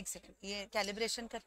Excellent ये calibration कर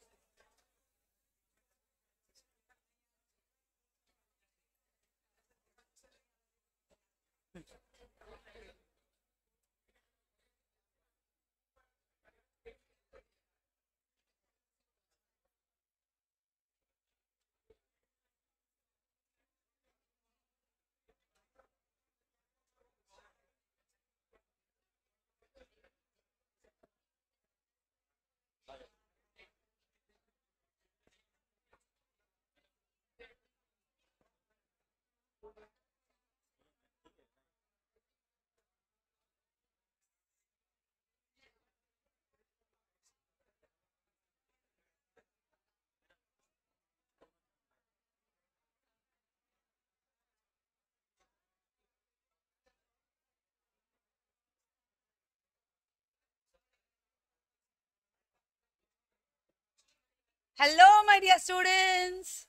Hello, my dear students.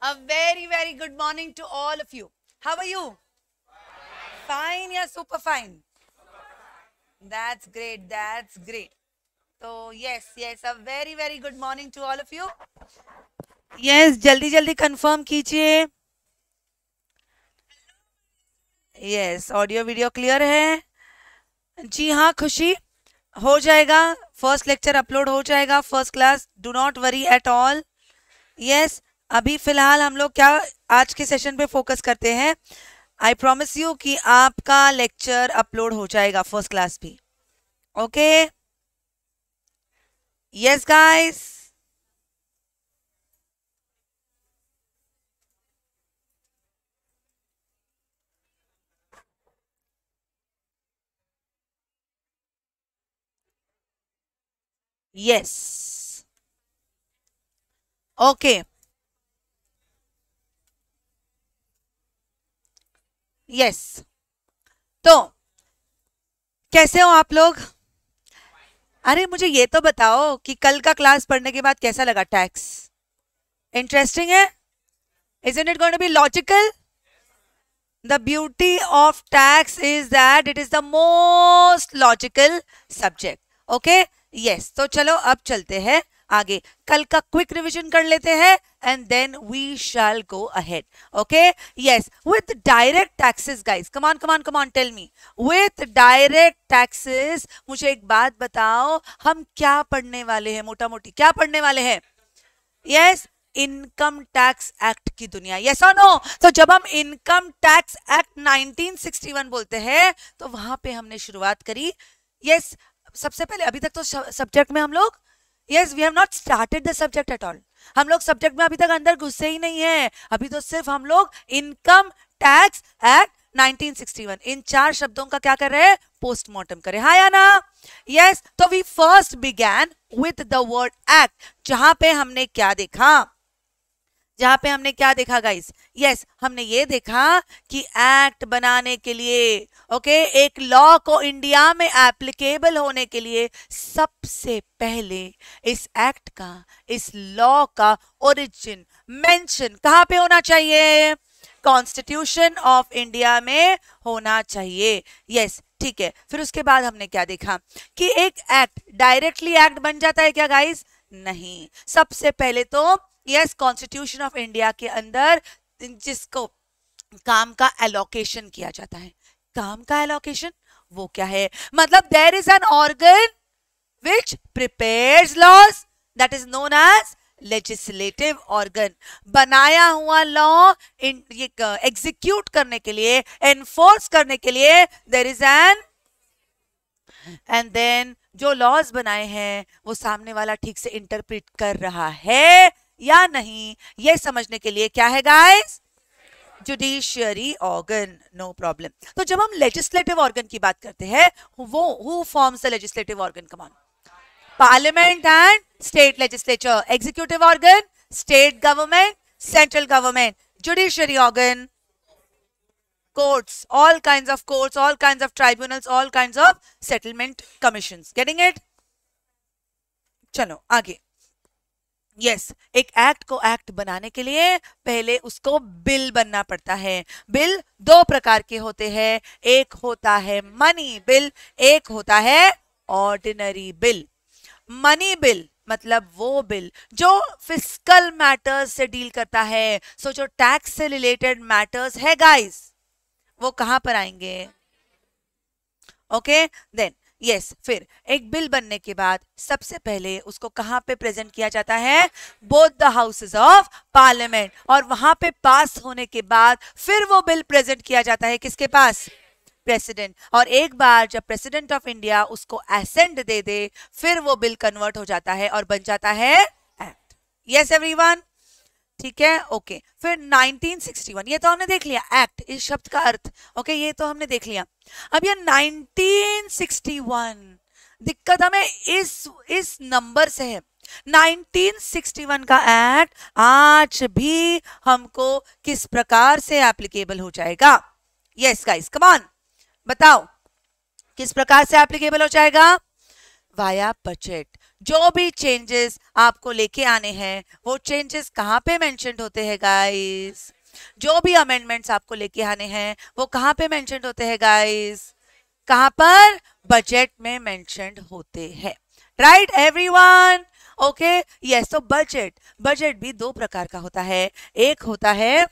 A very, very good morning to all of you. How are you? Fine, yeah, super fine. That's great, that's great. So, yes, yes, a very, very good morning to all of you. Yes, जल्दी जल्दी confirm कीजिए yes audio video clear है जी हाँ खुशी हो जाएगा first lecture upload हो जाएगा first class do not worry at all yes अभी फिलहाल हम लोग क्या आज के सेशन पे फोकस करते हैं आई प्रोमिस यू कि आपका लेक्चर अपलोड हो जाएगा फर्स्ट क्लास भी okay yes guys yes okay yes तो कैसे हो आप लोग अरे मुझे ये तो बताओ कि कल का क्लास पढ़ने के बाद कैसा लगा टैक्स इंटरेस्टिंग है is in it going be logical the beauty of tax is that it is the most logical subject okay yes तो चलो अब चलते हैं आगे कल का क्विक रिवीजन कर लेते हैं and then we shall go ahead okay yes with direct taxes guys come on come on come on tell me with direct taxes मुझे एक बात बताओ हम क्या पढ़ने वाले हैं मोटा मोटी क्या पढ़ने वाले हैं यस इनकम टैक्स एक्ट की दुनिया यस और नो तो जब हम इनकम टैक्स एक्ट 1961 बोलते हैं तो वहां पे हमने शुरुआत करी यस yes, सबसे पहले अभी तक तो सब्जेक्ट में हम लोग yes we have not started the subject at all हम लोग सब्जेक्ट में अभी तक अंदर घुसे ही नहीं है अभी तो सिर्फ हम लोग इनकम टैक्स एक्ट 1961 इन चार शब्दों का क्या कर रहे हैं पोस्टमार्टम करें हाँ या ना यस yes, तो we first begin with the word act जहां पे हमने क्या देखा जहां पे हमने क्या देखा गाइस यस yes, हमने ये देखा कि एक्ट बनाने के लिए ओके okay, एक लॉ को इंडिया में एप्लीकेबल होने के लिए सबसे पहले इस एक्ट का इस लॉ का ओरिजिन मेंशन कहाँ पे होना चाहिए कॉन्स्टिट्यूशन ऑफ इंडिया में होना चाहिए यस yes, ठीक है फिर उसके बाद हमने क्या देखा कि एक एक्ट डायरेक्टली एक्ट बन जाता है क्या गाइस नहीं सबसे पहले तो यस कॉन्स्टिट्यूशन ऑफ इंडिया के अंदर जिसको काम का एलोकेशन किया जाता है काम का एलोकेशन वो क्या है मतलब there is an organ which prepare laws that is known as legislative organ बनाया हुआ लॉ ये एग्जीक्यूट uh, करने के लिए एनफोर्स करने के लिए there is an and then जो लॉज बनाए हैं वो सामने वाला ठीक से इंटरप्रिट कर रहा है या नहीं ये समझने के लिए क्या है guys judiciary organ no problem तो जब हम लेजिस्लेटिव ऑर्गन की बात करते हैं वो who forms the legislative organ come on parliament and state legislature executive organ state government central government judiciary organ courts all kind of courts all kind of tribunal all kind of settlement commission getting it चलो आगे yes yes, एक act को act बनाने के लिए पहले उसको bill बनना पड़ता है बिल दो प्रकार के होते हैं एक होता है मनी बिल एक होता है ऑर्डिनरी बिल मनी बिल मतलब वो बिल जो फिजिकल मैटर्स से डील करता है सो जो टैक्स से रिलेटेड मैटर्स है गाइस वो कहाँ पर आएंगे ओके देन यस फिर एक बिल बनने के बाद सबसे पहले उसको कहाँ पे प्रेजेंट किया जाता है both the houses of parliament और वहां पे पास होने के बाद फिर वो बिल प्रेजेंट किया जाता है किसके पास प्रेसिडेंट और एक बार जब प्रेसिडेंट ऑफ इंडिया उसको एसेंट दे दे फिर वो बिल कन्वर्ट हो जाता है और बन जाता है एक्ट यस एवरीवन ठीक है ओके फिर 1961 ये तो हमने देख लिया एक्ट इस शब्द का अर्थ ओके ये तो हमने देख लिया अब ये 1961 दिक्कत हमें इस इस नंबर से है 1961 का एक्ट आज भी हमको किस प्रकार से एप्लीकेबल हो जाएगा यस गाइस कमान बताओ किस प्रकार से एप्लीकेबल हो जाएगा वाया बजट जो भी चेंजेस आपको लेके आने हैं वो चेंजेस कहाँ पे मैंशन होते हैं गाइस जो भी अमेंडमेंट्स आपको लेके आने हैं वो कहाँ पे मैंशन होते हैं गाइस कहाँ पर बजट में मैंशन होते हैं राइट वन ओके यस तो बजट बजट भी दो प्रकार का होता है एक होता है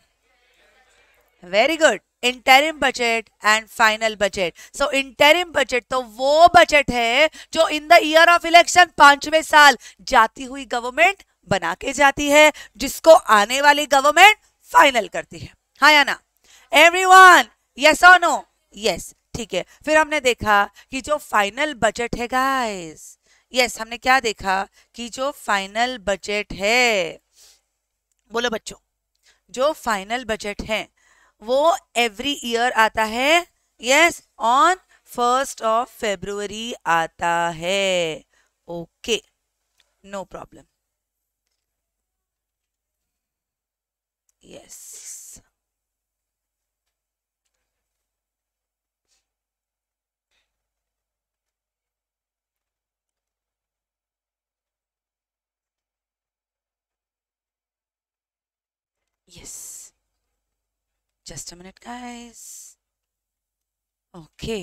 very good interim budget and final budget so interim budget तो वो बजट है जो in the year of election पांचवें साल जाती हुई गवर्नमेंट बना के जाती है जिसको आने वाली गवर्नमेंट फाइनल करती है हा या ना एवरी वन यस और नो यस ठीक है फिर हमने देखा कि जो फाइनल बजट है गाइस यस हमने क्या देखा कि जो फाइनल बजट है बोलो बच्चों जो फाइनल बजट है वो एवरी ईयर आता है yes on first of February आता है okay no problem yes yes Just a minute, guys. Okay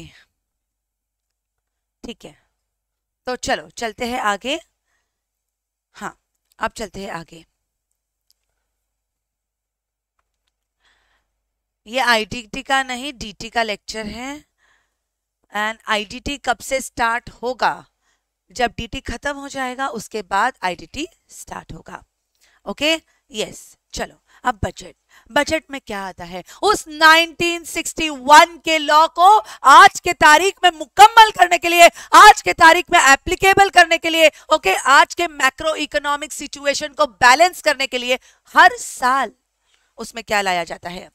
ठीक है तो चलो चलते हैं आगे हाँ अब चलते हैं आगे ये आईटीटी का नहीं डीटी का लेक्चर है एंड आईटीटी कब से स्टार्ट होगा जब डीटी खत्म हो जाएगा उसके बाद आईटीटी स्टार्ट होगा ओके यस चलो अब बजट बजट में क्या आता है उस 1961 के लॉ को आज के तारीख में मुकम्मल करने के लिए आज के तारीख में एप्लीकेबल करने के लिए ओके okay, आज के मैक्रो इकोनॉमिक सिचुएशन को बैलेंस करने के लिए हर साल उसमें क्या लाया जाता है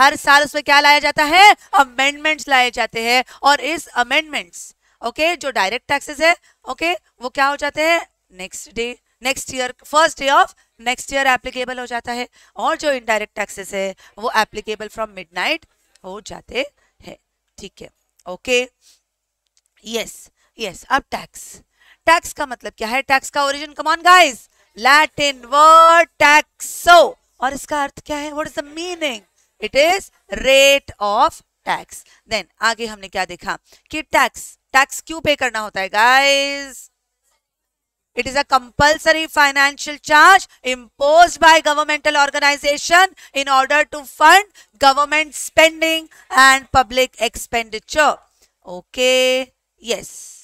हर साल उसमें क्या लाया जाता है अमेंडमेंट्स लाए जाते हैं और इस अमेंडमेंट्स ओके okay, जो डायरेक्ट टैक्सेस है ओके okay, वो क्या हो जाते हैं next day next year first day of next year applicable हो जाता है और जो इनडायरेक्ट टैक्सेस है वो एप्लीकेबल फ्रॉम मिडनाइट हो जाते हैं ठीक है ओके यस यस अब टैक्स टैक्स का मतलब क्या है टैक्स का origin come on guys Latin word टैक्सो और इसका अर्थ क्या है what is the meaning it is rate of tax then आगे हमने क्या देखा कि टैक्स टैक्स क्यों पे करना होता है guys It is a compulsory financial charge imposed by governmental organization in order to fund government spending and public expenditure. Okay, yes.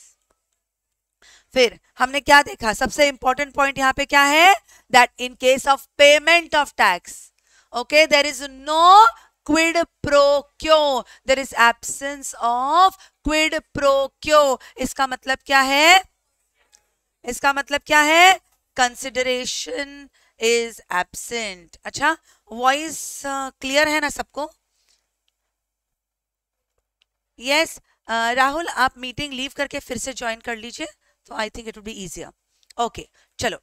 फिर हमने क्या देखा सबसे इंपॉर्टेंट पॉइंट यहाँ पे क्या है that in case of payment of tax okay there is no quid pro quo there is absence of quid pro quo इसका मतलब क्या है इसका मतलब क्या है कंसिडरेशन इज एबसेंट अच्छा वॉइस क्लियर uh, है ना सबको यस yes, uh, राहुल आप मीटिंग लीव करके फिर से ज्वाइन कर लीजिए तो I think it would be easier okay चलो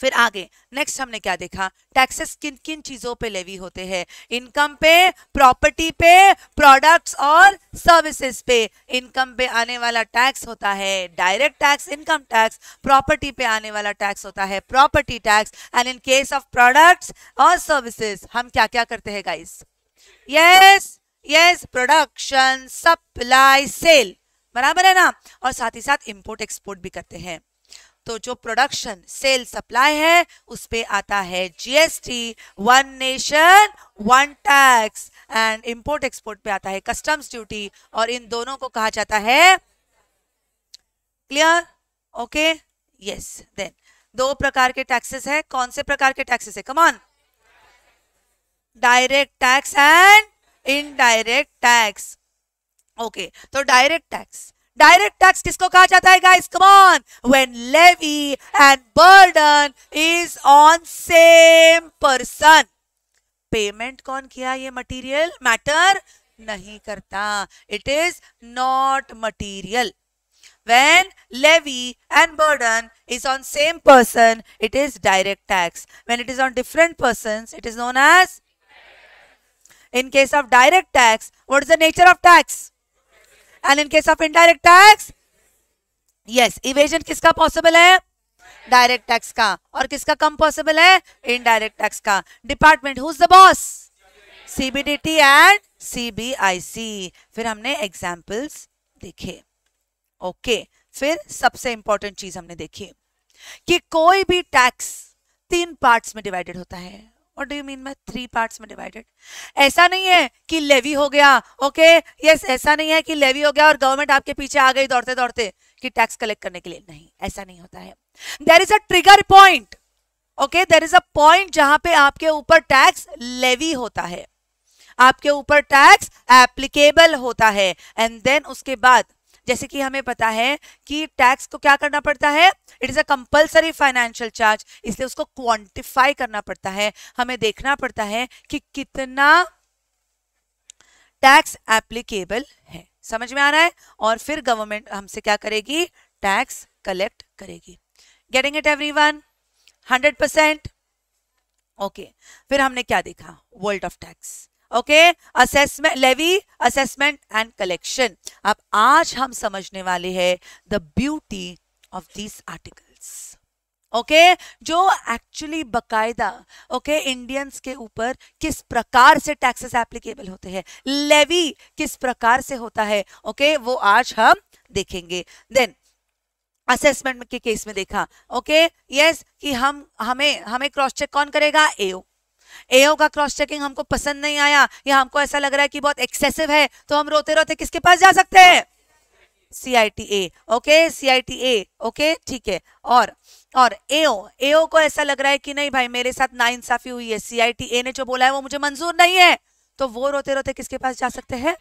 फिर आगे नेक्स्ट हमने क्या देखा टैक्सेस किन किन चीजों पे लेवी होते हैं इनकम पे प्रॉपर्टी पे प्रोडक्ट्स और सर्विसेज पे इनकम पे आने वाला टैक्स होता है direct tax income tax property पे आने वाला टैक्स होता है property tax and in case of products और सर्विसेज हम क्या क्या करते हैं guys yes yes production supply sale बराबर है ना और साथ ही साथ इंपोर्ट एक्सपोर्ट भी करते हैं तो जो प्रोडक्शन सेल सप्लाई है उस पर आता है GST one nation one tax and import export पे आता है कस्टम्स ड्यूटी और इन दोनों को कहा जाता है क्लियर ओके यस देन दो प्रकार के टैक्सेस है कौन से प्रकार के टैक्सेस है come on direct tax and indirect tax okay तो डायरेक्ट टैक्स डायरेक्ट टैक्स किसको कहा जाता है guys come on when levy and burden is on same person payment कौन किया ये मटेरियल मैटर नहीं करता it is not material when levy and burden is on same person it is direct tax when it is on different persons it is known as in case of direct tax what is the nature of tax and in case of indirect tax yes evasion किसका possible है direct tax का और किसका कम possible है indirect tax का department who the boss CBDT and CBIC फिर हमने एग्जाम्पल्स देखे ओके okay. फिर सबसे इंपॉर्टेंट चीज हमने देखी कि कोई भी टैक्स तीन पार्ट्स में डिवाइडेड होता है और do you mean by three part में डिवाइडेड ऐसा नहीं है कि लेवी हो गया ओके okay? यस yes, ऐसा नहीं है कि लेवी हो गया और गवर्नमेंट आपके पीछे आ गई दौड़ते दौड़ते कि टैक्स कलेक्ट करने के लिए नहीं ऐसा नहीं होता है there is a trigger point okay there is a point जहां पे आपके ऊपर टैक्स लेवी होता है आपके ऊपर टैक्स एप्लीकेबल होता है एंड देन उसके बाद जैसे कि हमें पता है कि टैक्स को क्या करना पड़ता है it is a compulsory financial charge इसलिए उसको क्वांटिफाई करना पड़ता है हमें देखना पड़ता है कि कितना टैक्स एप्लीकेबल है समझ में आ रहा है और फिर गवर्नमेंट हमसे क्या करेगी टैक्स कलेक्ट करेगी getting it every one hundred percent okay फिर हमने क्या देखा world of tax okay assessment levy assessment and collection अब आज हम समझने वाले हैं the beauty of this articles okay जो एक्चुअली बकायदा ओके इंडियंस के ऊपर किस प्रकार से टैक्सेस एप्लीकेबल होते हैं लेवी किस प्रकार से होता है ओके okay, वो आज हम देखेंगे देन असेसमेंट के केस में देखा ओके okay? यस yes, कि हम हमें हमें क्रॉस चेक कौन करेगा एओ एओ का क्रॉस चेकिंग हमको पसंद नहीं आया या हमको ऐसा लग रहा है कि बहुत एक्सेसिव है तो हम रोते रोते किसके पास जा सकते हैं C I T A okay C I T A okay ठीक है और और एओ एओ को ऐसा लग रहा है कि नहीं भाई मेरे साथ ना इंसाफी हुई है सी आई टी ए ने जो बोला है वो मुझे मंजूर नहीं है तो वो रोते रोते किसके पास जा सकते हैं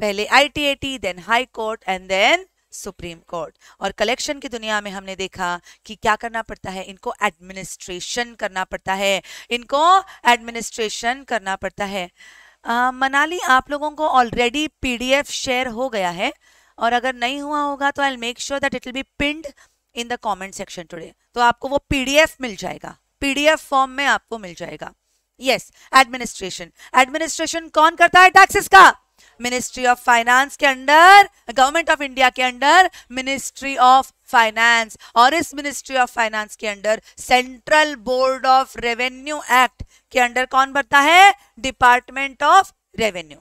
पहले I T A T then high court and then supreme court और कलेक्शन की दुनिया में हमने देखा कि क्या करना पड़ता है इनको एडमिनिस्ट्रेशन करना पड़ता है इनको एडमिनिस्ट्रेशन करना पड़ता है आ, मनाली आप लोगों को ऑलरेडी पीडीएफ शेयर हो गया है और अगर नहीं हुआ होगा तो I make sure that it will be pinned in the comment section today तो आपको वो पीडीएफ मिल जाएगा पीडीएफ फॉर्म में आपको मिल जाएगा यस एडमिनिस्ट्रेशन एडमिनिस्ट्रेशन कौन करता है टैक्सेस का मिनिस्ट्री ऑफ फाइनेंस के अंडर गवर्नमेंट ऑफ इंडिया के अंडर मिनिस्ट्री ऑफ फाइनेंस और इस मिनिस्ट्री ऑफ फाइनेंस के under central board of revenue act के अंडर कौन बनता है डिपार्टमेंट ऑफ रेवेन्यू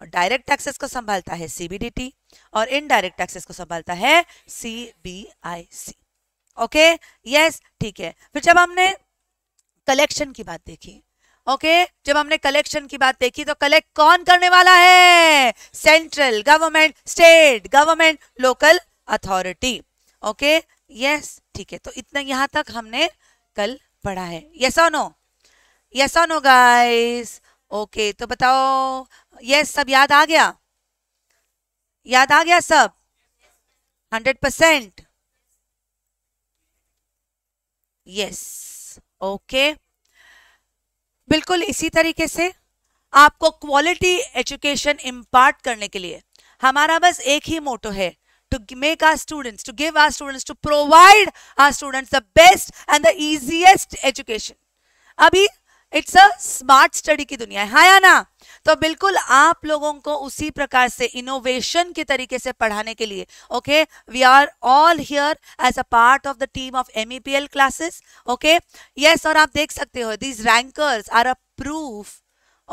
और डायरेक्ट टैक्सेस को संभालता है सीबीडीटी और इनडायरेक्ट टैक्सेस को संभालता है सीबीआईसी ओके यस ठीक है फिर जब हमने कलेक्शन की बात देखी ओके जब हमने कलेक्शन की बात देखी तो कलेक्ट कौन करने वाला है central government state government local authority okay yes ठीक है तो इतना यहां तक हमने कल पढ़ा है यस और नो यस और नो गाइस ओके तो बताओ यस yes, सब याद आ गया याद आ गया सब हंड्रेड परसेंट यस ओके बिल्कुल इसी तरीके से आपको क्वालिटी एजुकेशन इम्पार्ट करने के लिए हमारा बस एक ही मोटो है to make our students to give our students to provide our students the best and the easiest education अभी इट्स अ स्मार्ट स्टडी की दुनिया है हाँ या ना तो बिल्कुल आप लोगों को उसी प्रकार से इनोवेशन के तरीके से पढ़ाने के लिए okay we are all here as a part of the team of M classes okay yes और आप देख सकते हो these rankers are a proof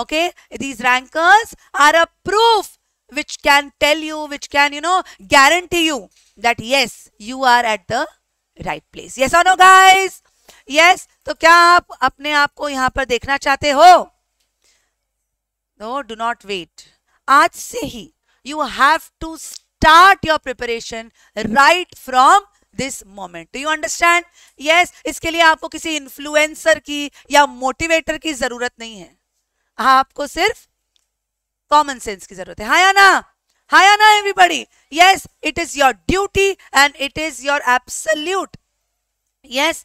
okay these rankers are a proof which can tell you which can you know guarantee you that yes you are at the right place yes or guys yes तो क्या आप अपने आप को यहाँ पर देखना चाहते हो नो डू नॉट वेट आज से ही you have to start your preparation right from this moment do you understand yes इसके लिए आपको किसी इंफ्लुएंसर की या मोटिवेटर की जरूरत नहीं है आपको सिर्फ कॉमन सेंस की जरूरत है हाया या ना हाँ या ना everybody yes it is your duty and it is your absolute yes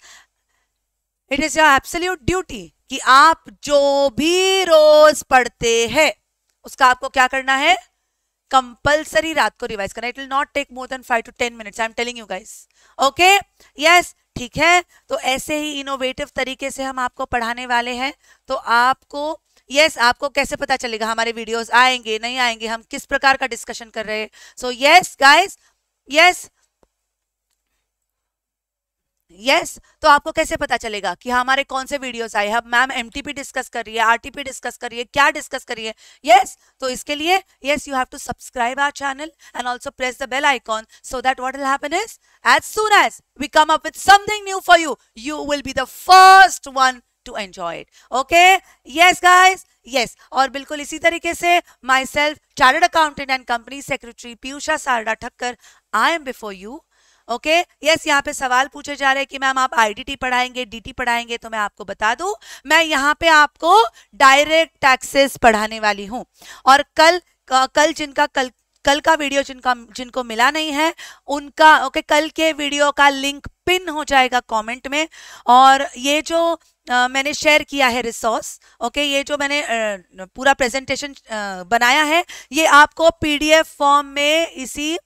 it is your absolute duty कि आप जो भी रोज पढ़ते हैं उसका आपको क्या करना है कंपल्सरी रात को रिवाइज करना it will not take more than five to ten minutes I am telling you guys okay yes ठीक है तो ऐसे ही इनोवेटिव तरीके से हम आपको पढ़ाने वाले हैं तो आपको यस yes, आपको कैसे पता चलेगा हमारे वीडियोस आएंगे नहीं आएंगे हम किस प्रकार का डिस्कशन कर रहे हैं so yes guys yes yes तो आपको कैसे पता चलेगा कि हाँ, हमारे कौन से वीडियोस आए हैं मैम एमटीपी डिस्कस कर रही है आरटीपी डिस्कस कर रही है क्या डिस्कस कर रही है यस तो इसके लिए yes you have to subscribe our channel and also press the bell icon so that what will happen is as soon as we come up with something new for you you will be the first one to enjoy it okay yes guys yes और बिल्कुल इसी तरीके से myself chartered accountant and company secretary Piyusha Sarda Thakkar I am before you okay yes यहाँ पे सवाल पूछे जा रहे हैं कि मैम आप आईडीटी पढ़ाएंगे डीटी पढ़ाएंगे तो मैं आपको बता दू मैं यहाँ पे आपको डायरेक्ट टैक्सेस पढ़ाने वाली हूँ और कल कल जिनका कल कल का वीडियो जिनका जिनको मिला नहीं है उनका ओके okay, कल के वीडियो का लिंक पिन हो जाएगा कमेंट में और ये जो आ, मैंने शेयर किया है रिसोर्स ओके okay? ये जो मैंने आ, पूरा प्रेजेंटेशन बनाया है ये आपको पीडीएफ फॉर्म में इसी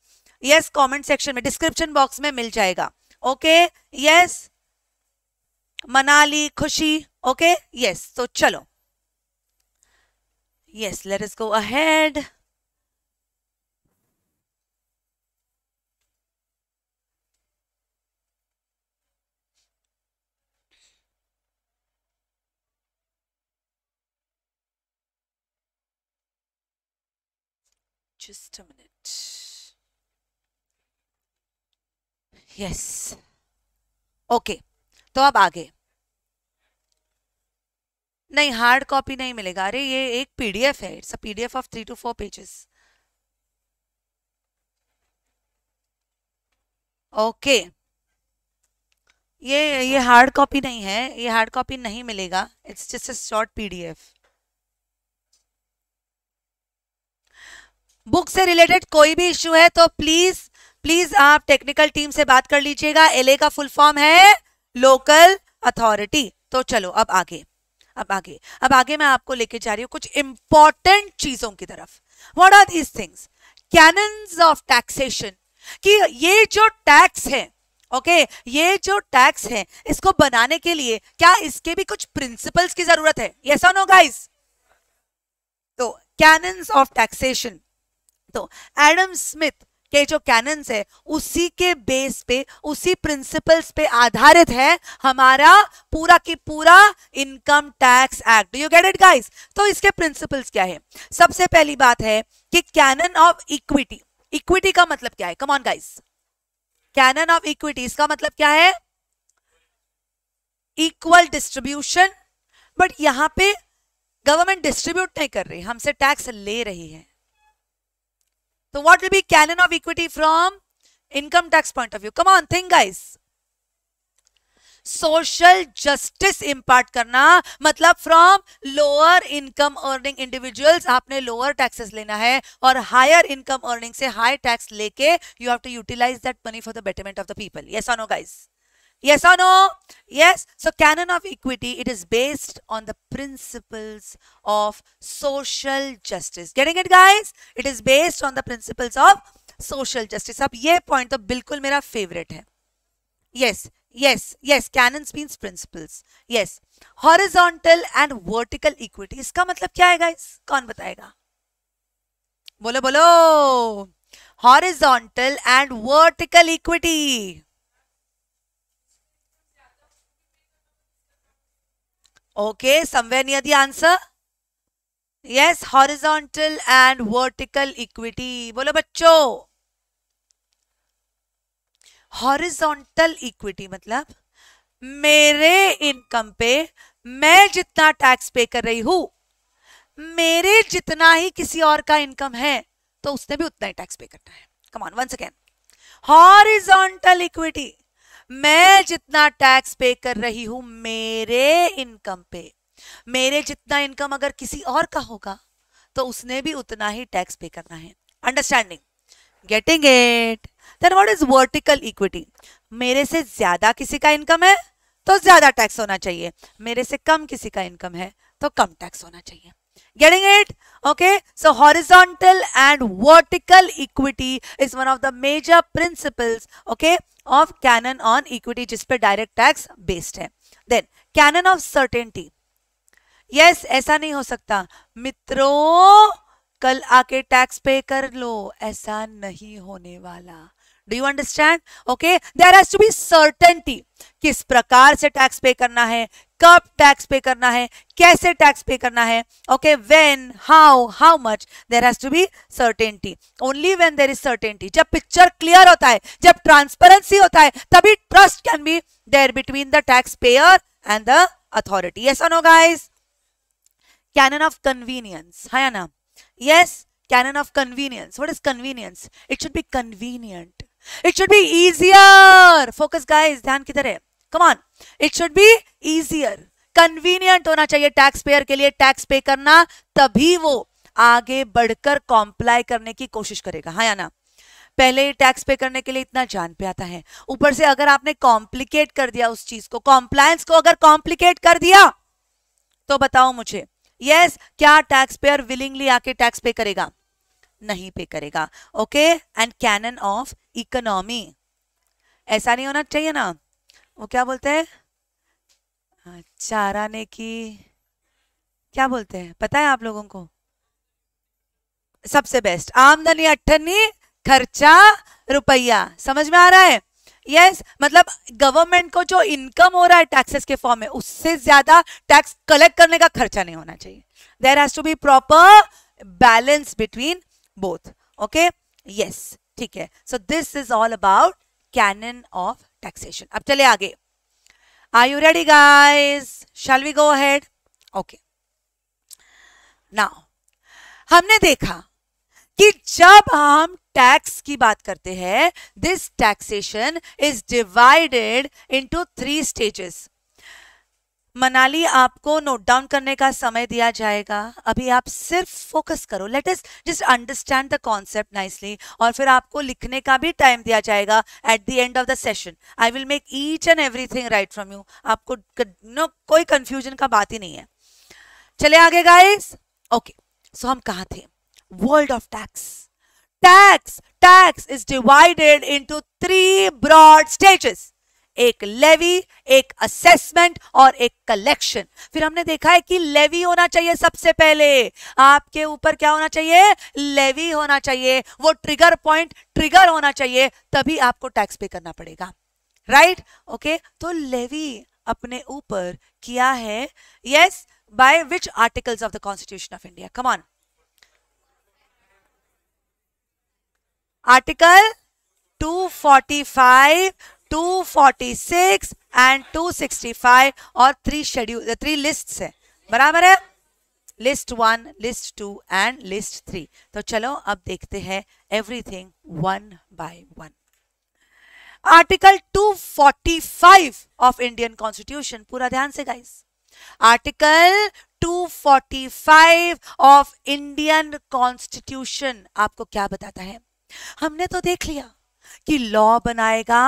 यस कमेंट सेक्शन में डिस्क्रिप्शन बॉक्स में मिल जाएगा ओके यस मनाली खुशी ओके यस तो चलो yes let us go ahead just a minute. Yes okay तो अब आगे नहीं हार्ड कॉपी नहीं मिलेगा अरे ये एक पीडीएफ है it's a PDF of three to four pages okay ये ये हार्ड कॉपी नहीं है ये हार्ड कॉपी नहीं मिलेगा it's just a short PDF book से रिलेटेड कोई भी इश्यू है तो प्लीज़ प्लीज आप टेक्निकल टीम से बात कर लीजिएगा एलए का फुल फॉर्म है लोकल अथॉरिटी तो चलो अब आगे अब आगे अब आगे मैं आपको लेके जा रही हूं कुछ इंपॉर्टेंट चीजों की तरफ what are these things canon of taxation कि ये जो टैक्स है ओके okay, ये जो टैक्स है इसको बनाने के लिए क्या इसके भी कुछ प्रिंसिपल्स की जरूरत है ये सो नो गाइस तो कैनन्स ऑफ टैक्सेशन तो एडम स्मिथ के जो कैनन्स है उसी के बेस पे उसी प्रिंसिपल्स पे आधारित है हमारा पूरा की पूरा income tax act you get it guys तो इसके प्रिंसिपल्स क्या है सबसे पहली बात है कि कैनन ऑफ इक्विटी इक्विटी का मतलब क्या है come on guys canon of equity इसका मतलब क्या है इक्वल डिस्ट्रीब्यूशन बट यहां पे गवर्नमेंट डिस्ट्रीब्यूट नहीं कर रही हमसे टैक्स ले रही है तो what will be canon of equity from income tax point of view come on think guys social justice impart करना मतलब from lower income earning individuals आपने लोअर टैक्सेस लेना है और हायर इनकम अर्निंग से हाई टैक्स लेके you have to utilize that money for the betterment of the people yes on guys Yes or no? Yes. So canon of equity, it is based on the principles of social justice. Getting it guys? It is based on the principles of social justice. Now, this point is बिल्कुल मेरा favorite है. Yes. Yes, yes, canons means principles. Yes, horizontal and vertical equity. इसका मतलब क्या है guys? कौन बताएगा? बोलो बोलो. Horizontal and vertical equity. Okay somewhere near the answer. Yes, horizontal and vertical equity. बोलो बच्चो हॉरिजॉन्टल इक्विटी मतलब मेरे इनकम पे मैं जितना टैक्स पे कर रही हूं मेरे जितना ही किसी और का इनकम है तो उसने भी उतना ही टैक्स पे करना है come on once again horizontal equity मैं जितना टैक्स पे कर रही हूं मेरे इनकम पे मेरे जितना इनकम अगर किसी और का होगा तो उसने भी उतना ही टैक्स पे करना है understanding getting it then what is vertical equity मेरे से ज्यादा किसी का इनकम है तो ज्यादा टैक्स होना चाहिए मेरे से कम किसी का इनकम है तो कम टैक्स होना चाहिए getting it okay so horizontal and vertical equity is one of the major principles okay of canon on equity जिसपे डायरेक्ट टैक्स बेस्ड है then canon of certainty yes ऐसा नहीं हो सकता मित्रों कल आके टैक्स पे कर लो ऐसा नहीं होने वाला do you understand okay there has to be certainty किस प्रकार से टैक्स पे करना है कब टैक्स पे करना है कैसे टैक्स पे करना है okay when how how much there has to be certainty only when there is certainty जब पिक्चर क्लियर होता है जब ट्रांसपेरेंसी होता है तभी trust can be there between the tax payer and the authority yes no guys canon of convenience है ना yes canon of convenience what is convenience it should be convenient it should be easier focus guys ध्यान किधर है come on it should be easier convenient होना चाहिए tax payer के लिए tax pay करना तभी वो आगे बढ़कर कॉम्प्लाई करने की कोशिश करेगा हाँ या ना पहले टैक्स पे करने के लिए इतना जान पे आता है ऊपर से अगर आपने कॉम्प्लिकेट कर दिया उस चीज को कॉम्प्लायंस को अगर कॉम्प्लिकेट कर दिया तो बताओ मुझे यस yes, क्या टैक्स पेयर विलिंगली आके टैक्स पे करेगा नहीं पे करेगा okay and canon of economy ऐसा नहीं होना चाहिए ना वो क्या बोलते हैं चाराने अच्छा, की क्या बोलते हैं पता है आप लोगों को सबसे बेस्ट आमदनी अट्ठनी खर्चा रुपया समझ में आ रहा है यस yes, मतलब गवर्नमेंट को जो इनकम हो रहा है टैक्सेस के फॉर्म में उससे ज्यादा टैक्स कलेक्ट करने का खर्चा नहीं होना चाहिए there has to be proper balance between both okay yes ठीक है so this is all about canon of taxation अब चले आगे I you ready guys shall we go ahead okay now हमने देखा कि जब हम टैक्स की बात करते हैं this taxation is divided into three stages मनाली आपको नोट डाउन करने का समय दिया जाएगा अभी आप सिर्फ फोकस करो let is just understand the concept nicely और फिर आपको लिखने का भी टाइम दिया जाएगा at the end of the session I will make each and everything right from you आपको नो कोई कंफ्यूजन का बात ही नहीं है चले आगे गाइस ओके सो हम कहा थे world of tax tax tax is divided into three broad stages एक लेवी एक असेसमेंट और एक कलेक्शन फिर हमने देखा है कि लेवी होना चाहिए सबसे पहले आपके ऊपर क्या होना चाहिए लेवी होना चाहिए वो ट्रिगर पॉइंट ट्रिगर होना चाहिए तभी आपको टैक्स पे करना पड़ेगा राइट right? Okay okay? तो लेवी अपने ऊपर किया है yes by which articles of the constitution of India come on article 245 246 and 265 और थ्री शेड्यूल थ्री लिस्ट है बराबर है list one list two and list three तो चलो अब देखते हैं everything one by one article 245 of Indian constitution पूरा ध्यान से guys article 245 of Indian constitution आपको क्या बताता है हमने तो देख लिया कि लॉ बनाएगा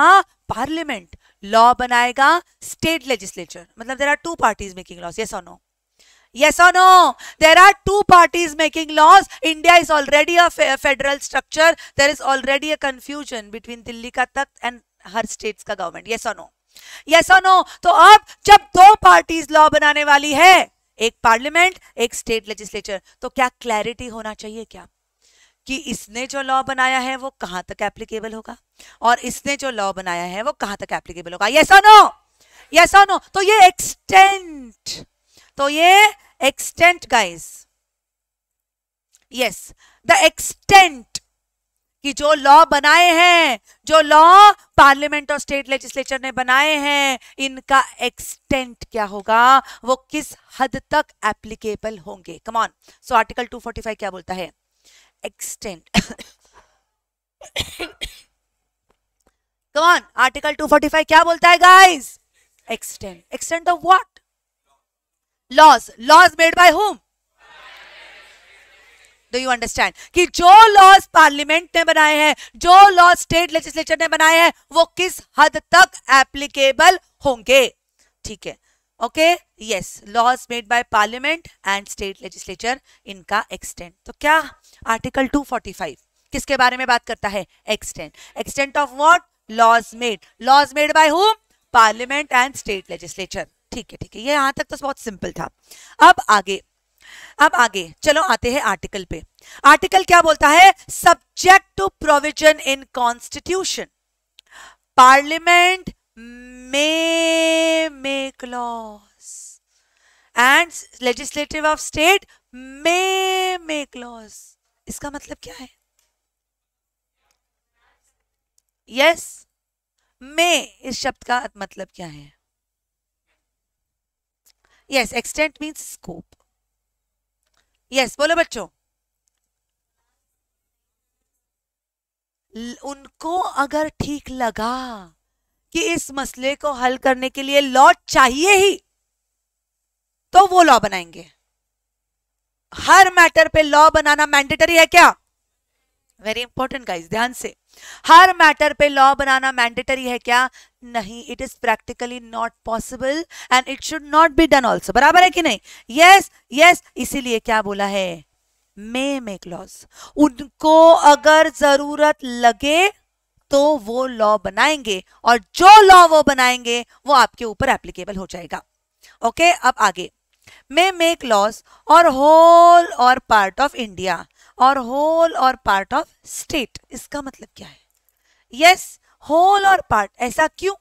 पार्लियामेंट लॉ बनाएगा स्टेट लेजिस्लेचर मतलब there are two parties making laws yes और नो यस और no there are two parties making laws India is already a federal structure there is already a confusion between Delhi का तख्त and हर states का government yes और no yes और no तो अब जब दो पार्टीज लॉ बनाने वाली है एक पार्लियामेंट एक स्टेट लेजिस्लेचर तो क्या क्लैरिटी होना चाहिए क्या कि इसने जो लॉ बनाया है वो कहां तक एप्लीकेबल होगा और इसने जो लॉ बनाया है वो कहां तक एप्लीकेबल होगा यस और नो यस और नो तो ये एक्सटेंट तो ये extent guys yes the extent कि जो लॉ बनाए हैं जो लॉ पार्लियामेंट और स्टेट लेजिस्लेचर ने बनाए हैं इनका एक्सटेंट क्या होगा वो किस हद तक एप्लीकेबल होंगे कमॉन सो आर्टिकल 245 क्या बोलता है extent. Come on, Article 245 क्या बोलता है guys? Extent. Extent of what? Laws. Laws made by whom? Do you understand कि जो लॉज पार्लियामेंट ने बनाए हैं जो लॉज स्टेट लेजिस्लेचर ने बनाए हैं वो किस हद तक एप्लीकेबल होंगे ठीक है okay yes laws made by parliament and state legislature इनका एक्सटेंट तो क्या आर्टिकल 245 किसके बारे में बात करता है extent extent of what laws made laws made by whom parliament and state legislature ठीक है ठीक है ये यहां तक तो बहुत सिंपल था अब आगे अब आगे चलो आते हैं आर्टिकल पे आर्टिकल क्या बोलता है subject to provision in constitution parliament may make laws and legislative of state may make laws इसका मतलब क्या है यस yes, मे इस शब्द का मतलब क्या है yes extent means scope yes बोलो बच्चों उनको अगर ठीक लगा कि इस मसले को हल करने के लिए लॉ चाहिए ही तो वो लॉ बनाएंगे हर मैटर पे लॉ बनाना मैंडेटरी है क्या वेरी इंपॉर्टेंट गाइस ध्यान से हर मैटर पे लॉ बनाना मैंडेटरी है क्या नहीं it is practically not possible and it should not be done also बराबर है कि नहीं यस यस इसीलिए क्या बोला है मे मेक लॉज उनको अगर जरूरत लगे तो वो लॉ बनाएंगे और जो लॉ वो बनाएंगे वो आपके ऊपर एप्लीकेबल हो जाएगा ओके okay, अब आगे मे मेक लॉस और होल और पार्ट ऑफ इंडिया और होल और पार्ट ऑफ स्टेट इसका मतलब क्या है यस होल और पार्ट ऐसा क्यों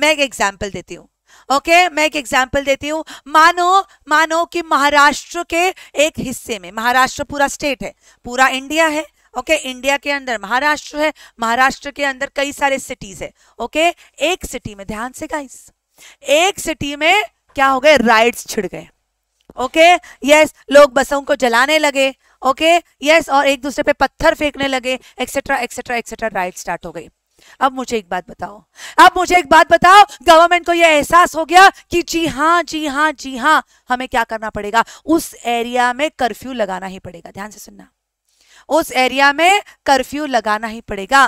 मैं एक एग्जाम्पल देती हूँ ओके okay, मैं एक एग्जाम्पल देती हूँ मानो मानो कि महाराष्ट्र के एक हिस्से में महाराष्ट्र पूरा स्टेट है पूरा इंडिया है ओके okay, इंडिया के अंदर महाराष्ट्र है महाराष्ट्र के अंदर कई सारे सिटीज है ओके okay? एक सिटी में ध्यान से गाइस एक सिटी में क्या हो गए राइड्स छिड़ गए ओके यस लोग बसों को जलाने लगे ओके okay? यस yes, और एक दूसरे पे पत्थर फेंकने लगे etcetera etcetera etcetera ride start हो गई अब मुझे एक बात बताओ अब मुझे एक बात बताओ गवर्नमेंट को यह एहसास हो गया कि जी हाँ जी हाँ जी हाँ हमें क्या करना पड़ेगा उस एरिया में कर्फ्यू लगाना ही पड़ेगा ध्यान से सुनना उस एरिया में कर्फ्यू लगाना ही पड़ेगा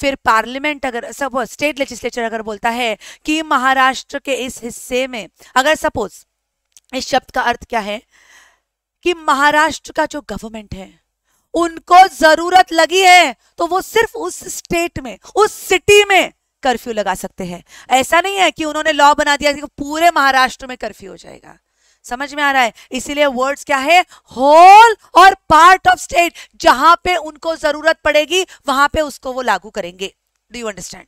फिर पार्लियामेंट अगर सब स्टेट लेजिस्लेचर अगर बोलता है कि महाराष्ट्र के इस हिस्से में अगर सपोज इस शब्द का अर्थ क्या है कि महाराष्ट्र का जो गवर्नमेंट है उनको जरूरत लगी है तो वो सिर्फ उस स्टेट में उस सिटी में कर्फ्यू लगा सकते हैं ऐसा नहीं है कि उन्होंने लॉ बना दिया कि पूरे महाराष्ट्र में कर्फ्यू हो जाएगा समझ में आ रहा है इसीलिए वर्ड्स क्या है होल और पार्ट ऑफ स्टेट जहां पे उनको जरूरत पड़ेगी वहां पे उसको वो लागू करेंगे do you understand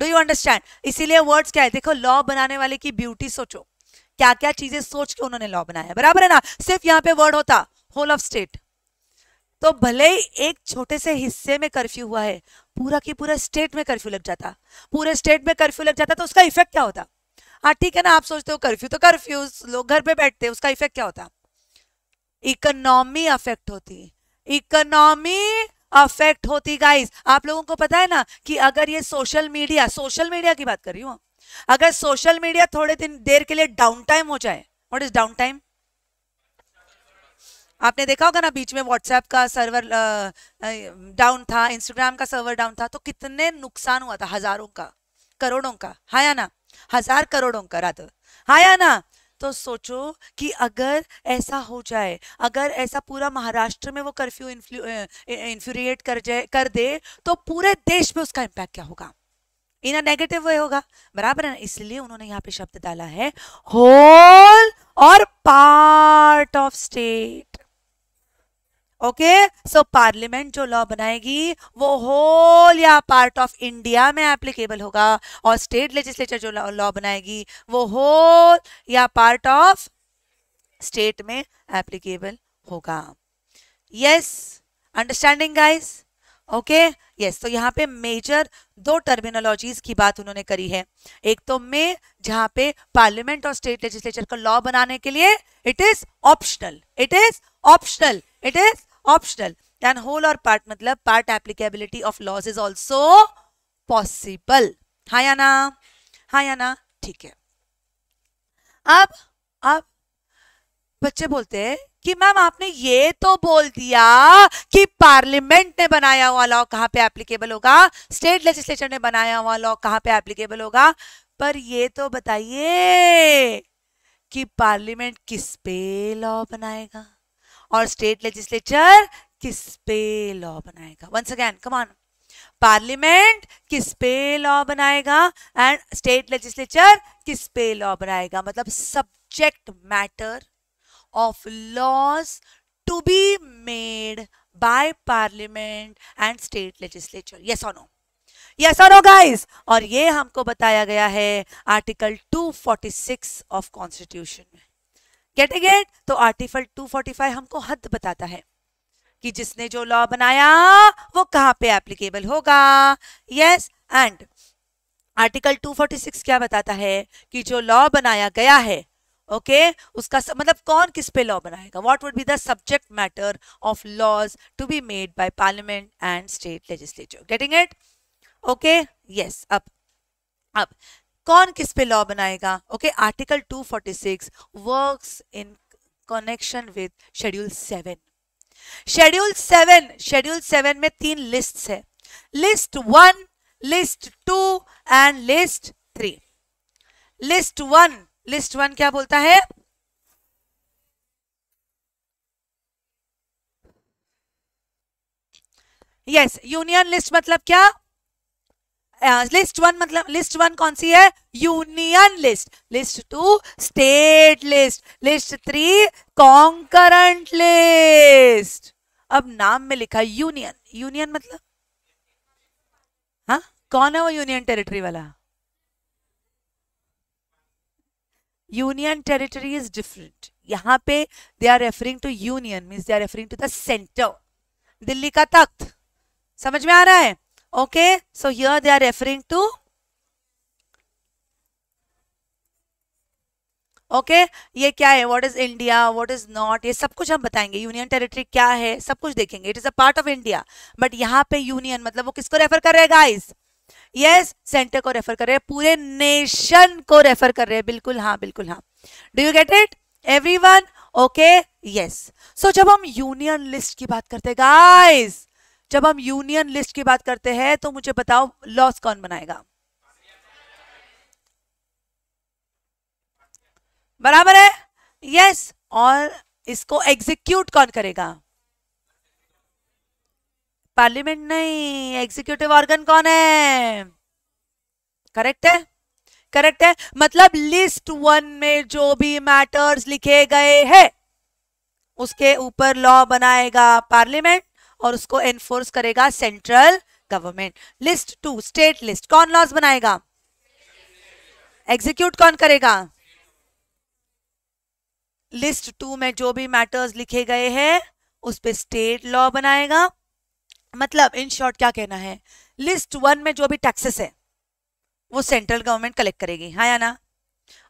do you understand इसीलिए वर्ड्स क्या है देखो लॉ बनाने वाले की ब्यूटी सोचो क्या क्या चीजें सोच के उन्होंने लॉ बनाया बराबर है ना सिर्फ यहाँ पे वर्ड होता होल ऑफ स्टेट तो भले ही एक छोटे से हिस्से में कर्फ्यू हुआ है पूरा की पूरा स्टेट में कर्फ्यू लग जाता पूरे स्टेट में कर्फ्यू लग जाता तो उसका इफेक्ट क्या होता हाँ ठीक है ना आप सोचते हो कर्फ्यू तो कर्फ्यू लोग घर पे बैठते हैं उसका इफेक्ट क्या होता इकोनॉमी अफेक्ट होती इकोनॉमी अफेक्ट होती गाइस आप लोगों को पता है ना कि अगर ये सोशल मीडिया सोशल मीडिया की बात कर रही हूँ हाँ, अगर सोशल मीडिया थोड़े दिन देर के लिए डाउन टाइम हो जाए वॉट इज डाउन टाइम आपने देखा होगा ना बीच में व्हाट्सएप का सर्वर डाउन था इंस्टाग्राम का सर्वर डाउन था तो कितने नुकसान हुआ था हजारों का करोड़ों का हाँ या ना हजार करोड़ों का रात आया हाँ ना तो सोचो कि अगर ऐसा हो जाए अगर ऐसा पूरा महाराष्ट्र में वो कर्फ्यू इन्फ्यूरिएट कर जाए कर दे तो पूरे देश में उसका इम्पैक्ट क्या होगा इन अ नेगेटिव वे होगा बराबर है ना इसलिए उन्होंने यहाँ पे शब्द डाला है होल और part of state okay so parliament जो लॉ बनाएगी वो होल या पार्ट ऑफ इंडिया में एप्लीकेबल होगा और स्टेट लेजिस्लेचर जो लॉ बनाएगी वो होल या पार्ट ऑफ स्टेट में एप्लीकेबल होगा yes understanding guys okay yes तो यहाँ पे मेजर दो टर्मिनोलॉजीज की बात उन्होंने करी है एक तो में जहाँ पे पार्लियामेंट और स्टेट लेजिस्लेचर का लॉ बनाने के लिए it is optional it is optional it is optional and whole और पार्ट मतलब part applicability of laws is also possible हाँ या ना या ना ठीक है अब अब बच्चे बोलते हैं कि मैम आपने ये तो बोल दिया कि पार्लियामेंट ने बनाया हुआ लॉ कहाँ पे एप्लीकेबल होगा स्टेट लेजिस्लेचर ने बनाया हुआ लॉ कहाँ पे एप्लीकेबल होगा पर ये तो बताइए कि पार्लियामेंट किस पे लॉ बनाएगा और स्टेट लेजिस्लेचर किस पे लॉ बनाएगा वंस अगैन कमान पार्लियामेंट किस पे लॉ बनाएगा एंड स्टेट लेजिस्लेचर किस पे लॉ बनाएगा मतलब subject matter of laws to be made by parliament and state legislature yes or no yes or no guys और ये हमको बताया गया है आर्टिकल 246 ऑफ कॉन्स्टिट्यूशन में गेटिंग इट तो आर्टिकल 245 हमको हद बताता है कि जिसने जो लॉ बनाया वो कहाँ पे एप्लीकेबल होगा यस एंड आर्टिकल 246 क्या बताता है कि जो लॉ बनाया गया है ओके okay? उसका स, मतलब कौन किस पे लॉ बनाएगा what would be the subject matter of laws to be made by parliament and state legislature getting it okay yes अब अब कौन किस पे लॉ बनाएगा okay article 246 works in connection with schedule seven schedule seven schedule seven में तीन list है list one list two and list three list one list one क्या बोलता है यस यूनियन लिस्ट मतलब क्या लिस्ट वन मतलब लिस्ट वन कौन सी है union list list two state list list three concurrent list अब नाम में लिखा यूनियन यूनियन मतलब हा कौन है वो यूनियन टेरिटरी वाला यूनियन टेरिटरी इज डिफरेंट यहाँ पे they are referring to union means they are referring to the centre Delhi का तख्त समझ में आ रहा है Okay, so here they are referring to okay okay? ये क्या है what is India what is not ये सब कुछ हम बताएंगे यूनियन टेरिटरी क्या है सब कुछ देखेंगे it is a part of India but यहाँ पे यूनियन मतलब वो किसको रेफर कर रहे हैं गाइस यस सेंटर को रेफर कर रहे हैं पूरे नेशन को रेफर कर रहे हैं बिल्कुल हाँ बिल्कुल हाँ do you get it every one okay yes so जब हम यूनियन लिस्ट की बात करते हैं जब हम यूनियन लिस्ट की बात करते हैं तो मुझे बताओ लॉस कौन बनाएगा बराबर है यस और इसको एग्जीक्यूट कौन करेगा पार्लियामेंट नहीं एग्जीक्यूटिव ऑर्गन कौन है करेक्ट है करेक्ट है मतलब लिस्ट वन में जो भी मैटर्स लिखे गए हैं उसके ऊपर लॉ बनाएगा पार्लियामेंट और उसको एनफोर्स करेगा central government list two state list कौन लॉज बनाएगा एग्जीक्यूट कौन करेगा लिस्ट टू में जो भी मैटर्स लिखे गए हैं उस पर स्टेट लॉ बनाएगा मतलब इन शॉर्ट क्या कहना है लिस्ट वन में जो भी टैक्सेस है वो सेंट्रल गवर्नमेंट कलेक्ट करेगी हाँ या ना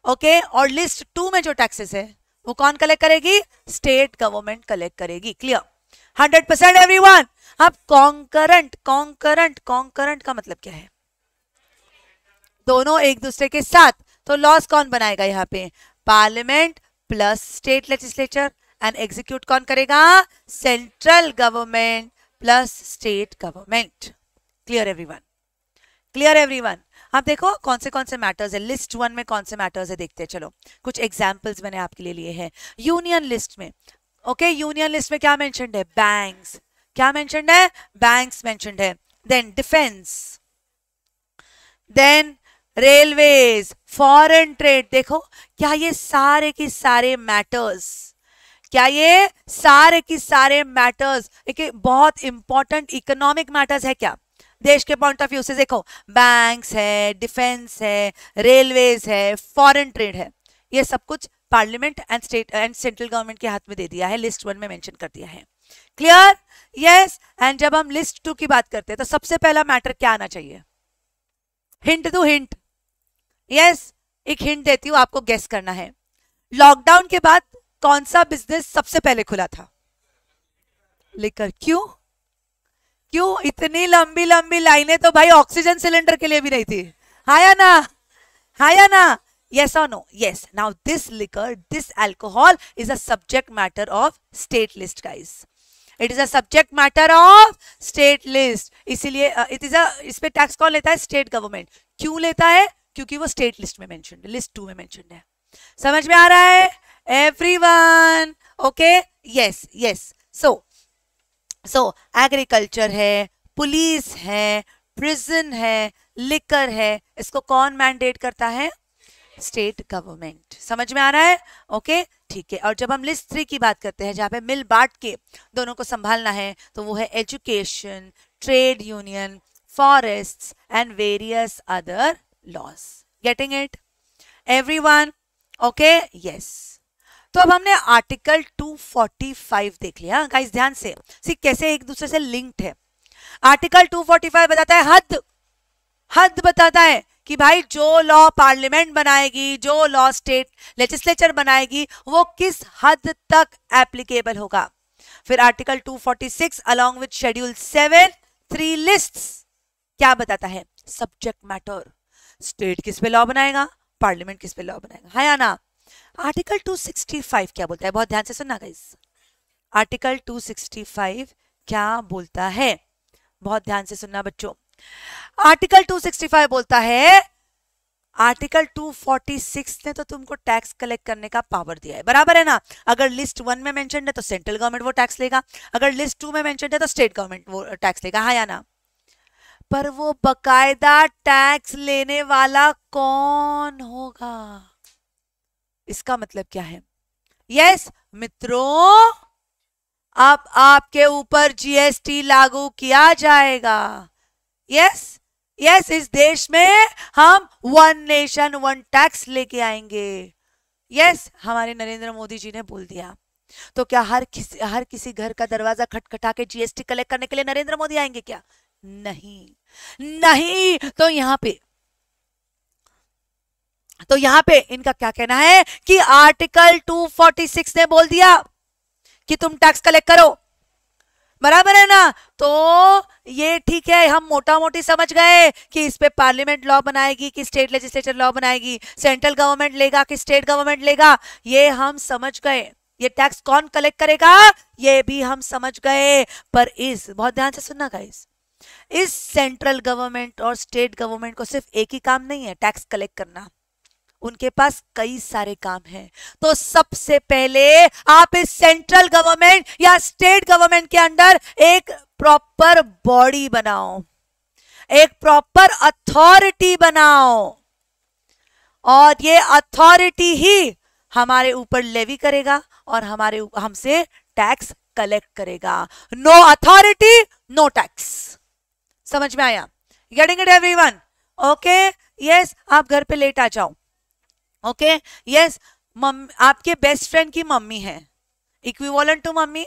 ओके और लिस्ट टू में जो टैक्सेस है वो कौन कलेक्ट करेगी स्टेट गवर्नमेंट कलेक्ट करेगी clear hundred percent every one अब कॉन्करंट कॉन्करंट कॉन्करंट का मतलब क्या है दोनों एक दूसरे के साथ तो लॉस कौन बनाएगा यहाँ पे parliament plus state legislature and execute कौन करेगा central government plus state government clear everyone clear everyone आप देखो कौन से कौन से मैटर्स है लिस्ट वन में कौन से मैटर्स है देखते हैं चलो कुछ एग्जाम्पल्स मैंने आपके लिए लिए हैं यूनियन लिस्ट में ओके यूनियन लिस्ट में क्या मेंशनड है बैंक्स क्या मेंशनड है बैंक्स है then defence then railways foreign trade देखो क्या ये सारे के सारे मैटर्स क्या ये सारे के सारे मैटर्स एक बहुत इंपॉर्टेंट इकोनॉमिक मैटर्स है क्या देश के पॉइंट ऑफ व्यू से देखो बैंक्स है डिफेंस है रेलवेज है फॉरेन ट्रेड है ये सब कुछ parliament and state and central government के हाथ में दे दिया है लिस्ट वन में मेंशन कर दिया है क्लियर यस एंड जब हम लिस्ट टू की बात करते हैं तो सबसे पहला मैटर क्या आना चाहिए हिंट दू हिंट यस एक हिंट देती हूँ आपको गेस करना है लॉकडाउन के बाद कौन सा बिजनेस सबसे पहले खुला था लेकर क्यों क्यों इतनी लंबी लंबी लाइनें तो भाई ऑक्सीजन सिलेंडर के लिए भी नहीं थी हाया ना हाया ना Yes or no? Yes. Now this liquor, this alcohol is a subject matter of state list guys. It is a subject matter of state list इसीलिए इट इज अ इस पे टैक्स कौन लेता है स्टेट गवर्नमेंट क्यों लेता है क्योंकि वो स्टेट लिस्ट में मेंशन लिस्ट टू में मेंशन है समझ में आ रहा है one okay yes yes so so agriculture है पुलिस है प्रिजन है लिकर है इसको कौन मैंडेट करता है स्टेट गवर्नमेंट समझ में आ रहा है ओके ठीक है और जब हम लिस्ट थ्री की बात करते हैं जहाँ पे मिल बांट के दोनों को संभालना है तो वो है education trade union forest and various other laws getting it every one okay yes तो अब हमने आर्टिकल 245 देख लिया गाइस ध्यान से सी कैसे एक दूसरे से लिंक्ड है आर्टिकल 245 बताता है हद हद बताता है कि भाई जो लॉ पार्लियामेंट बनाएगी जो लॉ स्टेट लेजिस्लेचर बनाएगी वो किस हद तक एप्लीकेबल होगा फिर article 246 along with schedule seven three list क्या बताता है सब्जेक्ट मैटर स्टेट किस पे लॉ बनाएगा पार्लियामेंट किस पे लॉ बनाएगा है या ना आर्टिकल 265 क्या बोलता है बहुत ध्यान से सुनना गाइस आर्टिकल 265 क्या बोलता है बहुत ध्यान से सुनना बच्चों आर्टिकल 265 बोलता है आर्टिकल 246 ने तो तुमको टैक्स कलेक्ट करने का पावर दिया है बराबर है ना अगर लिस्ट वन में मेंशन है तो सेंट्रल गवर्नमेंट वो टैक्स लेगा अगर लिस्ट टू में मेंशन है तो स्टेट गवर्नमेंट वो टैक्स लेगा हाँ या ना पर वो बकायदा टैक्स लेने वाला कौन होगा इसका मतलब क्या है यस yes, मित्रों अब आपके ऊपर जीएसटी लागू किया जाएगा यस यस इस देश में हम वन नेशन वन टैक्स लेके आएंगे यस हमारे नरेंद्र मोदी जी ने बोल दिया तो क्या हर किसी हर किसी घर का दरवाजा खटखटा के जीएसटी कलेक्ट करने के लिए नरेंद्र मोदी आएंगे क्या नहीं नहीं तो यहां पे तो यहां पे इनका क्या कहना है कि आर्टिकल 246 ने बोल दिया कि तुम टैक्स कलेक्ट करो बराबर है ना तो ये ठीक है हम मोटा मोटी समझ गए कि इस पे पार्लियामेंट लॉ बनाएगी कि स्टेट लेजिस्लेचर लॉ बनाएगी सेंट्रल गवर्नमेंट लेगा कि स्टेट गवर्नमेंट लेगा ये हम समझ गए ये टैक्स कौन कलेक्ट करेगा ये भी हम समझ गए पर इस बहुत ध्यान से सुनना गाइस इस सेंट्रल गवर्नमेंट और स्टेट गवर्नमेंट को सिर्फ एक ही काम नहीं है टैक्स कलेक्ट करना उनके पास कई सारे काम हैं तो सबसे पहले आप इस सेंट्रल गवर्नमेंट या स्टेट गवर्नमेंट के अंडर एक प्रॉपर बॉडी बनाओ एक प्रॉपर अथॉरिटी बनाओ और ये अथॉरिटी ही हमारे ऊपर लेवी करेगा और हमारे हमसे टैक्स कलेक्ट करेगा नो अथॉरिटी नो टैक्स समझ में आया getting it everyone okay yes आप घर पे लेट आ जाओ ओके यस आपके बेस्ट फ्रेंड की मम्मी है इक्विवलेंट टू मम्मी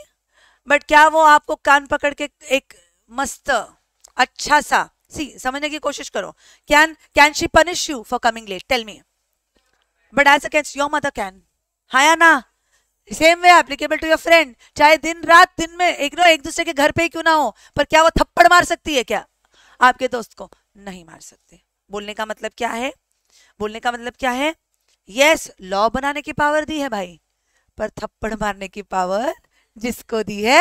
बट क्या वो आपको कान पकड़ के एक मस्त अच्छा सा सी समझने की कोशिश करो can can she punish you for coming late tell me but as against your mother can हाँ या ना same way applicable to your friend चाहे दिन रात दिन में एक ना एक दूसरे के घर पे ही क्यों ना हो पर क्या वो थप्पड़ मार सकती है क्या आपके दोस्त को नहीं मार सकते बोलने का मतलब क्या है बोलने का मतलब क्या है यस लॉ बनाने की पावर दी है भाई पर थप्पड़ मारने की पावर जिसको दी है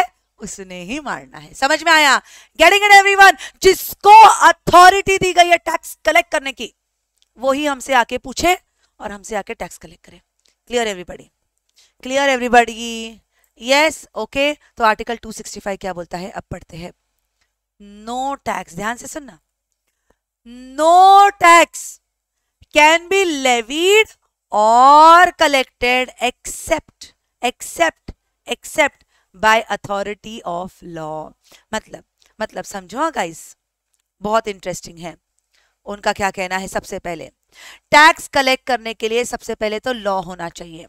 उसने ही मारना है समझ में आया गेटिंग इट एवरीवन जिसको अथॉरिटी दी गई है टैक्स कलेक्ट करने की वो ही हमसे आके पूछे और हमसे आके टैक्स कलेक्ट करे clear everybody clear everybody yes okay तो आर्टिकल 265 क्या बोलता है अब पढ़ते हैं नो टैक्स ध्यान से सुनना no tax can be levied or collected except except except by authority of law मतलब मतलब समझो गाइस हाँ बहुत इंटरेस्टिंग है उनका क्या कहना है सबसे पहले टैक्स कलेक्ट करने के लिए सबसे पहले तो लॉ होना चाहिए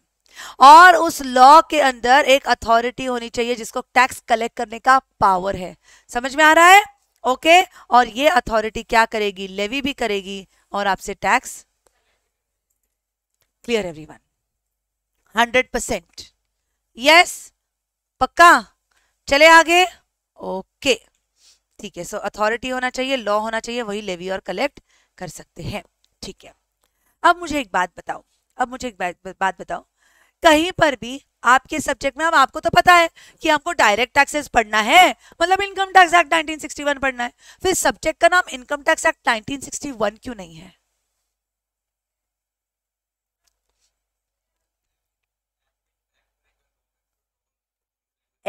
और उस लॉ के अंदर एक अथॉरिटी होनी चाहिए जिसको टैक्स कलेक्ट करने का पावर है समझ में आ रहा है ओके okay? और ये अथॉरिटी क्या करेगी लेवी भी करेगी और आपसे tax clear one hundred percent yes पक्का चले आगे ओके ठीक है सो अथॉरिटी होना चाहिए लॉ होना चाहिए वही लेवी और कलेक्ट कर सकते हैं ठीक है अब मुझे एक बात बताओ अब मुझे एक बात, बात बताओ कहीं पर भी आपके सब्जेक्ट में अब आपको तो पता है कि हमको डायरेक्ट टैक्सेस पढ़ना है मतलब इनकम टैक्स एक्ट 1961 पढ़ना है फिर सब्जेक्ट का नाम इनकम टैक्स एक्ट 1961 क्यों नहीं है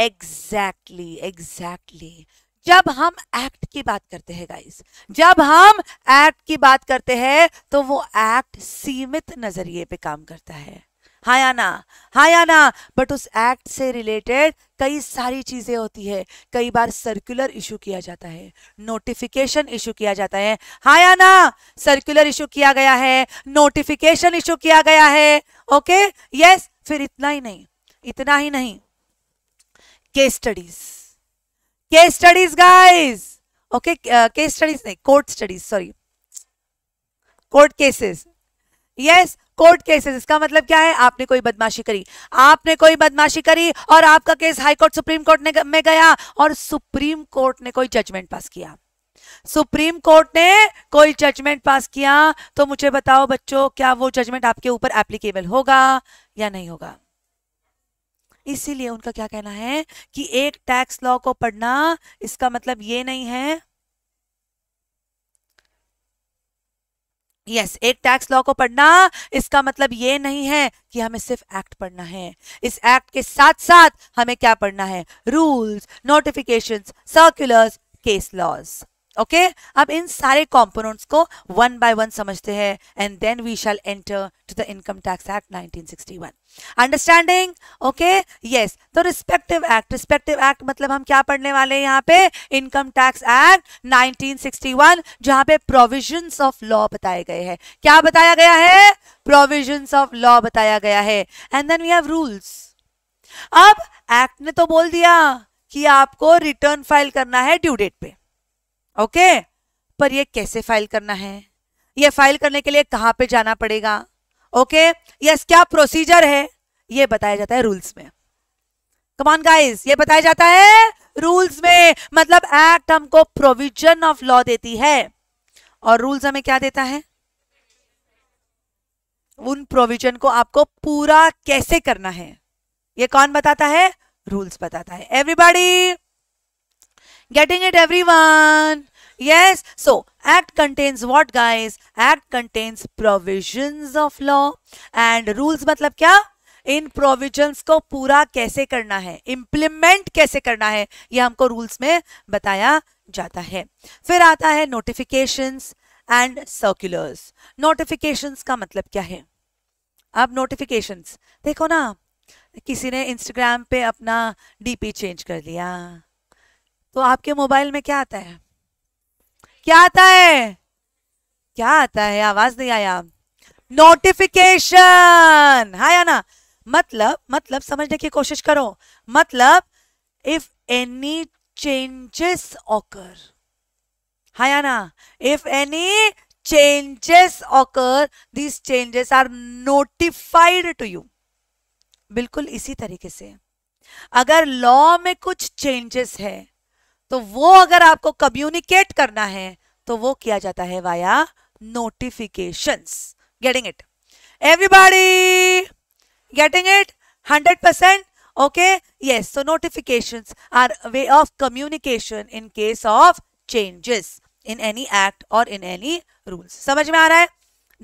एग्जैक्टली एग्जैक्टली जब हम एक्ट की बात करते हैं गाइस जब हम एक्ट की बात करते हैं तो वो एक्ट सीमित नजरिए पे काम करता है हा या ना हा या ना बट उस एक्ट से रिलेटेड कई सारी चीज़ें होती है कई बार सर्कुलर इशू किया जाता है नोटिफिकेशन इशू किया जाता है हा या ना सर्कुलर इशू किया गया है नोटिफिकेशन इशू किया गया है ओके यस फिर इतना ही नहीं इतना ही नहीं case studies case studies guys okay case studies नहीं court studies sorry court cases yes court cases इसका मतलब क्या है आपने कोई बदमाशी करी आपने कोई बदमाशी करी और आपका case high court supreme court ने में गया और सुप्रीम कोर्ट ने कोई जजमेंट पास किया सुप्रीम कोर्ट ने कोई जजमेंट पास किया तो मुझे बताओ बच्चों क्या वो जजमेंट आपके ऊपर एप्लीकेबल होगा या नहीं होगा इसीलिए उनका क्या कहना है कि एक टैक्स लॉ को पढ़ना इसका मतलब ये नहीं है यस yes, एक टैक्स लॉ को पढ़ना इसका मतलब ये नहीं है कि हमें सिर्फ एक्ट पढ़ना है इस एक्ट के साथ साथ हमें क्या पढ़ना है rules notifications circulars case laws okay अब इन सारे कॉम्पोनेंट्स को वन बाय वन समझते हैं and then we shall enter to the income tax act 1961 understanding okay yes तो रिस्पेक्टिव एक्ट रिस्पेक्टिव एक्ट मतलब हम क्या पढ़ने वाले हैं यहाँ पे इनकम टैक्स एक्ट 1961 जहां पे प्रोविजन ऑफ लॉ बताए गए हैं क्या बताया गया है प्रोविजन ऑफ लॉ बताया गया है and then we have rules अब एक्ट ने तो बोल दिया कि आपको रिटर्न फाइल करना है ड्यू डेट पे ओके पर ये कैसे फाइल करना है ये फाइल करने के लिए कहाँ पे जाना पड़ेगा ओके यस क्या प्रोसीजर है ये बताया जाता है रूल्स में कमान गाइज ये बताया जाता है रूल्स में मतलब एक्ट हमको प्रोविजन ऑफ लॉ देती है और रूल्स हमें क्या देता है उन प्रोविजन को आपको पूरा कैसे करना है ये कौन बताता है रूल्स बताता है everybody getting it everyone Yes, so Act contains what guys? Act contains provisions of law and rules मतलब क्या इन प्रोविजंस को पूरा कैसे करना है इम्प्लीमेंट कैसे करना है यह हमको रूल्स में बताया जाता है फिर आता है नोटिफिकेशंस एंड सर्कुलर्स नोटिफिकेशंस का मतलब क्या है अब नोटिफिकेशंस देखो ना किसी ने इंस्टाग्राम पे अपना डीपी चेंज कर लिया तो आपके मोबाइल में क्या आता है क्या आता है क्या आता है आवाज नहीं आया नोटिफिकेशन हा या ना मतलब मतलब समझने की कोशिश करो मतलब इफ एनी चेंजेस ऑकर हा या ना if any changes occur these changes are notified to you बिल्कुल इसी तरीके से अगर लॉ में कुछ चेंजेस है तो वो अगर आपको कम्युनिकेट करना है तो वो किया जाता है via notification getting it everybody getting it hundred percent okay yes so notification are way of communication in case of changes in any act और इन एनी रूल्स समझ में आ रहा है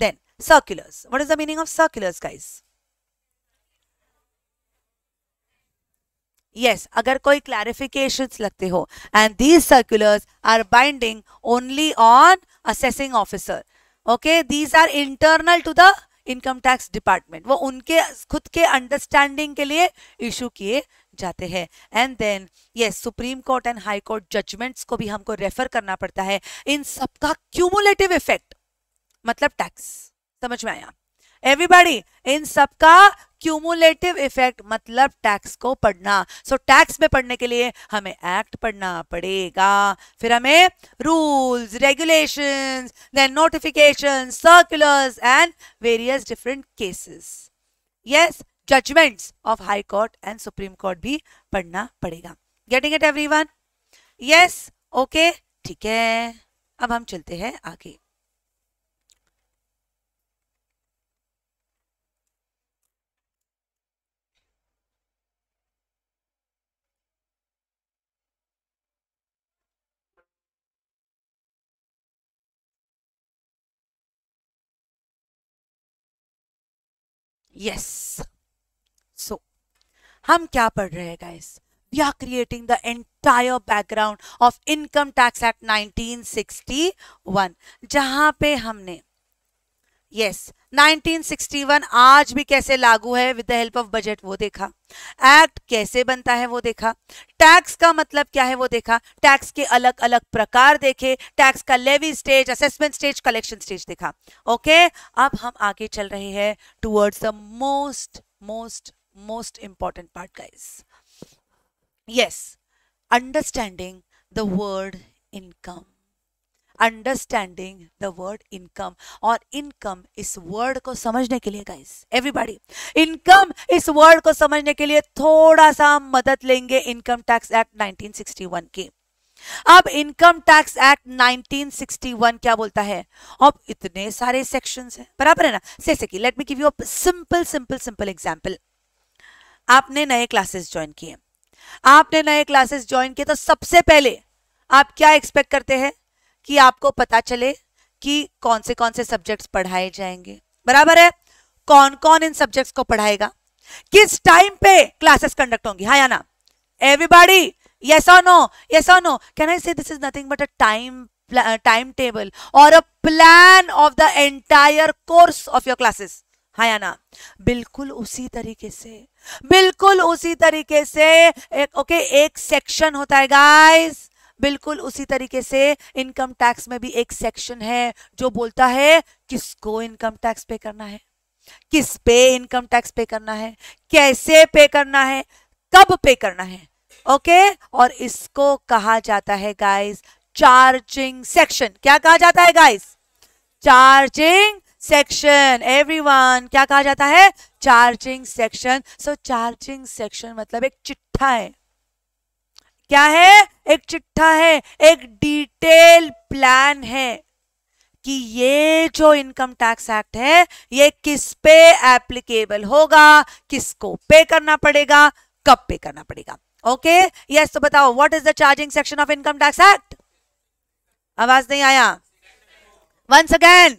then circulars what is the meaning of circulars guys yes agar koi clarifications lagte ho and these circulars are binding only on assessing officer okay these are internal to the income tax department वो उनके खुद के understanding के लिए issue किए जाते हैं and then yes supreme court and high court judgments को भी हमको रेफर करना पड़ता है इन सबका क्यूमुलेटिव इफेक्ट मतलब टैक्स समझ में आया एवरीबॉडी इन सबका क्यूमुलेटिव इफेक्ट मतलब टैक्स को पढ़ना सो so, टैक्स में पढ़ने के लिए हमें एक्ट पढ़ना पड़ेगा फिर हमें rules regulation then notification circulars and various different cases yes judgments of high court and supreme court भी पढ़ना पड़ेगा getting it one yes okay ठीक है अब हम चलते हैं आगे यस सो हम क्या पढ़ रहे हैं guys we are creating the entire background of income tax act 1961 जहां पे हमने यस 1961 आज भी कैसे लागू है with the help of budget वो देखा एक्ट कैसे बनता है वो देखा टैक्स का मतलब क्या है वो देखा टैक्स के अलग अलग प्रकार देखे टैक्स का levy stage assessment stage collection stage देखा ओके okay? अब हम आगे चल रहे हैं towards the most most most important part guys yes understanding the word income understanding the word income और इनकम इस वर्ड को समझने के लिए गाइस एवरीबॉडी इनकम इस वर्ड को समझने के लिए थोड़ा सा मदद लेंगे इनकम टैक्स एक्ट 1961 की अब इनकम टैक्स एक्ट 1961 क्या बोलता है अब इतने सारे सेक्शंस हैं बराबर है ना जैसे कि let me give you simple simple simple example आपने नए क्लासेस ज्वाइन किए आपने नए क्लासेस ज्वाइन किए तो सबसे पहले आप क्या एक्सपेक्ट करते हैं कि आपको पता चले कि कौन से कौन से सब्जेक्ट्स पढ़ाए जाएंगे बराबर है कौन कौन इन सब्जेक्ट्स को पढ़ाएगा किस टाइम पे क्लासेस कंडक्ट होंगी हाँ या ना एवरीबॉडी यस और नो यस और no can I say this is nothing but a time time table और a plan of the entire course of your classes हाँ या ना बिल्कुल उसी तरीके से बिल्कुल उसी तरीके से एक ओके एक सेक्शन होता है गाइस बिल्कुल उसी तरीके से इनकम टैक्स में भी एक सेक्शन है जो बोलता है किसको इनकम टैक्स पे करना है किस पे इनकम टैक्स पे करना है कैसे पे करना है कब पे करना है ओके और इसको कहा जाता है गाइस चार्जिंग सेक्शन क्या कहा जाता है गाइस चार्जिंग सेक्शन एवरीवन क्या कहा जाता है charging section so charging section मतलब एक चिट्ठा है क्या है एक चिट्ठा है एक डिटेल प्लान है कि ये जो इनकम टैक्स एक्ट है ये किस पे एप्लीकेबल होगा किसको पे करना पड़ेगा कब पे करना पड़ेगा ओके okay? यस yes, तो बताओ what is the charging section of income tax act आवाज नहीं आया वंस अगेन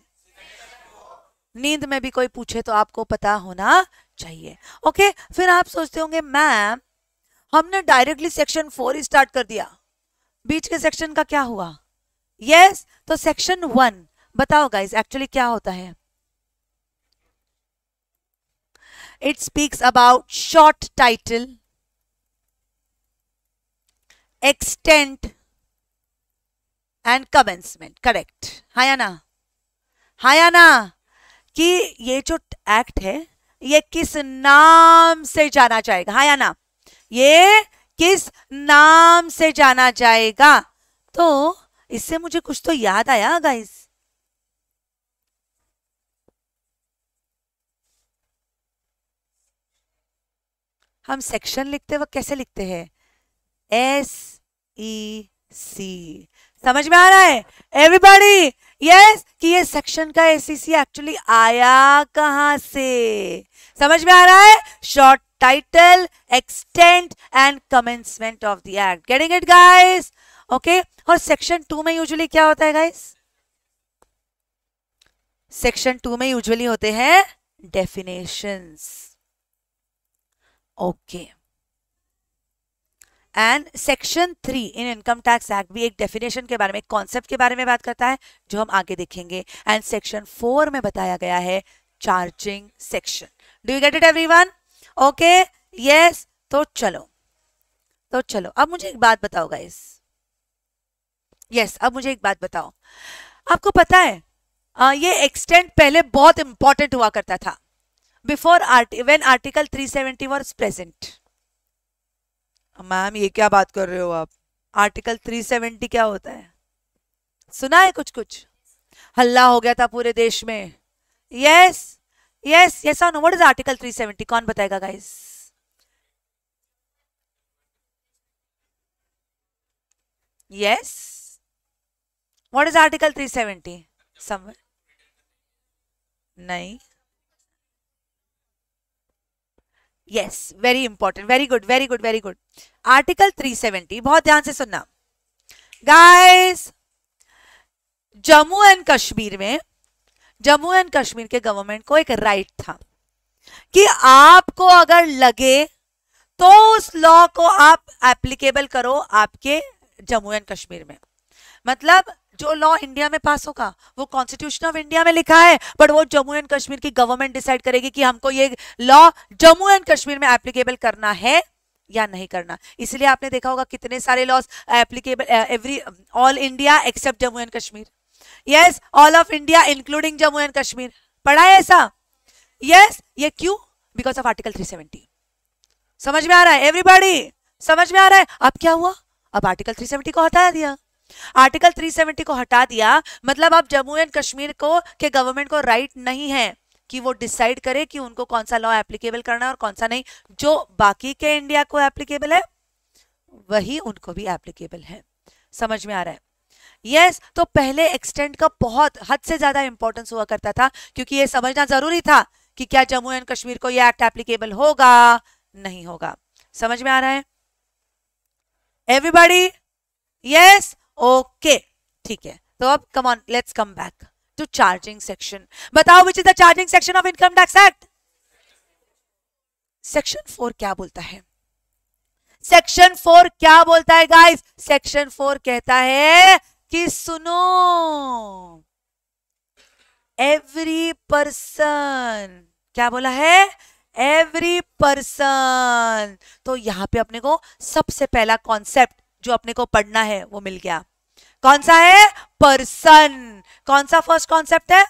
नींद में भी कोई पूछे तो आपको पता होना चाहिए ओके okay? फिर आप सोचते होंगे मैम हमने डायरेक्टली सेक्शन फोर स्टार्ट कर दिया बीच के सेक्शन का क्या हुआ यस yes, तो सेक्शन वन बताओ गाइज एक्चुअली क्या होता है it speaks about short title extent and commencement correct हाया ना हाँ ना कि ये जो एक्ट है ये किस नाम से जाना जाएगा हाया ना ये किस नाम से जाना जाएगा तो इससे मुझे कुछ तो याद आया गाइस हम सेक्शन लिखते वक्त कैसे लिखते हैं एस ई सी समझ में आ रहा है एवरीबॉडी यस कि ये सेक्शन का एसीसी एक्चुअली e, आया कहां से समझ में आ रहा है short title, extent and commencement of the act. Getting it guys? Okay. और section टू में usually क्या होता है guys? Section टू में usually होते हैं definitions. Okay okay. And section three in income tax act भी एक डेफिनेशन के बारे में कॉन्सेप्ट के बारे में बात करता है जो हम आगे देखेंगे एंड सेक्शन फोर में बताया गया है charging section do you get it everyone okay yes तो चलो तो चलो अब मुझे एक बात बताओ गाइस यस अब मुझे एक बात बताओ आपको पता है आ, ये एक्सटेंट पहले बहुत इंपॉर्टेंट हुआ करता था before art when article 370 seventy was present ma'am ये क्या बात कर रहे हो आप आर्टिकल 370 क्या होता है सुना है कुछ कुछ हल्ला हो गया था पूरे देश में yes yes yes on what is article 370 कौन बताएगा guys yes what is article 370 somewhere नहीं yes very important very good very good very good article 370 बहुत ध्यान से सुनना गाइस जम्मू एंड कश्मीर में जम्मू एंड कश्मीर के गवर्नमेंट को एक राइट था कि आपको अगर लगे तो उस लॉ को आप एप्लीकेबल करो आपके जम्मू एंड कश्मीर में मतलब जो लॉ इंडिया में पास होगा वो कॉन्स्टिट्यूशन ऑफ इंडिया में लिखा है बट वो जम्मू एंड कश्मीर की गवर्नमेंट डिसाइड करेगी कि हमको ये लॉ जम्मू एंड कश्मीर में एप्लीकेबल करना है या नहीं करना इसलिए आपने देखा होगा कितने सारे laws applicable every all India except Jammu and Kashmir yes all of India including Jammu and Kashmir पढ़ा है ऐसा यस yes, ये क्यों बिकॉज ऑफ आर्टिकल 370 समझ में आ रहा है एवरीबॉडी समझ में आ रहा है अब क्या हुआ अब आर्टिकल 370 को हटा दिया आर्टिकल 370 को हटा दिया मतलब अब जम्मू एंड कश्मीर को के गवर्नमेंट को राइट नहीं है कि वो डिसाइड करे कि उनको कौन सा लॉ एप्लीकेबल करना है और कौन सा नहीं जो बाकी के इंडिया को एप्लीकेबल है वही उनको भी एप्लीकेबल है समझ में आ रहा है यस yes, तो पहले एक्सटेंट का बहुत हद से ज़्यादा इंपॉर्टेंस हुआ करता था क्योंकि ये समझना ज़रूरी था कि क्या जम्मू एंड कश्मीर को ये एक्ट एप्लीकेबल होगा नहीं होगा समझ में आ रहा है एवरीबॉडी यस ओके ठीक है तो अब come on let's come back to charging section बताओ which is the charging section of income tax act section four क्या बोलता है सेक्शन फोर क्या बोलता है गाइस सेक्शन फोर कहता है कि सुनो एवरी पर्सन क्या बोला है एवरी पर्सन तो यहां पे अपने को सबसे पहला कॉन्सेप्ट जो अपने को पढ़ना है वो मिल गया कौन सा है पर्सन कौन सा फर्स्ट कॉन्सेप्ट है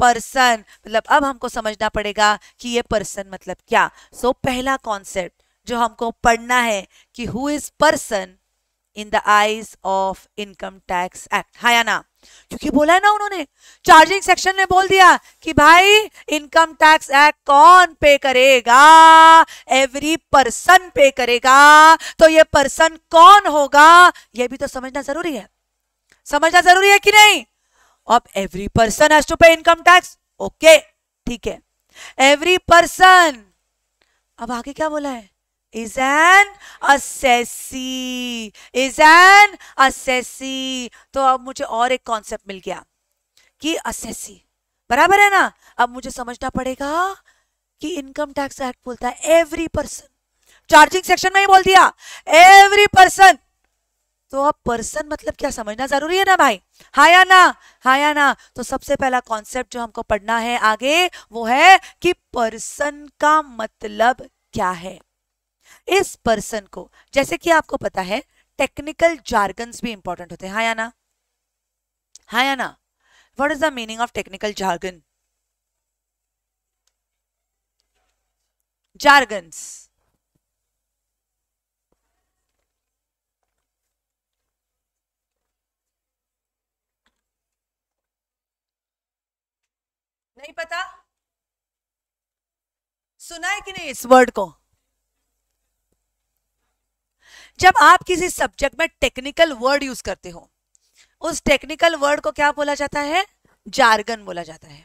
पर्सन मतलब अब हमको समझना पड़ेगा कि ये पर्सन मतलब क्या सो so, पहला कॉन्सेप्ट जो हमको पढ़ना है कि who is person in the eyes of income tax act हाँ या ना क्योंकि बोला है ना उन्होंने चार्जिंग सेक्शन में बोल दिया कि भाई इनकम टैक्स एक्ट कौन पे करेगा एवरी पर्सन पे करेगा तो ये पर्सन कौन होगा ये भी तो समझना जरूरी है समझना जरूरी है कि नहीं अब every person has to pay income tax okay ठीक है एवरी पर्सन अब आगे क्या बोला है is an assessee is an assessee तो अब मुझे और एक कॉन्सेप्ट मिल गया कि assessee बराबर है ना अब मुझे समझना पड़ेगा कि इनकम टैक्स एक्ट बोलता है एवरी पर्सन चार्जिंग सेक्शन में ही बोल दिया एवरी पर्सन तो अब पर्सन मतलब क्या समझना जरूरी है ना भाई हाया ना हाया ना तो सबसे पहला कॉन्सेप्ट जो हमको पढ़ना है आगे वो है कि पर्सन का मतलब क्या है इस पर्सन को जैसे कि आपको पता है टेक्निकल जार्गन्स भी इंपॉर्टेंट होते हैं हाँ या ना हाँ या ना what is the meaning of technical jargon jargons. नहीं पता सुना है कि नहीं इस वर्ड को जब आप किसी सब्जेक्ट में टेक्निकल वर्ड यूज करते हो उस टेक्निकल वर्ड को क्या बोला जाता है जार्गन बोला जाता है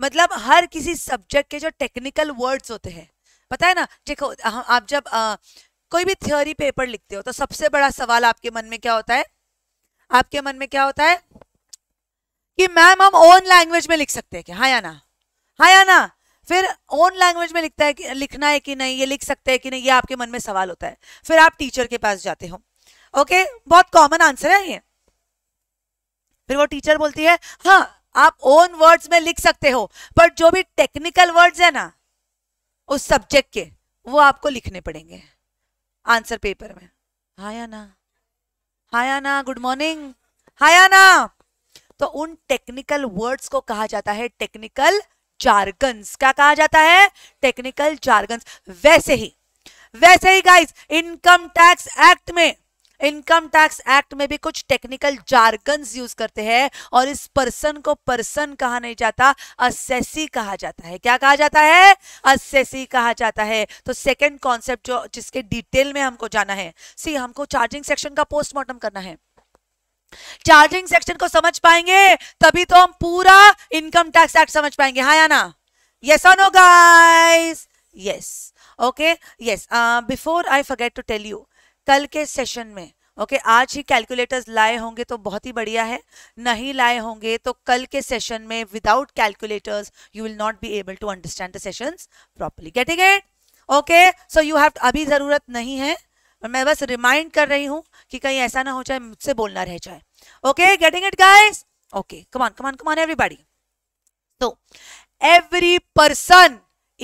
मतलब हर किसी सब्जेक्ट के जो टेक्निकल वर्ड्स होते हैं पता है ना देखो आप जब आ, कोई भी थ्योरी पेपर लिखते हो तो सबसे बड़ा सवाल आपके मन में क्या होता है आपके मन में क्या होता है कि मैम हम ओन लैंग्वेज में लिख सकते हैं क्या हाँ या ना हाँ या ना फिर ओन लैंग्वेज में लिखता है कि लिखना है कि नहीं ये लिख सकते हैं कि नहीं ये आपके मन में सवाल होता है फिर आप टीचर के पास जाते हो ओके बहुत कॉमन आंसर है ये फिर वो टीचर बोलती है हाँ आप ओन वर्ड्स में लिख सकते हो पर जो भी टेक्निकल वर्ड्स है ना उस सब्जेक्ट के वो आपको लिखने पड़ेंगे आंसर पेपर में हाया ना हाया ना गुड मॉर्निंग हाया ना तो उन टेक्निकल वर्ड्स को कहा जाता है टेक्निकल जार्गन्स क्या कहा जाता है टेक्निकल जार्गन्स वैसे ही वैसे ही गाइस इनकम टैक्स एक्ट में इनकम टैक्स एक्ट में भी कुछ टेक्निकल जार्गन्स यूज करते हैं और इस पर्सन को पर्सन कहा नहीं जाता असेसी कहा जाता है क्या कहा जाता है असेसी कहा जाता है तो सेकंड कॉन्सेप्ट जो जिसके डिटेल में हमको जाना है सी हमको चार्जिंग सेक्शन का पोस्टमार्टम करना है चार्जिंग सेक्शन को समझ पाएंगे तभी तो हम पूरा इनकम टैक्स एक्ट समझ पाएंगे हाँ या ना yes or no guys yes okay yes uh, before i forget कल के सेशन में ओके okay, आज ही कैलकुलेटर्स लाए होंगे तो बहुत ही बढ़िया है नहीं लाए होंगे तो कल के सेशन में without calculators you will not be able to understand the sessions properly getting it okay so you have अभी ज़रूरत नहीं है मैं बस रिमाइंड कर रही हूँ कि कहीं ऐसा ना हो जाए मुझसे बोलना रह जाए okay getting it guys okay come on come on come on everybody तो every person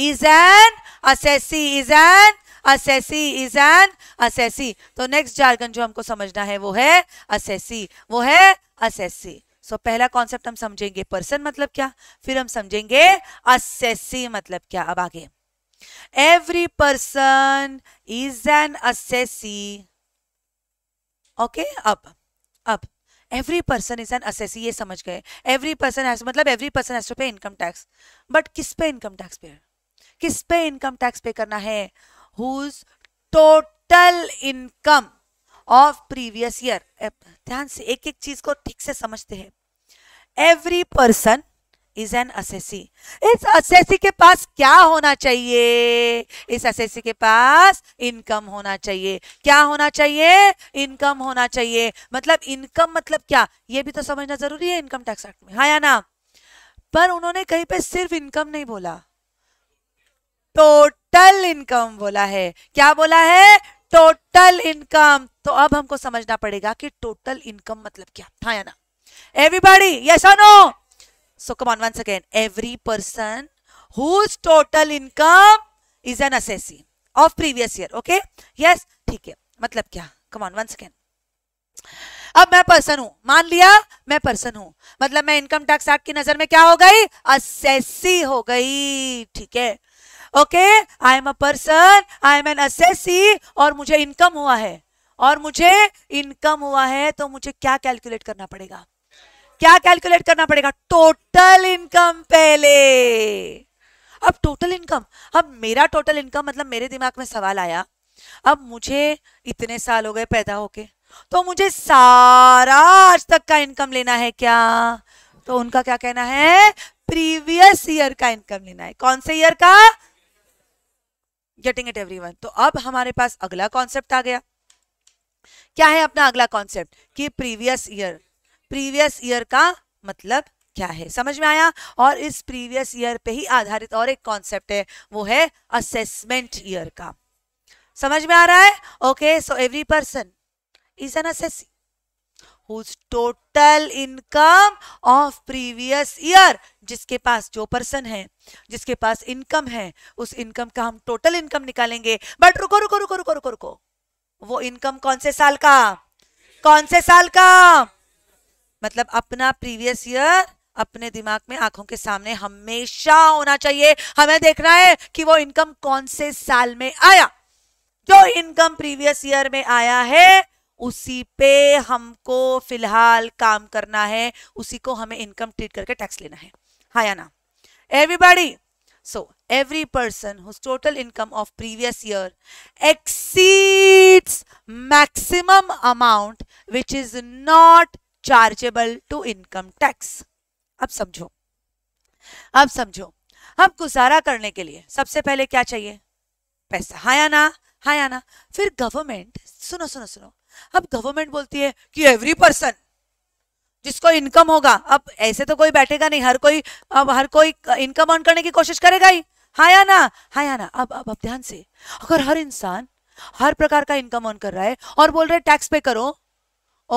is an assessee is an assessee is an assessee तो नेक्स्ट जार्गन जो हमको समझना है वो है असेसी वो है असेसी so, पहला कॉन्सेप्ट हम समझेंगे पर्सन मतलब क्या फिर हम समझेंगे असेसी मतलब क्या अब आगे every person is an assessee okay अब अब every person is an assessee ये समझ गए एवरी पर्सन हैज मतलब every person has to pay income tax but किस पे इनकम टैक्स पे किस पे इनकम टैक्स पे करना है whose total income of previous year ध्यान से एक एक चीज को ठीक से समझते हैं every person is an assessee इस असेसी के पास क्या होना चाहिए इस असेसी के पास इनकम होना चाहिए क्या होना चाहिए इनकम होना चाहिए मतलब इनकम मतलब क्या ये भी तो समझना जरूरी है इनकम टैक्स एक्ट में हाँ या ना पर उन्होंने कहीं पे सिर्फ इनकम नहीं बोला टोटल इनकम बोला है क्या बोला है टोटल इनकम तो अब हमको समझना पड़ेगा कि टोटल इनकम मतलब क्या था हाँ या ना एवरीबॉडी यस और no So come on, once again, every person whose total income is an assessee of previous year. Okay? Yes? theek hai matlab kya come on once again अब मैं person हूं मान लिया मैं पर्सन हूं मतलब मैं इनकम टैक्स एक्ट की नजर में क्या हो गई असेसी हो गई ठीक है okay I am a person I am an assessee और मुझे इनकम हुआ है और मुझे इनकम हुआ है तो मुझे क्या कैलकुलेट करना पड़ेगा क्या कैलकुलेट करना पड़ेगा टोटल इनकम पहले अब टोटल इनकम अब मेरा टोटल इनकम मतलब मेरे दिमाग में सवाल आया अब मुझे इतने साल हो गए पैदा होके तो मुझे सारा आज तक का इनकम लेना है क्या तो उनका क्या कहना है प्रीवियस ईयर का इनकम लेना है कौन से ईयर का गेटिंग इट एवरीवन तो अब हमारे पास अगला कॉन्सेप्ट आ गया क्या है अपना अगला कॉन्सेप्ट कि प्रीवियस ईयर प्रीवियस ईयर का मतलब क्या है समझ में आया और इस प्रीवियस ईयर पे ही आधारित और एक कॉन्सेप्ट है वो है असेसमेंट ईयर का समझ में आ रहा है okay so every person is an assessee whose total income of previous जिसके पास जो पर्सन है जिसके पास इनकम है उस इनकम का हम टोटल इनकम निकालेंगे बट रुको रुको रुको रुको रुको रुको वो इनकम कौन से साल का कौन से साल का मतलब अपना प्रीवियस ईयर अपने दिमाग में आंखों के सामने हमेशा होना चाहिए हमें देखना है कि वो इनकम कौन से साल में आया जो इनकम प्रीवियस ईयर में आया है उसी पे हमको फिलहाल काम करना है उसी को हमें इनकम ट्रीट करके टैक्स लेना है हा या ना everybody so every person whose total income of previous year exceeds maximum amount which is not chargeable to income tax अब समझो अब समझो हम गुजारा करने के लिए सबसे पहले क्या चाहिए पैसा हाँ या ना हाँ या ना फिर गवर्नमेंट सुनो सुनो सुनो अब गवर्नमेंट बोलती है कि एवरी पर्सन जिसको इनकम होगा अब ऐसे तो कोई बैठेगा नहीं हर कोई अब हर कोई इनकम ऑन करने की कोशिश करेगा ही हाँ या ना हाँ या ना अब अब अब ध्यान से अगर हर इंसान हर प्रकार का इनकम ऑन कर रहा है और बोल रहे टैक्स पे करो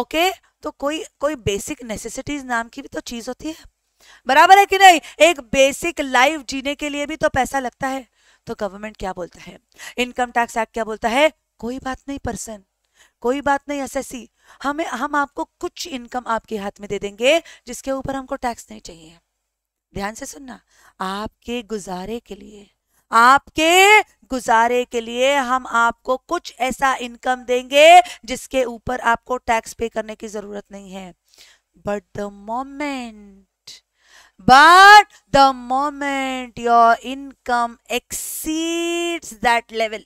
ओके तो कोई कोई बेसिक नेसेसिटीज नाम की भी तो चीज होती है बराबर है कि नहीं एक बेसिक लाइफ जीने के लिए भी तो पैसा लगता है तो गवर्नमेंट क्या बोलता है इनकम टैक्स एक्ट क्या बोलता है कोई बात नहीं पर्सन कोई बात नहीं एस हमें हम आपको कुछ इनकम आपके हाथ में दे देंगे जिसके ऊपर हमको टैक्स नहीं चाहिए ध्यान से सुनना आपके गुजारे के लिए आपके गुजारे के लिए हम आपको कुछ ऐसा इनकम देंगे जिसके ऊपर आपको टैक्स पे करने की जरूरत नहीं है but the moment but the moment your income exceeds that level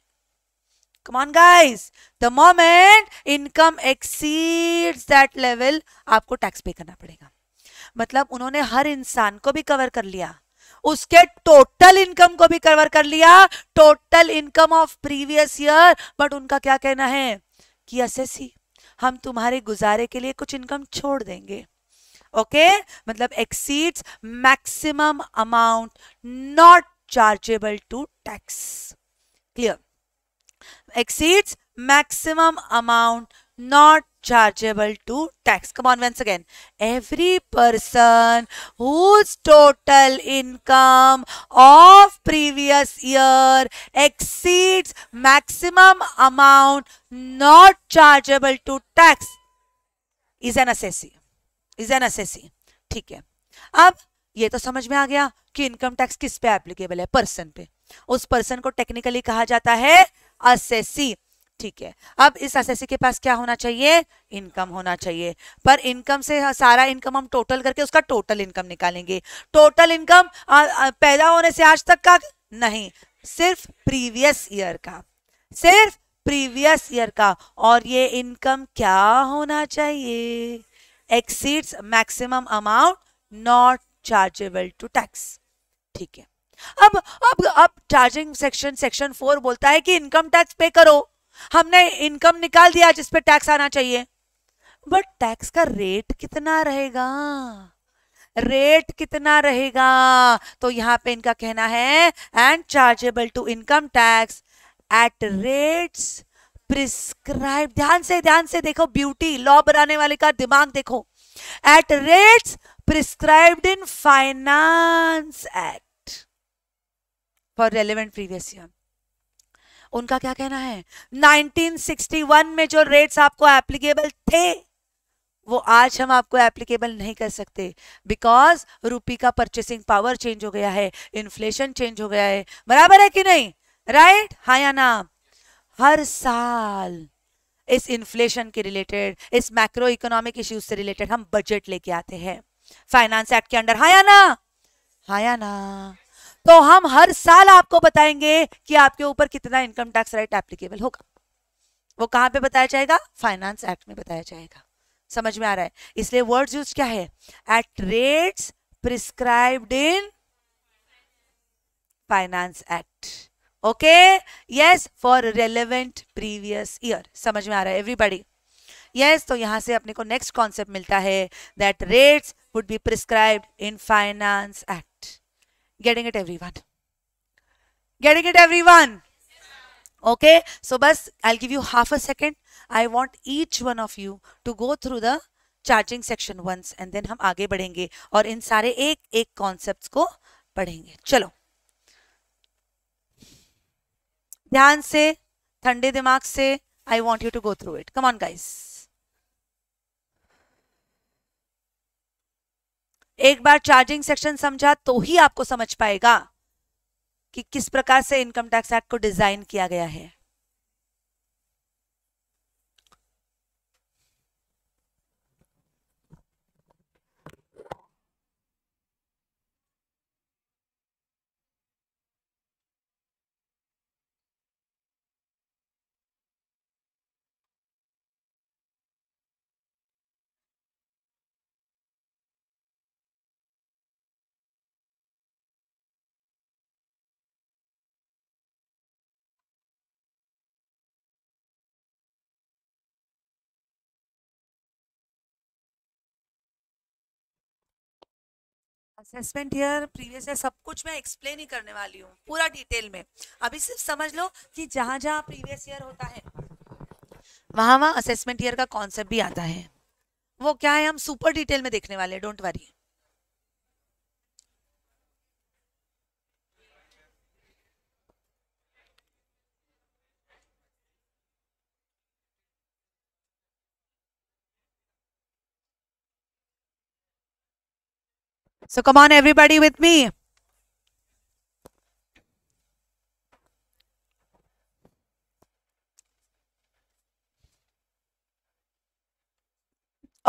come on guys the moment income exceeds that level आपको टैक्स पे करना पड़ेगा मतलब उन्होंने हर इंसान को भी कवर कर लिया उसके टोटल इनकम को भी कवर कर लिया total income of previous year but उनका क्या कहना है कि असेसी हम तुम्हारे गुजारे के लिए कुछ इनकम छोड़ देंगे ओके okay? मतलब exceeds maximum amount not chargeable to tax clear exceeds maximum amount not chargeable to tax. Come on, once again. Every person whose total income of previous year exceeds maximum amount not chargeable to tax is an assessee. Is an assessee. theek hai ab ये तो समझ में आ गया कि income tax किस पे applicable है person पे उस पर्सन को टेक्निकली कहा जाता है असेसी ठीक है अब इस असेसी के पास क्या होना चाहिए इनकम होना चाहिए पर इनकम से सारा इनकम हम टोटल करके उसका टोटल इनकम निकालेंगे टोटल इनकम पैदा होने से आज तक का नहीं सिर्फ प्रीवियस ईयर का सिर्फ प्रीवियस ईयर का और ये इनकम क्या होना चाहिए exceeds maximum amount not chargeable to tax ठीक है अब अब अब चार्जिंग सेक्शन सेक्शन फोर बोलता है कि इनकम टैक्स पे करो हमने इनकम निकाल दिया जिस पे टैक्स आना चाहिए बट टैक्स का रेट कितना रहेगा रेट कितना रहेगा तो यहां पे इनका कहना है and chargeable to income tax at rates prescribe ध्यान से ध्यान से देखो ब्यूटी लॉ बनाने वाले का दिमाग देखो at rates prescribed in finance act for relevant previous year उनका क्या कहना है 1961 में जो रेट्स आपको एप्लीकेबल थे वो आज हम आपको एप्लीकेबल नहीं कर सकते बिकॉज रूपी का परचेसिंग पावर चेंज हो गया है इन्फ्लेशन चेंज हो गया है बराबर है कि नहीं राइट right? हाँ या ना हर साल इस इन्फ्लेशन के रिलेटेड इस मैक्रो इकोनॉमिक इश्यूज से रिलेटेड हम बजट लेके आते हैं फाइनेंस एक्ट के अंडर हाँ या ना हाँ या ना तो हम हर साल आपको बताएंगे कि आपके ऊपर कितना इनकम टैक्स राइट एप्लीकेबल होगा वो कहां पे बताया जाएगा फाइनेंस एक्ट में बताया जाएगा समझ में आ रहा है इसलिए वर्ड्स यूज क्या है at rates prescribed in finance act okay yes for relevant previous year समझ में आ रहा है एवरीबडी यस yes, तो यहां से अपने को नेक्स्ट कॉन्सेप्ट मिलता है that rates would be prescribed in finance act getting it every one getting it every one okay so बस I give you half a second I want each one of you to go through the charging section once and then हम आगे बढ़ेंगे और इन सारे एक एक concept को पढ़ेंगे चलो ध्यान से ठंडे दिमाग से I want you to go through it come guys एक बार चार्जिंग सेक्शन समझा तो ही आपको समझ पाएगा कि किस प्रकार से इनकम टैक्स एक्ट को डिजाइन किया गया है असेसमेंट ईयर प्रीवियस ईयर सब कुछ मैं एक्सप्लेन ही करने वाली हूँ पूरा डिटेल में अभी सिर्फ समझ लो कि जहाँ जहाँ प्रीवियस ईयर होता है वहाँ वहाँ असेसमेंट ईयर का कॉन्सेप्ट भी आता है वो क्या है हम सुपर डिटेल में देखने वाले don't worry So come on, everybody with me.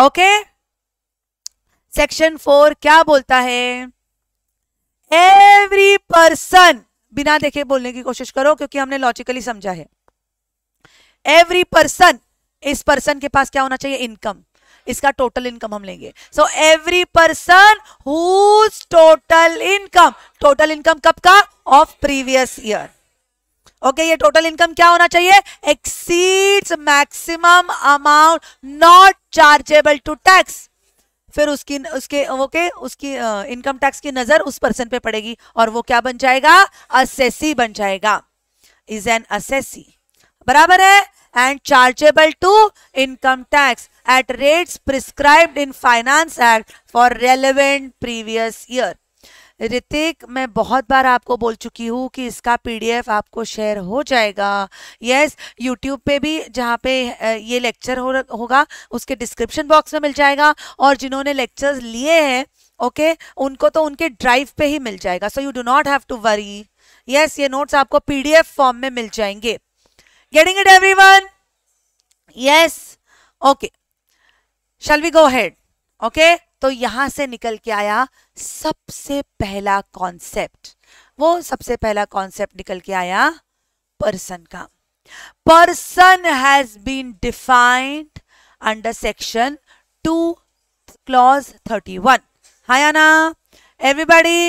Okay section four क्या बोलता है एवरी पर्सन बिना देखे बोलने की कोशिश करो क्योंकि हमने लॉजिकली समझा है एवरी पर्सन इस पर्सन के पास क्या होना चाहिए इनकम इसका टोटल इनकम हम लेंगे so every person whose total income total income कब का ऑफ प्रीवियस ईयर ओके ये टोटल इनकम क्या होना चाहिए exceeds maximum amount not chargeable to tax फिर उसकी उसके ओके उसकी इनकम टैक्स की नजर उस पर्सन पे पड़ेगी और वो क्या बन जाएगा असेसी बन जाएगा इज एन असेसी बराबर है and chargeable to income tax at rates prescribe in finance act for relevant previous year Hrithik मैं बहुत बार आपको बोल चुकी हूँ कि इसका पीडीएफ आपको शेयर हो जाएगा यस yes, यूट्यूब पे भी जहाँ पे ये लेक्चर हो होगा उसके डिस्क्रिप्शन बॉक्स में मिल जाएगा और जिन्होंने लेक्चर्स लिए हैं ओके okay, उनको तो उनके ड्राइव पे ही मिल जाएगा so you do not have to worry yes ये नोट्स आपको पीडीएफ फॉर्म में मिल जाएंगे Getting it everyone? Yes. Okay. Shall we go ahead? Okay. तो यहां से निकल के आया सबसे पहला कॉन्सेप्ट वो सबसे पहला कॉन्सेप्ट निकल के आया पर्सन का person has been defined under section two clause thirty one हाया ना everybody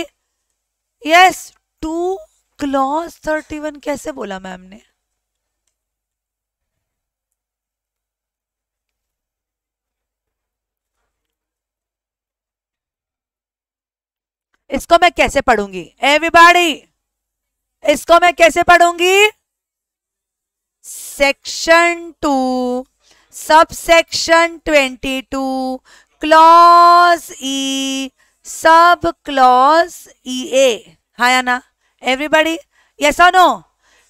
yes two clause thirty one कैसे बोला मैम ने इसको मैं कैसे पढ़ूंगी एवरीबॉडी इसको मैं कैसे पढ़ूंगी section two sub section twenty two clause E sub clause E A हा या ना एवरीबॉडी यस और no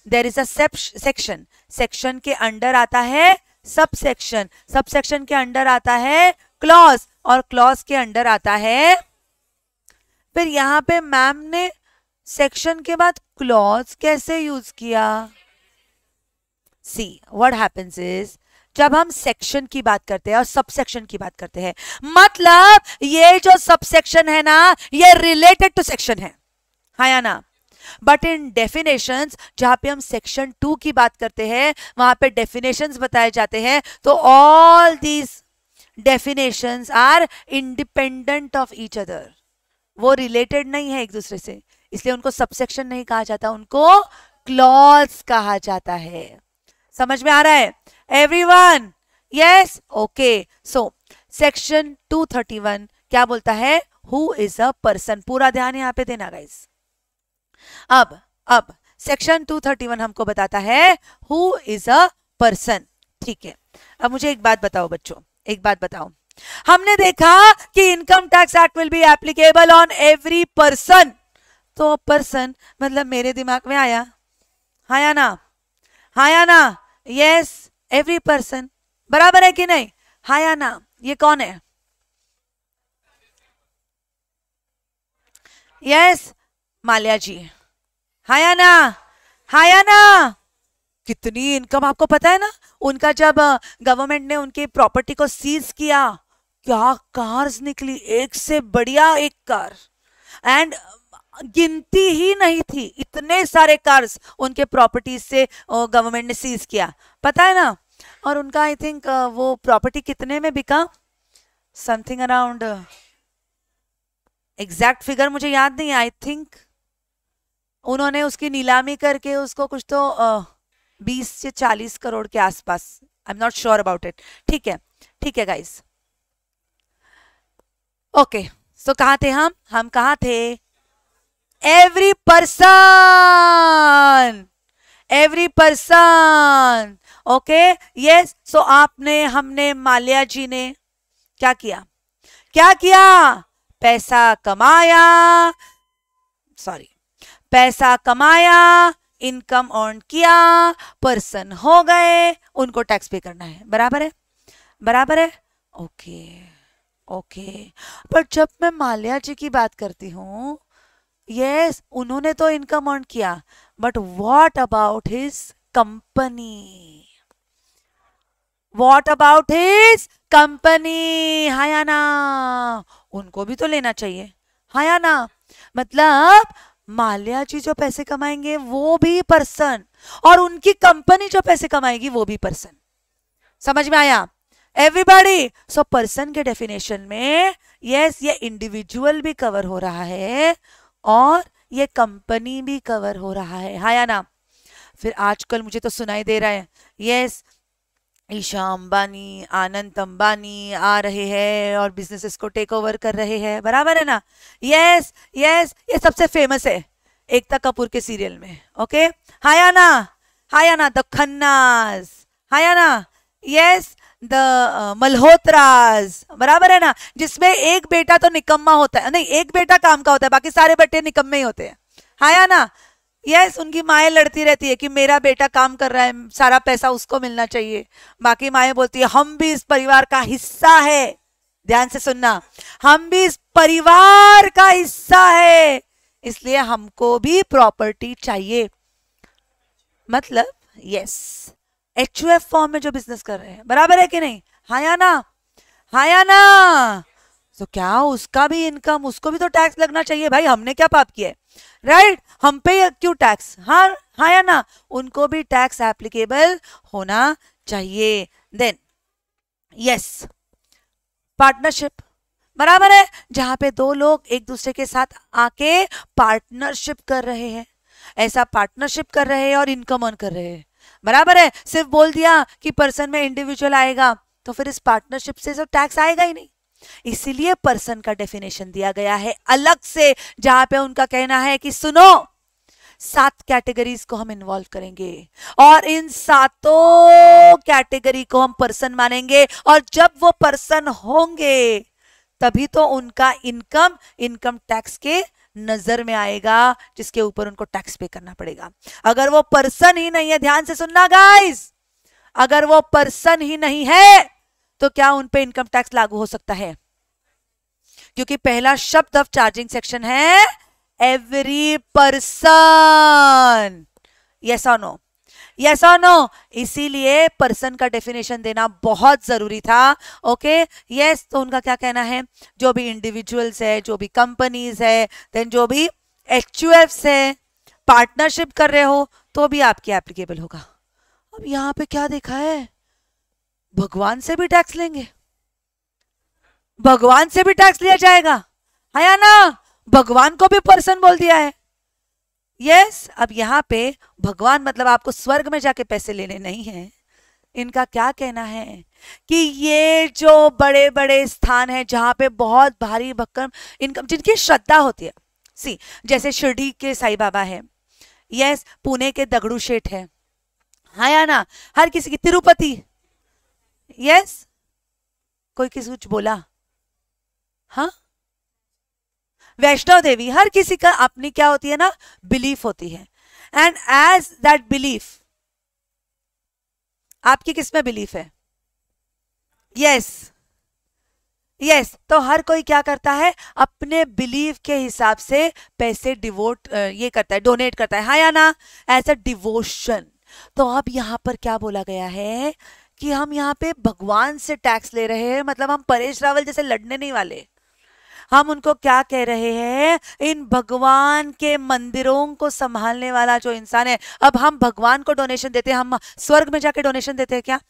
there is a section section के अंडर आता है सब सेक्शन सब सेक्शन के अंडर आता है क्लॉज और क्लॉज के अंडर आता है फिर यहाँ पे मैम ने सेक्शन के बाद क्लॉज कैसे यूज किया सी वट हैपन्स इज जब हम सेक्शन की बात करते हैं और सब सेक्शन की बात करते हैं मतलब ये जो सब सेक्शन है ना ये रिलेटेड टू सेक्शन है हाँ या ना बट इन डेफिनेशन जहां पे हम सेक्शन टू की बात करते हैं वहां पे डेफिनेशन बताए जाते हैं तो all these definitions are independent of each other वो रिलेटेड नहीं है एक दूसरे से इसलिए उनको सबसेक्शन नहीं कहा जाता उनको क्लॉज कहा जाता है समझ में आ रहा है everyone yes okay so section 231 क्या बोलता है हु इज अ पर्सन पूरा ध्यान यहाँ पे देना गाइस अब अब सेक्शन 231 हमको बताता है हु इज अ पर्सन ठीक है अब मुझे एक बात बताओ बच्चों एक बात बताओ हमने देखा कि income tax act will be applicable on every person तो पर्सन मतलब मेरे दिमाग में आया हाया या ना हाया या ना यस एवरी पर्सन बराबर है कि नहीं हाया या ना ये कौन है यस माल्या जी हाँ या ना हाया या ना कितनी इनकम आपको पता है ना उनका जब गवर्नमेंट ने उनकी प्रॉपर्टी को सीज किया क्या कार्स निकली एक से बढ़िया एक कार एंड गिनती ही नहीं थी इतने सारे कार्स उनके प्रॉपर्टीज से गवर्नमेंट ने सीज किया पता है ना और उनका आई थिंक वो प्रॉपर्टी कितने में बिका समथिंग अराउंड एग्जैक्ट फिगर मुझे याद नहीं आई थिंक उन्होंने उसकी नीलामी करके उसको कुछ तो बीस से चालीस करोड़ के आसपास I am not sure about it ठीक है ठीक है गाइस ओके सो कहा थे हम हम कहा थे every person every person okay yes so आपने हमने माल्या जी ने क्या किया क्या किया पैसा कमाया सॉरी पैसा कमाया इनकम ऑन किया पर्सन हो गए उनको टैक्स पे करना है बराबर है बराबर है ओके okay. ओके पर जब मैं माल्या जी की बात करती हूँ यस yes, उन्होंने तो इनकम अर्न किया but what about his company what about his company हायाना उनको भी तो लेना चाहिए हायाना मतलब माल्या जी जो पैसे कमाएंगे वो भी पर्सन और उनकी कंपनी जो पैसे कमाएगी वो भी पर्सन समझ में आया एवरीबॉडी सो पर्सन के डेफिनेशन में यस yes, ये इंडिविजुअल भी कवर हो रहा है और ये कंपनी भी कवर हो रहा है हा या ना फिर आजकल मुझे तो सुनाई दे रहा है यस yes, ईशा अंबानी आनंद अंबानी आ रहे हैं और बिजनेसेस को टेक ओवर कर रहे हैं बराबर है ना यस यस ये सबसे फेमस है एकता कपूर के सीरियल में ओके हाया ना हाया ना द खन्नास हाया ना यस द मल्होत्रास uh, बराबर है ना जिसमें एक बेटा तो निकम्मा होता है नहीं एक बेटा काम का होता है बाकी सारे बेटे निकम्मे ही होते हैं हाँ या ना यस yes, उनकी माए लड़ती रहती है कि मेरा बेटा काम कर रहा है सारा पैसा उसको मिलना चाहिए बाकी माए बोलती है हम भी इस परिवार का हिस्सा है ध्यान से सुनना हम भी इस परिवार का हिस्सा है इसलिए हमको भी प्रॉपर्टी चाहिए मतलब यस एच फॉर्म में जो बिजनेस कर रहे हैं बराबर है कि नहीं हाँ या ना हाँ या ना तो क्या उसका भी इनकम उसको भी तो टैक्स लगना चाहिए भाई हमने क्या पाप किया है राइट right? हम पे क्यों टैक्स हाँ हाँ या ना उनको भी टैक्स एप्लीकेबल होना चाहिए देन यस पार्टनरशिप बराबर है जहां पे दो लोग एक दूसरे के साथ आके पार्टनरशिप कर रहे हैं ऐसा पार्टनरशिप कर रहे हैं और इनकम ऑन कर रहे हैं बराबर है सिर्फ बोल दिया कि पर्सन में इंडिविजुअल आएगा तो फिर इस पार्टनरशिप से तो टैक्स आएगा ही नहीं इसीलिए पर्सन का डेफिनेशन दिया गया है अलग से जहां पे उनका कहना है कि सुनो सात कैटेगरीज को हम इन्वॉल्व करेंगे और इन सातों कैटेगरी को हम पर्सन मानेंगे और जब वो पर्सन होंगे तभी तो उनका इनकम इनकम टैक्स के नजर में आएगा जिसके ऊपर उनको टैक्स पे करना पड़ेगा अगर वो पर्सन ही नहीं है ध्यान से सुनना गाइस अगर वो पर्सन ही नहीं है तो क्या उन पे इनकम टैक्स लागू हो सकता है क्योंकि पहला शब्द ऑफ चार्जिंग सेक्शन है एवरी पर्सन यस और नो यस और नो इसीलिए पर्सन का डेफिनेशन देना बहुत ज़रूरी था ओके okay? यस yes, तो उनका क्या कहना है जो भी इंडिविजुअल्स है जो भी कंपनीज है देन जो भी एच है पार्टनरशिप कर रहे हो तो भी आपके एप्लीकेबल होगा अब यहाँ पे क्या देखा है भगवान से भी टैक्स लेंगे भगवान से भी टैक्स लिया जाएगा है ना भगवान को भी पर्सन बोल दिया है यस अब यहाँ पे भगवान मतलब आपको स्वर्ग में जाके पैसे लेने नहीं है इनका क्या कहना है कि ये जो बड़े बड़े स्थान है जहां पे बहुत भारी भक्कम इनकम जिनकी श्रद्धा होती है सी जैसे शिरडी के साई बाबा है यस पुणे के दगड़ू शेठ है हाँ या ना हर किसी की तिरुपति यस कोई किसी कुछ बोला हाँ वैष्णव देवी हर किसी का अपनी क्या होती है ना बिलीफ होती है एंड एज दैट बिलीफ आपकी किसमें बिलीफ है यस yes. यस yes, तो हर कोई क्या करता है अपने बिलीफ के हिसाब से पैसे डिवोट ये करता है डोनेट करता है हाँ या ना एज अ डिवोशन तो अब यहाँ पर क्या बोला गया है कि हम यहाँ पे भगवान से टैक्स ले रहे हैं मतलब हम परेश रावल जैसे लड़ने नहीं वाले हम उनको क्या कह रहे हैं इन भगवान के मंदिरों को संभालने वाला जो इंसान है अब हम भगवान को डोनेशन देते हैं हम स्वर्ग में जाके डोनेशन देते हैं क्या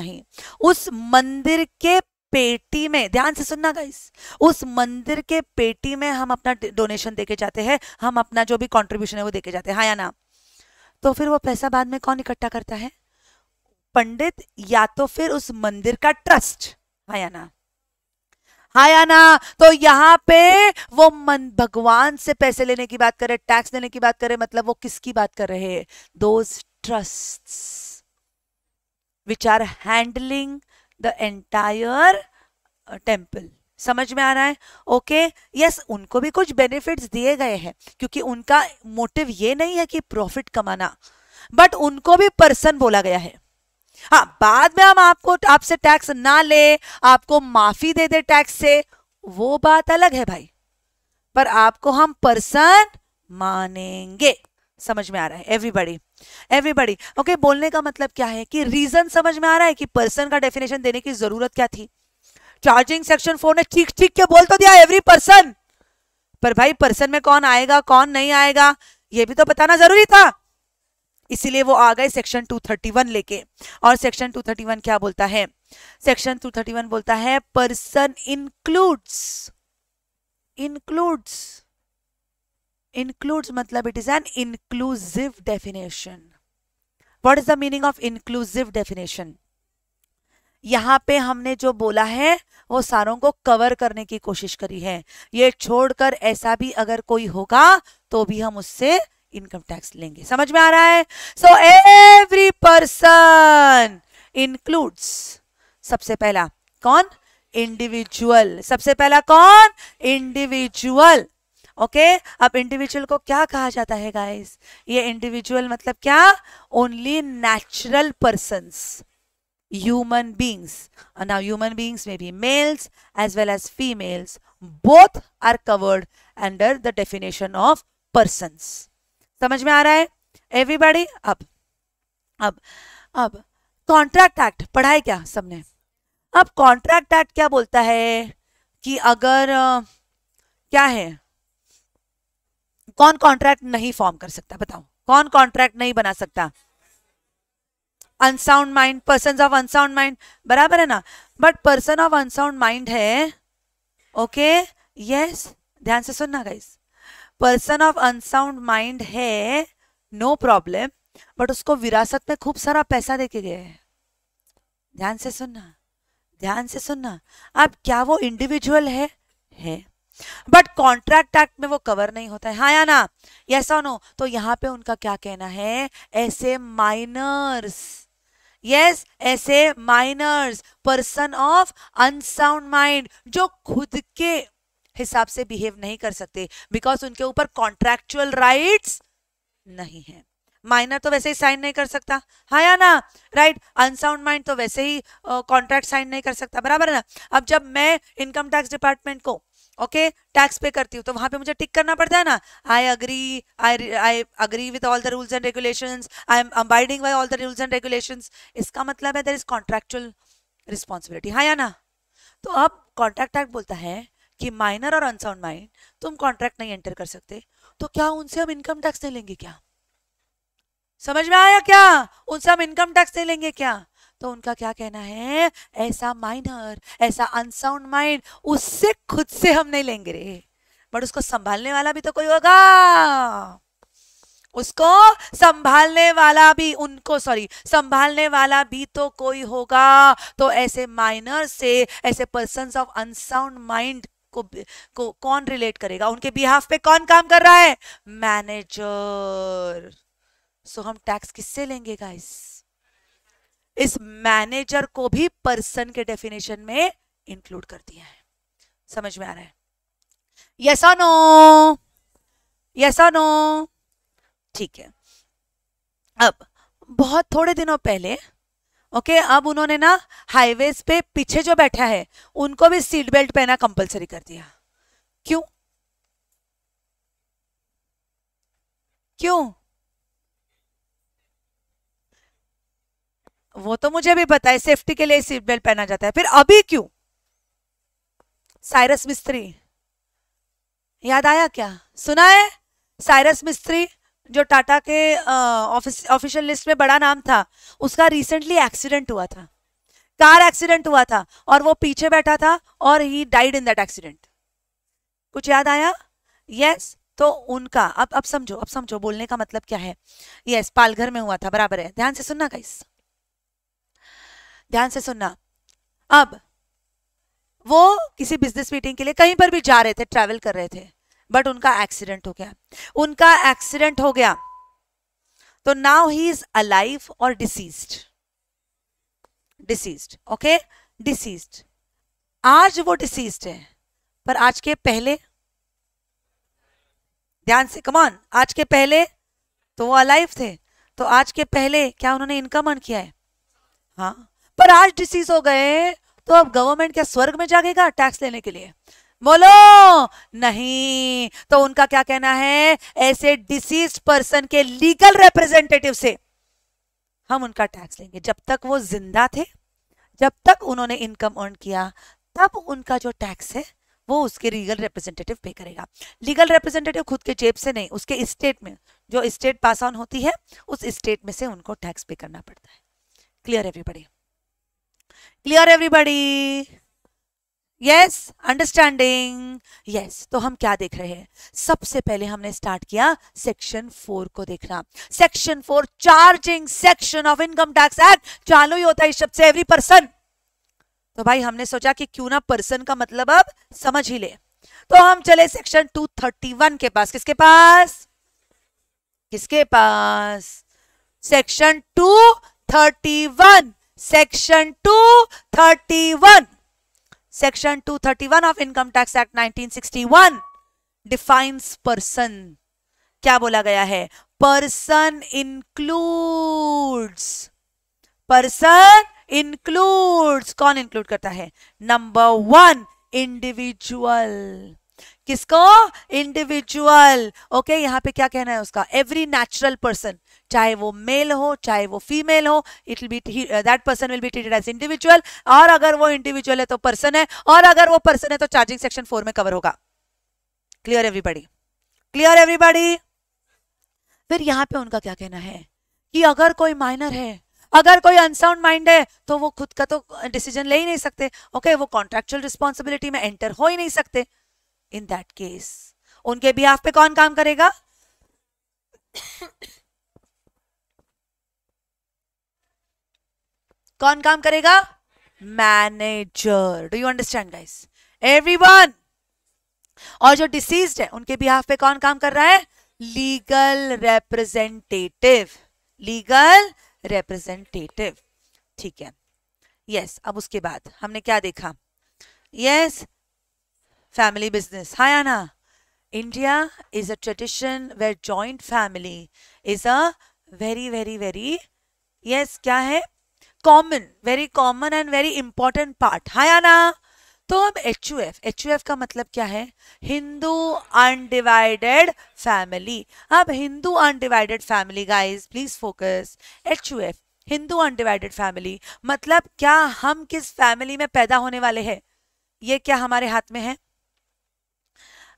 नहीं उस मंदिर के पेटी में ध्यान से सुनना गाइस उस मंदिर के पेटी में हम अपना डोनेशन देके जाते हैं हम अपना जो भी कंट्रीब्यूशन है वो देके जाते हैं हाँ या ना तो फिर वो पैसा बाद में कौन इकट्ठा करता है पंडित या तो फिर उस मंदिर का ट्रस्ट हाँ या ना हाँ या ना तो यहाँ पे वो मन भगवान से पैसे लेने की बात करे टैक्स देने की बात करे मतलब वो किसकी बात कर रहे हैं those trust which are handling the entire temple समझ में आ रहा है ओके okay? यस yes, उनको भी कुछ बेनिफिट्स दिए गए हैं क्योंकि उनका मोटिव ये नहीं है कि प्रॉफिट कमाना बट उनको भी पर्सन बोला गया है हाँ बाद में हम आपको आपसे टैक्स ना ले आपको माफी दे दे टैक्स से वो बात अलग है भाई पर आपको हम पर्सन मानेंगे समझ में आ रहा है एवरीबडी एवरीबडी ओके बोलने का मतलब क्या है कि रीजन समझ में आ रहा है कि पर्सन का डेफिनेशन देने की जरूरत क्या थी चार्जिंग सेक्शन फोर ने ठीक ठीक के बोल तो दिया एवरी पर्सन पर भाई पर्सन में कौन आएगा कौन नहीं आएगा ये भी तो बताना जरूरी था इसीलिए वो आ गए सेक्शन 231 लेके और सेक्शन 231 क्या बोलता है सेक्शन 231 बोलता है पर्सन इंक्लूड्स इंक्लूड्स इंक्लूड्स मतलब it is an inclusive definition what is the meaning of inclusive definition यहाँ पे हमने जो बोला है वो सारों को कवर करने की कोशिश करी है ये छोड़कर ऐसा भी अगर कोई होगा तो भी हम उससे इनकम टैक्स लेंगे समझ में आ रहा है सो एवरी पर्सन इंक्लूड्स सबसे पहला कौन इंडिविजुअल सबसे पहला कौन इंडिविजुअल ओके okay? अब इंडिविजुअल को क्या कहा जाता है गाइस ये इंडिविजुअल मतलब क्या only natural person human beings now human beings में भी males as well as females both are covered under the definition of persons समझ में आ रहा है एवरीबॉडी अब अब अब कॉन्ट्रैक्ट एक्ट पढ़ाए क्या सबने अब कॉन्ट्रैक्ट एक्ट क्या बोलता है कि अगर क्या है कौन कॉन्ट्रैक्ट नहीं फॉर्म कर सकता बताओ कौन कॉन्ट्रैक्ट नहीं बना सकता unsound mind person of unsound mind बराबर है ना but person of unsound mind है ओके okay? Yes yes? ध्यान से सुनना guys person of unsound mind है नो प्रॉब्लम बट उसको विरासत में खूब सारा पैसा देके गए हैं ध्यान से सुनना ध्यान से सुनना अब क्या वो इंडिविजुअल है है बट कॉन्ट्रैक्ट एक्ट में वो कवर नहीं होता है हाँ या ना यस और नो तो यहाँ पे उनका क्या कहना है ऐसे माइनर्स यस ऐसे minors person of unsound mind जो खुद के हिसाब से बिहेव नहीं कर सकते बिकॉज उनके ऊपर कॉन्ट्रेक्चुअल राइट्स नहीं है माइनर तो वैसे ही साइन नहीं कर सकता हाँ या ना राइट अनसाउंड माइंड तो वैसे ही कॉन्ट्रैक्ट uh, साइन नहीं कर सकता बराबर है ना अब जब मैं इनकम टैक्स डिपार्टमेंट को ओके टैक्स पे करती हूँ तो वहां पे मुझे टिक करना पड़ता है ना I agree I I agree with all the rules and regulation I am abiding by all the rules and regulation इसका मतलब है देर इज कॉन्ट्रेक्चुअल रिस्पॉन्सिबिलिटी हाँ या ना तो अब कॉन्ट्रैक्ट एक्ट बोलता है कि माइनर और अनसाउंड माइंड तुम कॉन्ट्रैक्ट नहीं एंटर कर सकते तो क्या उनसे हम इनकम टैक्स नहीं लेंगे क्या समझ में आया क्या उनसे हम इनकम टैक्स नहीं लेंगे क्या तो उनका क्या कहना है ऐसा माइनर ऐसा अनसाउंड माइंड उससे खुद से हम नहीं लेंगे रे बट उसको संभालने वाला भी तो कोई होगा उसको संभालने वाला भी उनको सॉरी संभालने वाला भी तो कोई होगा तो ऐसे माइनर से ऐसे पर्सन ऑफ अनसाउंड माइंड को, को कौन रिलेट करेगा उनके बिहाफ पे कौन काम कर रहा है मैनेजर सो so, हम टैक्स किससे लेंगे गाइस इस मैनेजर को भी पर्सन के डेफिनेशन में इंक्लूड कर दिया है समझ में आ रहा है यस और नो यस और नो ठीक है अब बहुत थोड़े दिनों पहले ओके okay, अब उन्होंने ना हाईवेज पे पीछे जो बैठा है उनको भी सीट बेल्ट पहना कंपलसरी कर दिया क्यों क्यों वो तो मुझे भी पता है सेफ्टी के लिए सीट बेल्ट पहना जाता है फिर अभी क्यों साइरस मिस्त्री याद आया क्या सुना है साइरस मिस्त्री जो टाटा के ऑफिशियल लिस्ट में बड़ा नाम था उसका रिसेंटली एक्सीडेंट हुआ था कार एक्सीडेंट हुआ था और वो पीछे बैठा था और he died in that accident कुछ याद आया यस yes, तो उनका अब अब समझो अब समझो बोलने का मतलब क्या है यस yes, पालघर में हुआ था बराबर है ध्यान से सुनना का ध्यान से सुनना अब वो किसी बिजनेस मीटिंग के लिए कहीं पर भी जा रहे थे ट्रैवल कर रहे थे बट उनका एक्सीडेंट हो गया उनका एक्सीडेंट हो गया तो नाउ ही इज अलाइव और डिसीज्ड डिसीज्ड ओके डिसीज्ड आज वो डिसीज्ड है पर आज के पहले ध्यान से कमान आज के पहले तो वो अलाइव थे तो आज के पहले क्या उन्होंने इनकम अर्न किया है हाँ पर आज डिसीज हो गए तो अब गवर्नमेंट क्या स्वर्ग में जागेगा टैक्स लेने के लिए बोलो नहीं तो उनका क्या कहना है ऐसे डिसीज पर्सन के लीगल रिप्रेजेंटेटिव से हम उनका टैक्स लेंगे जब तक वो जिंदा थे जब तक उन्होंने इनकम अर्न किया तब उनका जो टैक्स है वो उसके लीगल रिप्रेजेंटेटिव पे करेगा लीगल रिप्रेजेंटेटिव खुद के जेब से नहीं उसके स्टेट में जो स्टेट पास ऑन होती है उस स्टेट में से उनको टैक्स पे करना पड़ता है clear everybody clear everybody yes understanding yes तो हम क्या देख रहे हैं सबसे पहले हमने स्टार्ट किया सेक्शन फोर को देखना section four charging section of income tax act चालू ही होता है इस शब्द से एवरी पर्सन तो भाई हमने सोचा कि क्यों ना पर्सन का मतलब अब समझ ही ले तो हम चले सेक्शन 231 के पास किसके पास किसके पास section 231 section 231 section 231 of income tax act 1961 defines person क्या बोला गया है पर्सन इंक्लूड्स पर्सन इंक्लूड्स कौन इंक्लूड करता है नंबर वन इंडिविजुअल किसको इंडिविजुअल ओके okay, यहाँ पे क्या कहना है उसका एवरी नेचुरल पर्सन चाहे वो मेल हो चाहे वो फीमेल हो it will be that person will be treated as individual और अगर वो इंडिविजुअल है तो पर्सन है और अगर वो पर्सन है तो चार्जिंग सेक्शन फोर में कवर होगा क्लियर एवरीबॉडी क्लियर एवरीबॉडी फिर यहाँ पे उनका क्या कहना है कि अगर कोई माइनर है अगर कोई अनसाउंड माइंड है तो वो खुद का तो डिसीजन ले ही नहीं सकते ओके okay, वो कॉन्ट्रेक्चुअल रिस्पॉन्सिबिलिटी में एंटर हो ही नहीं सकते इन दैट केस उनके भी आप पे कौन काम करेगा कौन काम करेगा manager do you understand guys everyone और जो डिसीज्ड है उनके हाफ पे कौन काम कर रहा है लीगल रिप्रेजेंटेटिव लीगल रिप्रेजेंटेटिव ठीक है यस yes, अब उसके बाद हमने क्या देखा yes yes, family business. Hi, Anna. India is a tradition where joint family is a very, very, very, yes, क्या है common very common and very important part Hi, आना तो अब H U F H U F का मतलब क्या है Hindu undivided family अब Hindu undivided family guys please focus H U F Hindu undivided family मतलब क्या हम किस फैमिली में पैदा होने वाले हैं ये क्या हमारे हाथ में है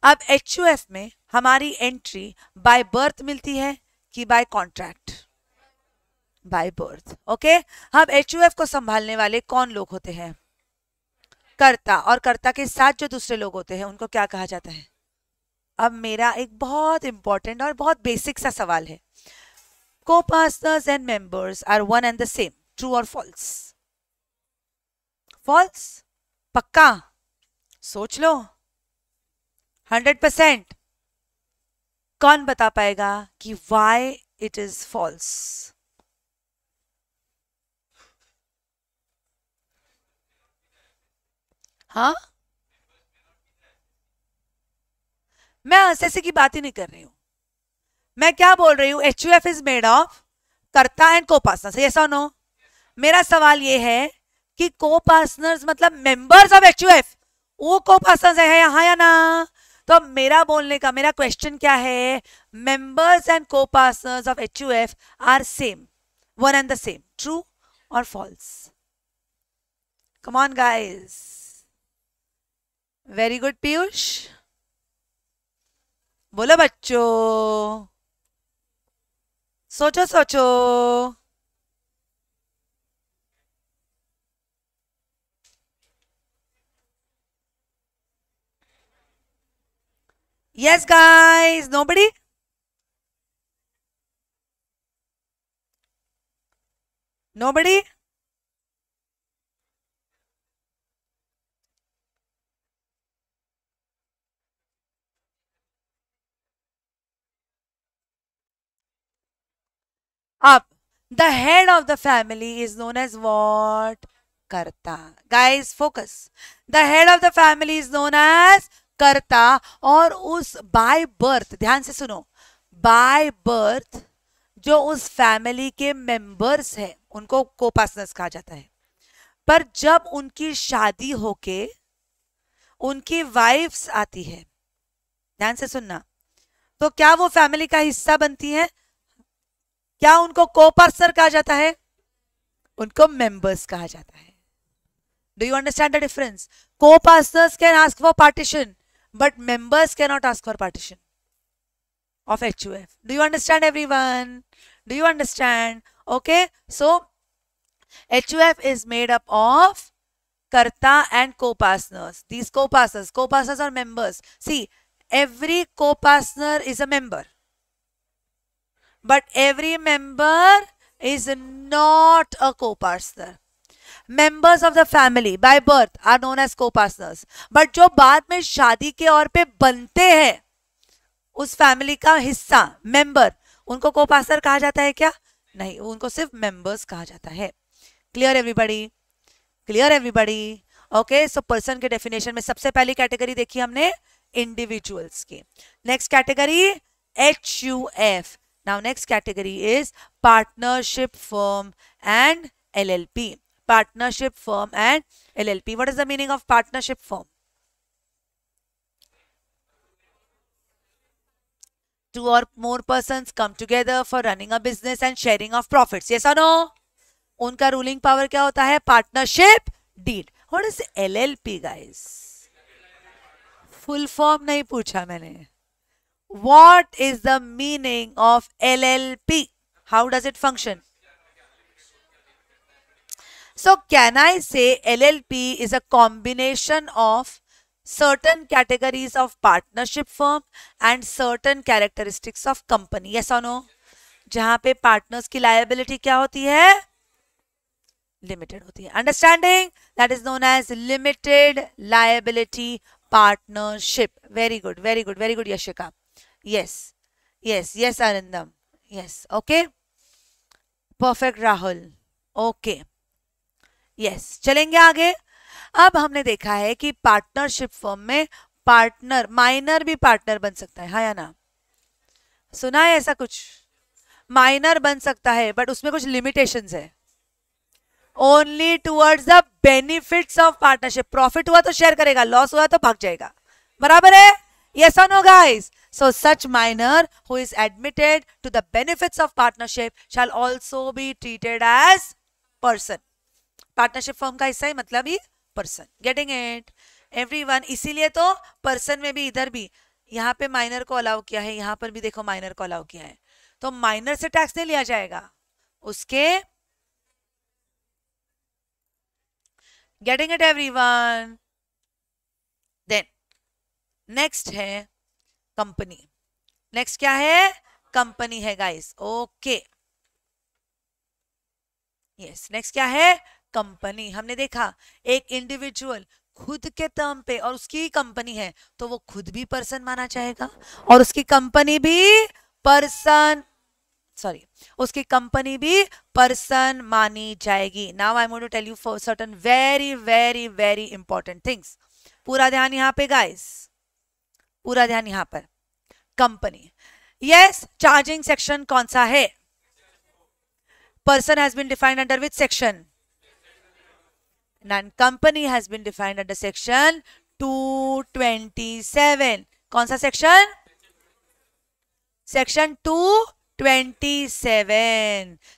अब एच में हमारी एंट्री बाय बर्थ मिलती है कि by contract by birth okay हम एच को संभालने वाले कौन लोग होते हैं कर्ता और कर्ता के साथ जो दूसरे लोग होते हैं उनको क्या कहा जाता है अब मेरा एक बहुत इंपॉर्टेंट और बहुत बेसिक सा सवाल है coparceners and members are one and the same true और फॉल्स फॉल्स पक्का सोच लो हंड्रेड परसेंट कौन बता पाएगा कि वाई इट इज फॉल्स हाँ मैं हंसे की बात ही नहीं कर रही हूं मैं क्या बोल रही हूं H U F is made of karta and coparceners ऐसा नो मेरा सवाल ये है कि को मतलब members of H U F वो को है यहां या ना तो अब मेरा बोलने का मेरा क्वेश्चन क्या है मेंबर्स एंड को पास of H U F are same one and the same true और false come on guys very good Piyush बोलो बच्चों सोचो सोचो Yes, guys. Nobody? Nobody? Up. The head of the family is known as what? Karta. Guys, focus. The head of the family is known as करता और उस by birth ध्यान से सुनो बाय बर्थ जो उस फैमिली के मेंबर्स हैं उनको कोपासनस कहा जाता है पर जब उनकी शादी होके उनकी वाइफ्स आती है ध्यान से सुनना तो क्या वो फैमिली का हिस्सा बनती है क्या उनको कोपासनर कहा जाता है उनको मेंबर्स कहा जाता है do you understand the difference को can ask for partition but members cannot ask for partition of HUF. Do you understand everyone? Do you understand? Okay, so HUF is made up of karta and co-partners. These co-partners, co-partners are members. See, every co passner is a member. But every member is not a co passner members of the family by birth are known as coparceners but जो बाद में शादी के और पे बनते हैं उस फैमिली का हिस्सा मेंबर उनको को पार्टनर कहा जाता है क्या नहीं उनको सिर्फ मेंबर्स कहा जाता है clear everybody clear everybody okay so person के डेफिनेशन में सबसे पहली कैटेगरी देखी हमने इंडिविजुअल्स की next category H U F now next category is partnership firm and LLP partnership firm and LLP. What is the meaning of partnership firm? Two or more persons come together for running a business and sharing of profits. Yes or no? उनका ruling power क्या होता है partnership deed what is LLP guys full form नहीं पूछा मैंने what is the meaning of LLP how does it function So can I say LLP is a combination of certain categories of partnership firm and certain characteristics of company? Yes or no? jahan pe partners ki liability kya hoti hai limited hoti hai understanding that is known as limited liability partnership very good very good very good yashika yes yes yes arindam yes okay perfect rahul okay. Yes चलेंगे आगे अब हमने देखा है कि partnership form में partner minor भी partner बन सकता है हाँ या ना सुना है ऐसा कुछ माइनर बन सकता है बट उसमें कुछ लिमिटेशन है only towards the benefits of partnership profit हुआ तो शेयर करेगा लॉस हुआ तो भाग जाएगा बराबर है ये or हो guys so such minor who is admitted to the benefits of partnership shall also be treated as person partnership form का हिस्सा ही मतलब ही पर्सन गेटिंग इट एवरीवन इसीलिए तो पर्सन में भी इधर भी यहाँ पे माइनर को अलाउ किया है यहाँ पर भी देखो माइनर को अलाउ किया है तो माइनर से टैक्स नहीं लिया जाएगा उसके getting it one then next है कंपनी नेक्स्ट क्या है कंपनी है गाइस ओके यस नेक्स्ट क्या है कंपनी हमने देखा एक इंडिविजुअल खुद के टर्म पे और उसकी कंपनी है तो वो खुद भी पर्सन माना जाएगा और उसकी कंपनी भी पर्सन सॉरी उसकी कंपनी भी पर्सन मानी जाएगी now I want to tell you for certain very very very important things पूरा ध्यान यहां पे गाइस पूरा ध्यान यहाँ पर कंपनी यस चार्जिंग सेक्शन कौन सा है person has been defined under with section and company has been defined under section 227 sa section section section 27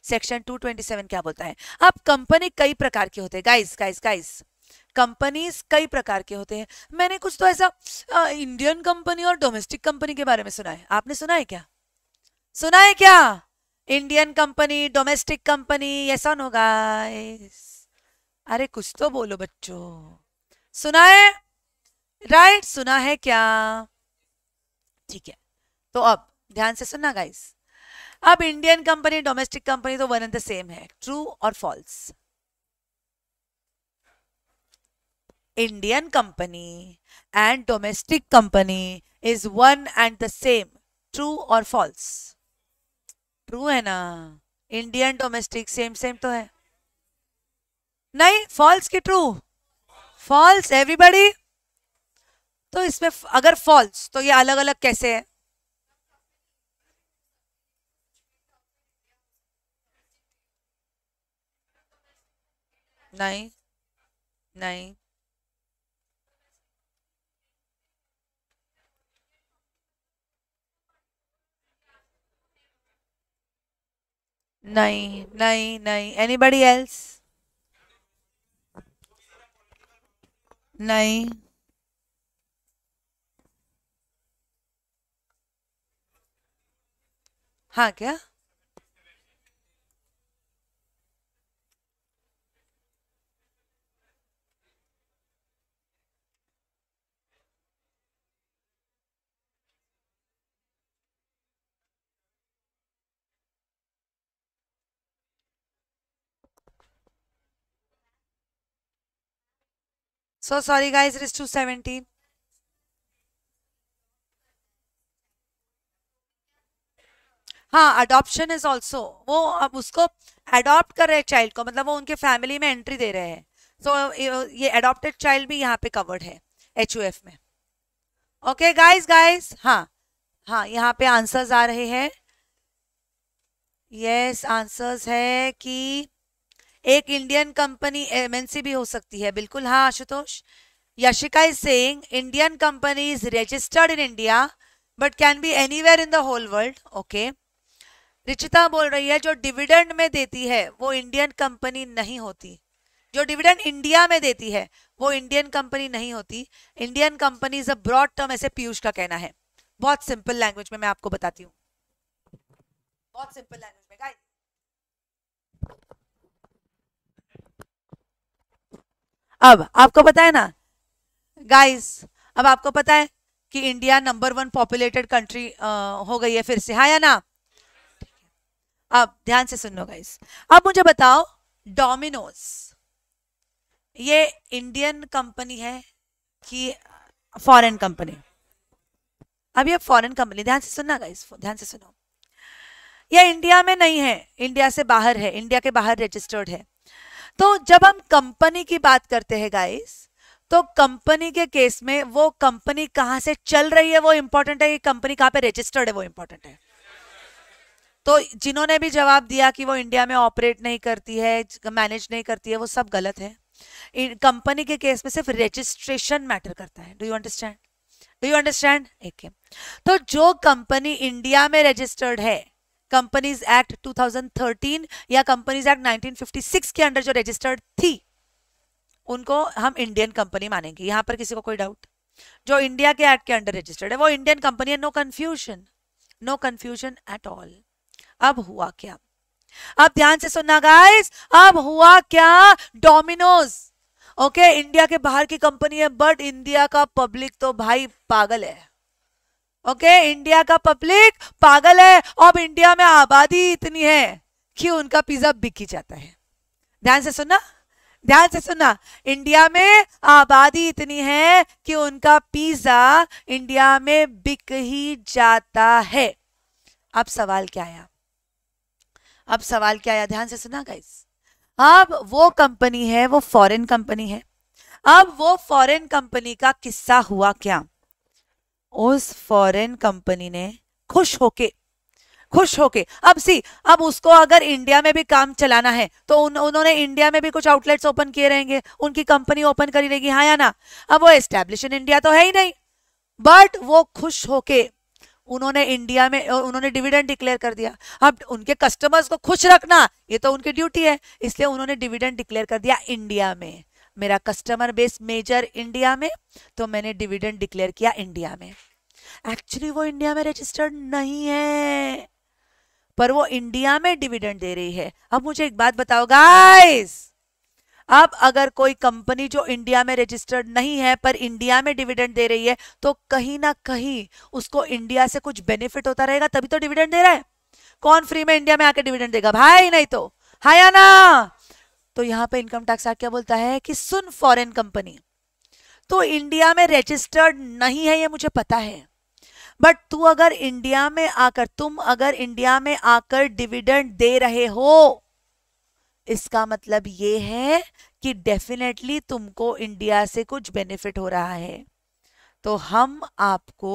section 227 क्या बोलता है अब कंपनी कई प्रकार के होते हैं गाइस गाइस गाइस कंपनीज कई प्रकार के होते हैं मैंने कुछ तो ऐसा आ, इंडियन कंपनी और डोमेस्टिक कंपनी के बारे में सुना है आपने सुना है क्या सुना है क्या इंडियन कंपनी डोमेस्टिक कंपनी ऐसा गाइस अरे कुछ तो बोलो बच्चों सुना है राइट सुना है क्या ठीक है तो अब ध्यान से सुनना गाइस अब इंडियन कंपनी डोमेस्टिक कंपनी तो वन एंड द सेम है ट्रू और false Indian company and domestic company is one and the same true और फॉल्स ट्रू है ना इंडियन डोमेस्टिक सेम सेम तो है नहीं फॉल्स की ट्रू फॉल्स एवरीबडी तो इसमें अगर फॉल्स तो ये अलग अलग कैसे है नहीं नहीं नहीं नहीं नहीं एनीबडी एल्स नहीं हाँ क्या So sorry guys, it is 217. हाँ अडॉप्शन इज ऑल्सो वो अब उसको अडॉप्ट कर रहे हैं चाइल्ड को मतलब वो उनके फैमिली में एंट्री दे रहे हैं सो so, ये अडॉप्टेड चाइल्ड भी यहाँ पे कवर्ड है एच में ओके गाइज गाइज हाँ हाँ यहाँ पे आंसर्स आ रहे हैं यस yes, आंसर्स है कि एक इंडियन कंपनी एमएनसी भी हो सकती है बिल्कुल हाँ Ashutosh Yashika is saying Indian company is registered in India but can be anywhere in the whole world okay Richita बोल रही है जो डिविडेंड में देती है वो इंडियन कंपनी नहीं होती जो डिविडेंड इंडिया में देती है वो इंडियन कंपनी नहीं होती Indian company is a broad term ऐसे पीयूष का कहना है बहुत सिंपल लैंग्वेज में मैं आपको बताती हूँ बहुत सिंपल लैंग्वेज अब आपको पता है ना गाइस अब आपको पता है कि India number one populated country हो गई है फिर से हा या ना अब ध्यान से सुन लो गाइस अब मुझे बताओ डोमिनोज ये इंडियन कंपनी है कि फॉरेन कंपनी अब ये फॉरेन कंपनी ध्यान से सुनना गाइस ध्यान से सुनो ये इंडिया में नहीं है इंडिया से बाहर है इंडिया के बाहर रजिस्टर्ड है तो जब हम कंपनी की बात करते हैं गाइस तो कंपनी के केस में वो कंपनी कहां से चल रही है वो इंपॉर्टेंट है कंपनी कहां पे रजिस्टर्ड है वो इंपॉर्टेंट है तो जिन्होंने भी जवाब दिया कि वो इंडिया में ऑपरेट नहीं करती है मैनेज नहीं करती है वो सब गलत है कंपनी के केस में सिर्फ रजिस्ट्रेशन मैटर करता है do you understand do you understand एक तो जो कंपनी इंडिया में रजिस्टर्ड है कंपनीज एक्ट 2013 या कंपनीज एक्ट 1956 के अंडर जो रजिस्टर्ड थी उनको हम इंडियन कंपनी मानेंगे यहां पर किसी को कोई डाउट जो इंडिया के एक्ट के अंडर रजिस्टर्ड है वो इंडियन कंपनी है no confusion no confusion at all अब हुआ क्या अब ध्यान से सुनना गाइस अब हुआ क्या डोमिनोज ओके okay, इंडिया के बाहर की कंपनी है बट इंडिया का पब्लिक तो भाई पागल है ओके इंडिया का पब्लिक पागल है अब इंडिया में आबादी इतनी है कि उनका पिज्जा बिक ही जाता है ध्यान से सुनना ध्यान से सुनना इंडिया में आबादी इतनी है कि उनका पिज्जा इंडिया में बिक ही जाता है अब सवाल क्या आया अब सवाल क्या आया ध्यान से सुना गाइस अब वो कंपनी है वो फॉरेन कंपनी है अब वो फॉरेन कंपनी का किस्सा हुआ क्या उस फॉरेन कंपनी ने खुश होके खुश होके अब सी अब उसको अगर इंडिया में भी काम चलाना है तो उन, उन्होंने इंडिया में भी कुछ आउटलेट्स ओपन किए रहेंगे उनकी कंपनी ओपन करी रहेगी हाँ या ना अब वो एस्टेब्लिश इन इंडिया तो है ही नहीं बट वो खुश होके उन्होंने इंडिया में और उन्होंने डिविडेंड डिक्लेयर कर दिया अब उनके कस्टमर्स को खुश रखना ये तो उनकी ड्यूटी है इसलिए उन्होंने डिविडेंड डिक्लेयर कर दिया इंडिया में मेरा कस्टमर बेस मेजर इंडिया में तो मैंने डिविडेंड डिक्लेयर किया इंडिया में एक्चुअली वो इंडिया में रजिस्टर्ड नहीं है पर वो इंडिया में डिविडेंड दे रही है अब मुझे एक बात बताओ गाइस अब अगर कोई कंपनी जो इंडिया में रजिस्टर्ड नहीं है पर इंडिया में डिविडेंड दे रही है तो कहीं ना कहीं उसको इंडिया से कुछ बेनिफिट होता रहेगा तभी तो डिविडेंड दे रहा है कौन फ्री में इंडिया में आके डिविडेंड देगा भाई नहीं तो हाया ना तो यहाँ पे इनकम टैक्स एक्ट क्या बोलता है कि सुन फॉरेन कंपनी तो इंडिया में रजिस्टर्ड नहीं है ये मुझे पता है बट तू अगर इंडिया में आकर तुम अगर इंडिया में आकर डिविडेंड दे रहे हो इसका मतलब ये है कि डेफिनेटली तुमको इंडिया से कुछ बेनिफिट हो रहा है तो हम आपको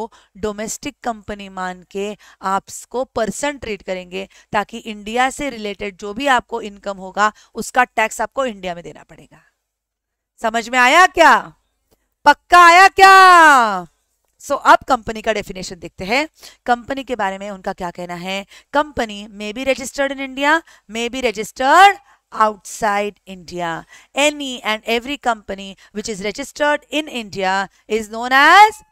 डोमेस्टिक कंपनी मान के आपको पर्सन ट्रीट करेंगे ताकि इंडिया से रिलेटेड जो भी आपको इनकम होगा उसका टैक्स आपको इंडिया में देना पड़ेगा समझ में आया क्या पक्का आया क्या सो so, अब कंपनी का डेफिनेशन देखते हैं कंपनी के बारे में उनका क्या कहना है company may be registered in India may be registered outside India. Any and every company which is registered in India is known as,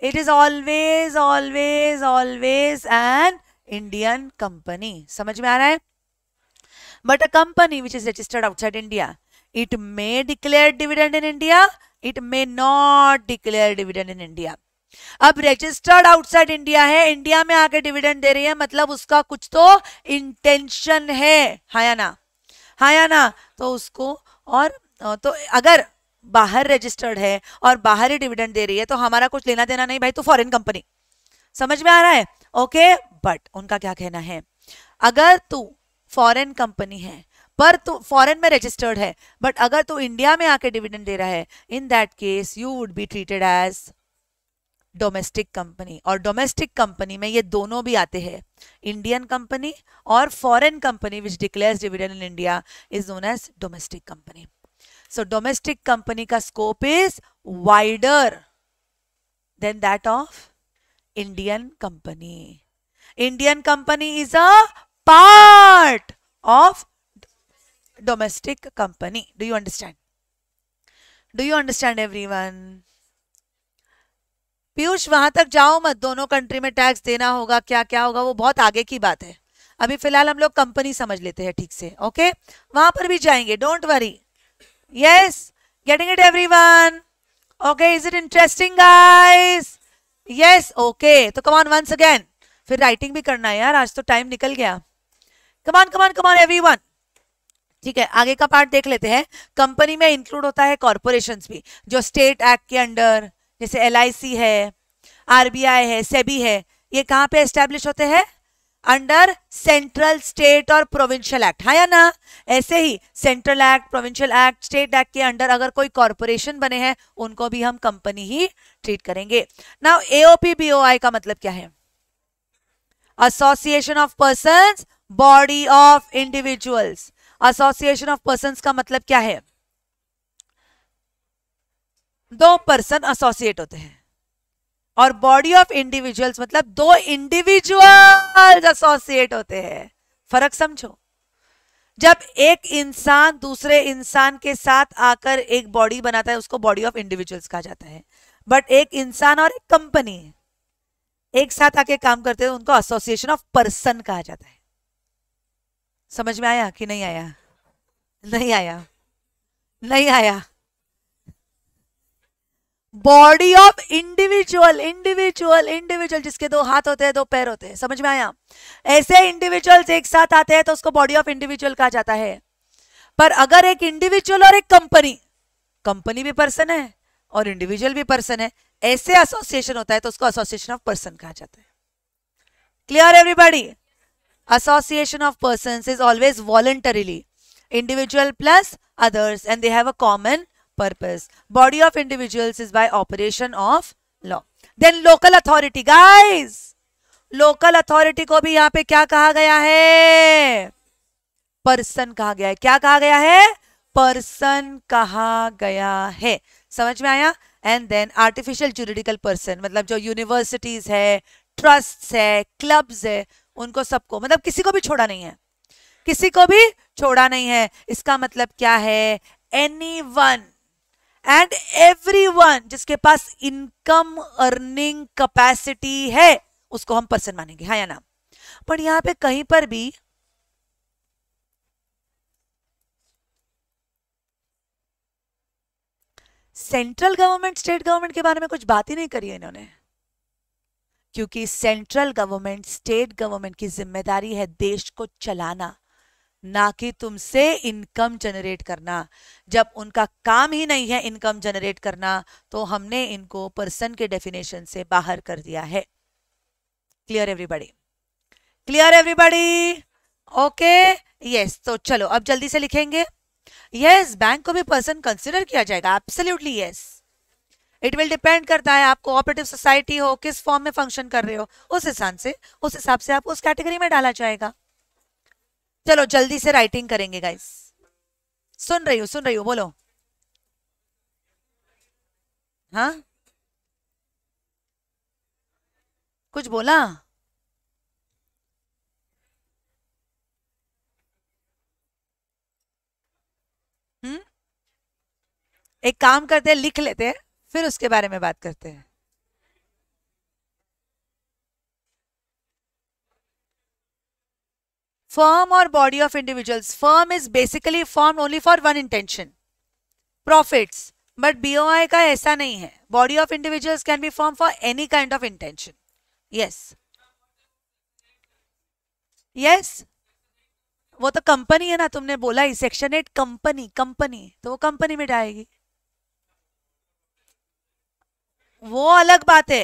it is always, always, always an Indian company. samajh mein aa raha hai But a company which is registered outside India, it may declare dividend in India, it may not declare dividend in India. अब registered outside India है India में आके dividend दे रही है मतलब उसका कुछ तो इंटेंशन है हाँ या ना हाँ या ना तो उसको और तो अगर बाहर रजिस्टर्ड है और बाहर ही डिविडेंड दे रही है तो हमारा कुछ लेना देना नहीं भाई तो फॉरेन कंपनी समझ में आ रहा है ओके बट उनका क्या कहना है अगर तू फॉरेन कंपनी है पर तू फॉरेन में रजिस्टर्ड है बट अगर तू इंडिया में आके डिविडेंड दे रहा है in that case you would be treated as domestic company और डोमेस्टिक कंपनी में ये दोनों भी आते हैं इंडियन कंपनी और foreign company which declares dividend in India is known as domestic company so domestic company का scope is wider than that of Indian company Indian company is a part of company do you understand do you understand everyone Piyush वहां तक जाओ मत दोनों country में tax देना होगा क्या क्या होगा वो बहुत आगे की बात है अभी फिलहाल हम लोग कंपनी समझ लेते हैं ठीक से ओके वहां पर भी जाएंगे don't worry yes getting it everyone okay is it interesting guys yes okay तो कमान वंस अगेन फिर राइटिंग भी करना है यार आज तो टाइम निकल गया कमान कमान कमान वन ठीक है आगे का पार्ट देख लेते हैं कंपनी में इंक्लूड होता है कॉरपोरेशन भी जो स्टेट एक्ट के अंडर जैसे एल है आरबीआई है सेबी e है ये कहाँ पे एस्टेब्लिश होते हैं अंडर सेंट्रल स्टेट और प्रोविंशियल एक्ट है या ना ऐसे ही central act provincial act state act के अंडर अगर कोई कॉरपोरेशन बने हैं उनको भी हम कंपनी ही ट्रीट करेंगे नाउ एओपी बीओआई का मतलब क्या है association of person body of individuals association of person का मतलब क्या है दो पर्सन एसोसिएट होते हैं और बॉडी ऑफ इंडिविजुअल्स मतलब दो इंडिविजुअल एसोसिएट होते हैं फर्क समझो जब एक इंसान दूसरे इंसान के साथ आकर एक बॉडी बनाता है उसको बॉडी ऑफ इंडिविजुअल्स कहा जाता है बट एक इंसान और एक कंपनी एक साथ आके काम करते हैं उनको एसोसिएशन ऑफ पर्सन कहा जाता है समझ में आया कि नहीं आया नहीं आया नहीं आया body of individual individual individual जिसके दो हाथ होते हैं दो पैर होते हैं समझ में आया ऐसे इंडिविजुअल्स एक साथ आते हैं तो उसको बॉडी ऑफ इंडिविजुअल कहा जाता है पर अगर एक इंडिविजुअल और एक कंपनी कंपनी भी पर्सन है और इंडिविजुअल भी पर्सन है ऐसे एसोसिएशन होता है तो उसको एसोसिएशन ऑफ पर्सन कहा जाता है clear everybody association of person is always voluntarily individual plus others and they have a common purpose. Body of individuals is by operation of law. Then local authority, guys. Local authority को भी यहाँ पे क्या कहा गया है person कहा गया है क्या कहा गया है पर्सन कहा गया है समझ में आया and then artificial juridical person मतलब जो यूनिवर्सिटीज है ट्रस्ट है क्लब्स है उनको सबको मतलब किसी को भी छोड़ा नहीं है किसी को भी छोड़ा नहीं है इसका मतलब क्या है एनी वन एंड एवरीवन जिसके पास इनकम अर्निंग कैपेसिटी है उसको हम पर्सन मानेंगे हाँ या ना पर यहां पे कहीं पर भी सेंट्रल गवर्नमेंट स्टेट गवर्नमेंट के बारे में कुछ बात ही नहीं करी है इन्होंने क्योंकि सेंट्रल गवर्नमेंट स्टेट गवर्नमेंट की जिम्मेदारी है देश को चलाना ना कि तुमसे इनकम जनरेट करना जब उनका काम ही नहीं है इनकम जनरेट करना तो हमने इनको पर्सन के डेफिनेशन से बाहर कर दिया है clear everybody clear everybody okay yes तो चलो अब जल्दी से लिखेंगे यस yes, बैंक को भी पर्सन कंसिडर किया जाएगा absolutely yes it will depend करता है आप कोऑपरेटिव सोसाइटी हो किस फॉर्म में फंक्शन कर रहे हो उस हिसाब से उस हिसाब से आपको उस कैटेगरी में डाला जाएगा चलो जल्दी से राइटिंग करेंगे गाइस सुन रही हूँ सुन रही हूँ बोलो हाँ कुछ बोला हम्म एक काम करते हैं लिख लेते हैं फिर उसके बारे में बात करते हैं firm or body of individuals. Firm is basically formed only for one intention, profits. But B O I का ऐसा नहीं है body of individuals can be form for any kind of intention yes yes वो तो company है ना तुमने बोला ही सेक्शन एट कंपनी कंपनी तो वो कंपनी में डालेगी वो अलग बात है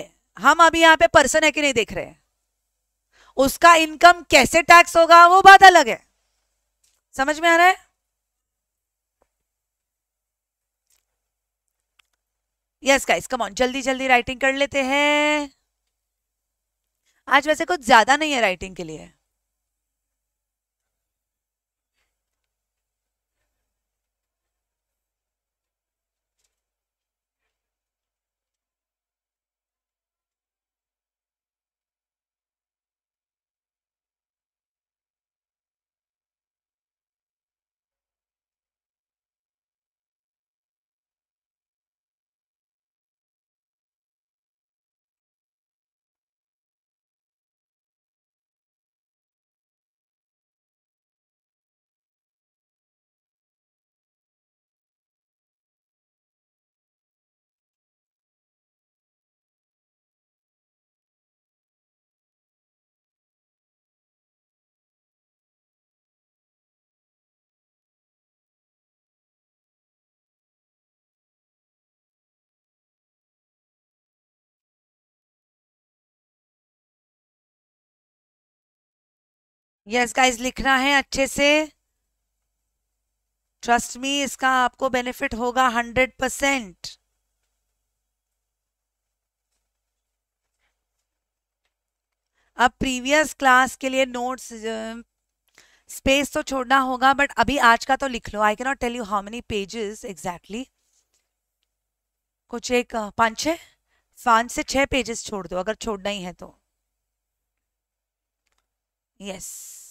हम अभी यहाँ पे पर्सन है कि नहीं देख रहे हैं उसका इनकम कैसे टैक्स होगा वो बात अलग है समझ में आ रहा है यस गाइस कम ऑन जल्दी जल्दी राइटिंग कर लेते हैं आज वैसे कुछ ज्यादा नहीं है राइटिंग के लिए यस गाइस लिखना है अच्छे से ट्रस्ट मी इसका आपको बेनिफिट होगा हंड्रेड परसेंट अब प्रीवियस क्लास के लिए नोट्स स्पेस uh, तो छोड़ना होगा बट अभी आज का तो लिख लो I cannot tell you how many pages exactly कुछ एक uh, पांच छः पांच से छह पेजेस छोड़ दो अगर छोड़ना ही है तो Yes.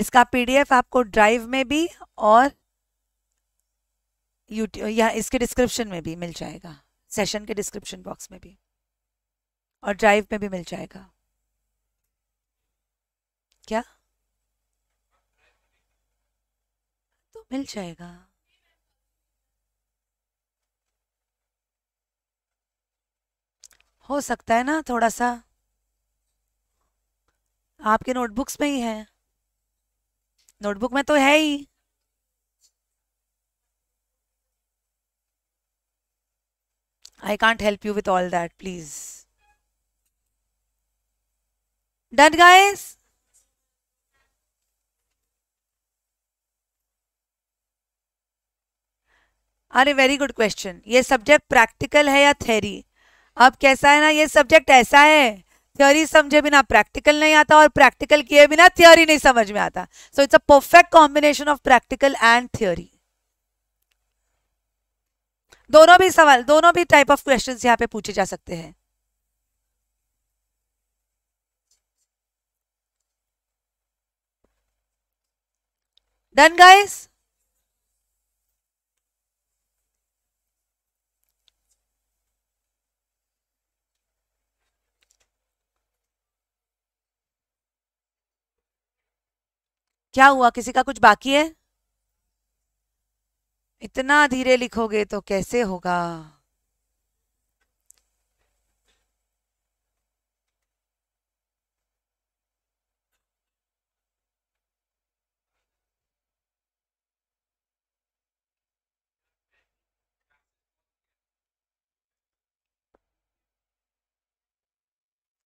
इसका पीडीएफ आपको ड्राइव में भी और यूट्यूब या इसके डिस्क्रिप्शन में भी मिल जाएगा सेशन के डिस्क्रिप्शन बॉक्स में भी और ड्राइव में भी मिल जाएगा क्या तो मिल जाएगा हो सकता है ना थोड़ा सा आपके नोटबुक्स में ही है नोटबुक में तो है ही I can't help you with all that please done guys अरे वेरी गुड क्वेश्चन ये सब्जेक्ट प्रैक्टिकल है या थेरी अब कैसा है ना ये सब्जेक्ट ऐसा है थ्योरी समझे बिना प्रैक्टिकल नहीं आता और प्रैक्टिकल किए बिना थ्योरी नहीं समझ में आता so it's a perfect combination of practical and theory दोनों भी सवाल दोनों भी टाइप ऑफ क्वेश्चन यहाँ पे पूछे जा सकते हैं डन गाइस क्या हुआ किसी का कुछ बाकी है इतना धीरे लिखोगे तो कैसे होगा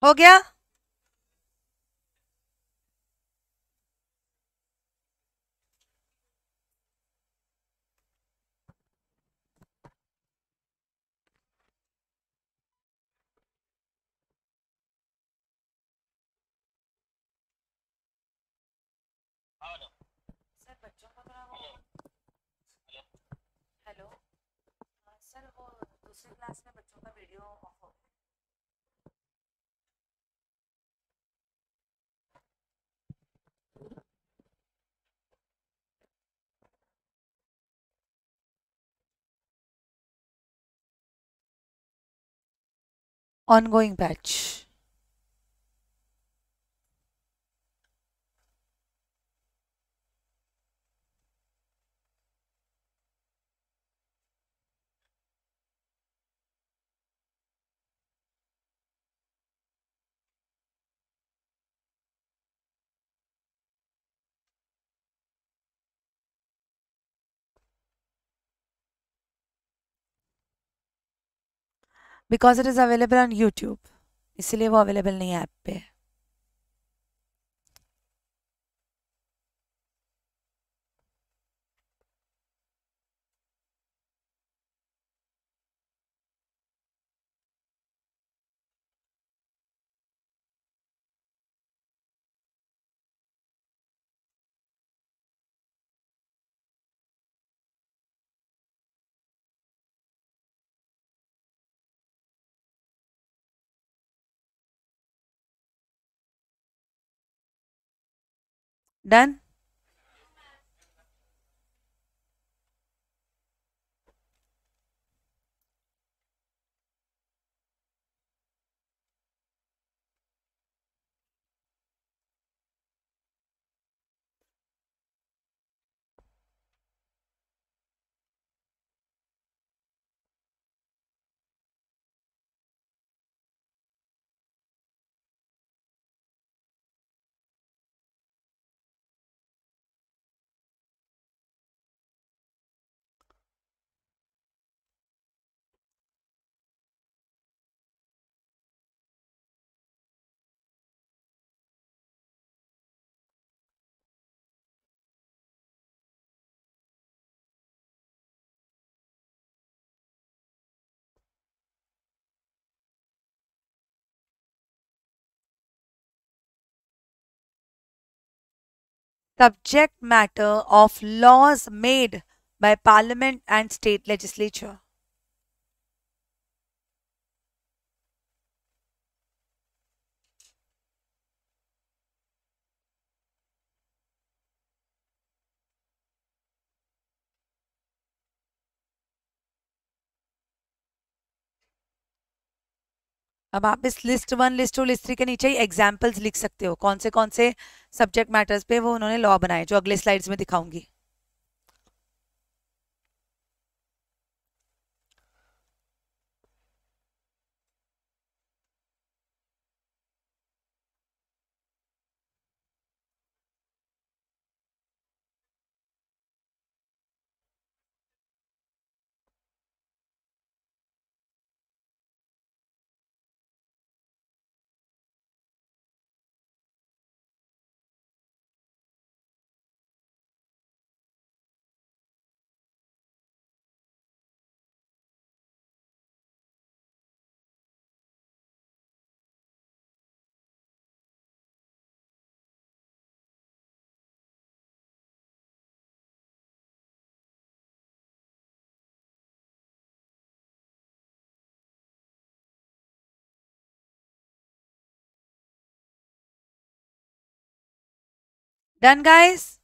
हो गया क्लास में बच्चों का वीडियो ऑफ हो गया ongoing batch because it is available on YouTube इसलिए वो अवेलेबल नहीं है ऐप पे dan subject matter of laws made by parliament and state legislature. अब आप इस list one list two list three के नीचे ही एग्जाम्पल्स लिख सकते हो कौन से कौन से सब्जेक्ट मैटर्स पे वो उन्होंने लॉ बनाए जो अगले स्लाइड्स में दिखाऊंगी Done guys?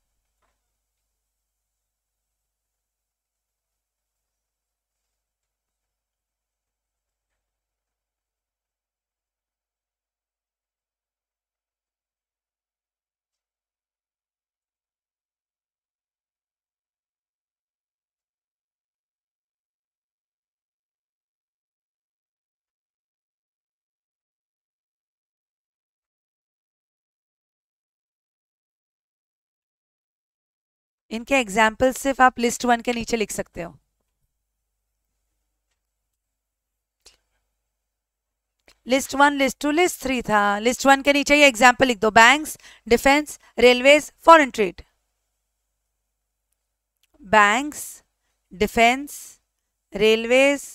इनके एग्जाम्पल सिर्फ आप लिस्ट वन के नीचे लिख सकते हो list one list two list three था लिस्ट वन के नीचे ये एग्जाम्पल लिख दो banks defence railways foreign trade banks defence railways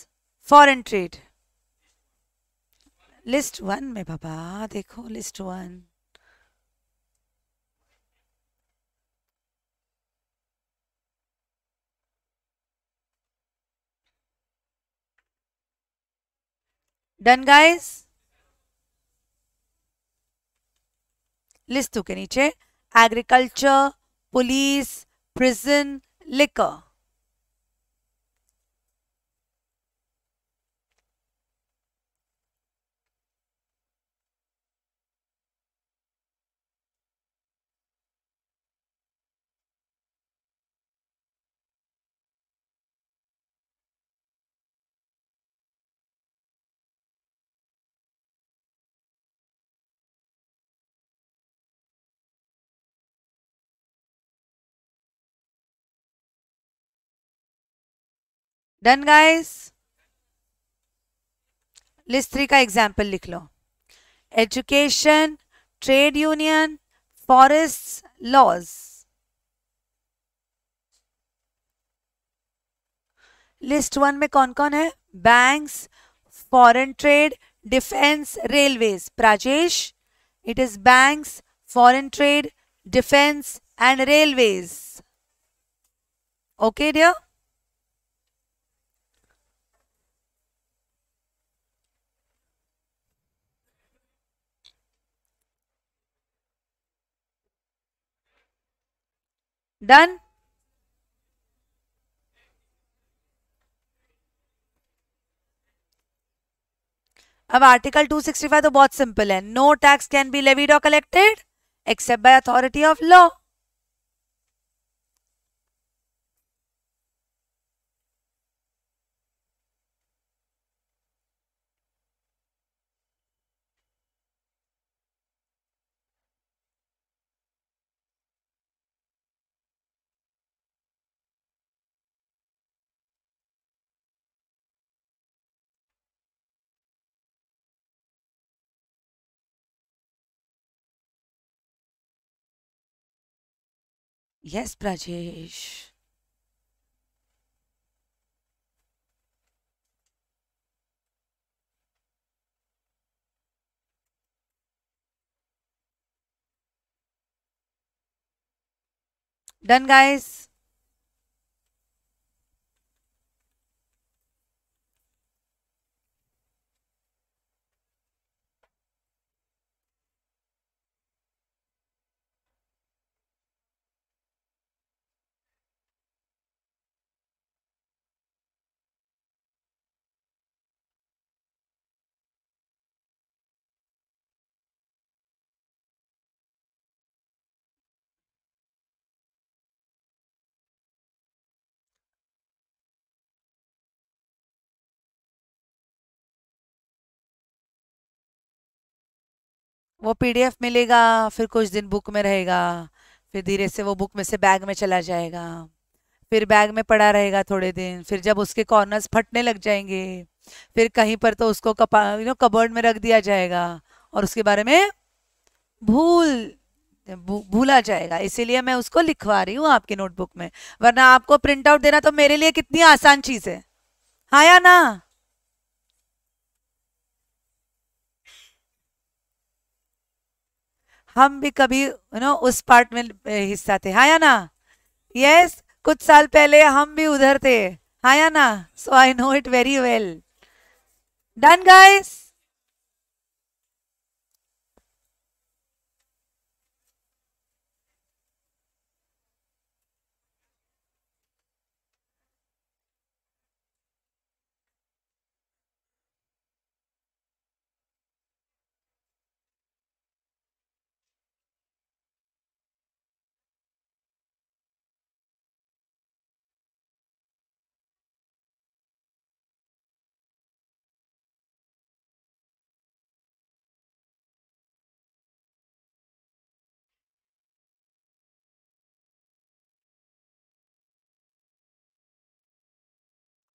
foreign trade list one में बाबा देखो list one done guys list के नीचे agriculture police prison liquor done guys list three का एग्जाम्पल लिख लो education trade union forest laws list one में कौन कौन है banks foreign trade defence railways प्राजेश it is banks foreign trade defence and railways okay dear done अब article 265 तो बहुत सिंपल है no tax can be levied और collected except by authority of law Yes, Brajesh. Done, guys. वो PDF मिलेगा फिर कुछ दिन बुक में रहेगा फिर धीरे से वो बुक में से बैग में चला जाएगा फिर बैग में पड़ा रहेगा थोड़े दिन फिर जब उसके कॉर्नर्स फटने लग जाएंगे फिर कहीं पर तो उसको कपा यू नो कबर्ड में रख दिया जाएगा और उसके बारे में भूल भूला जाएगा इसीलिए मैं उसको लिखवा रही हूँ आपकी नोटबुक में वरना आपको प्रिंट आउट देना तो मेरे लिए कितनी आसान चीज़ है हाँ या ना हम भी कभी यू नो उस पार्ट में हिस्सा थे हाँ या ना यस कुछ साल पहले हम भी उधर थे हाँ या ना so I know it very well done guys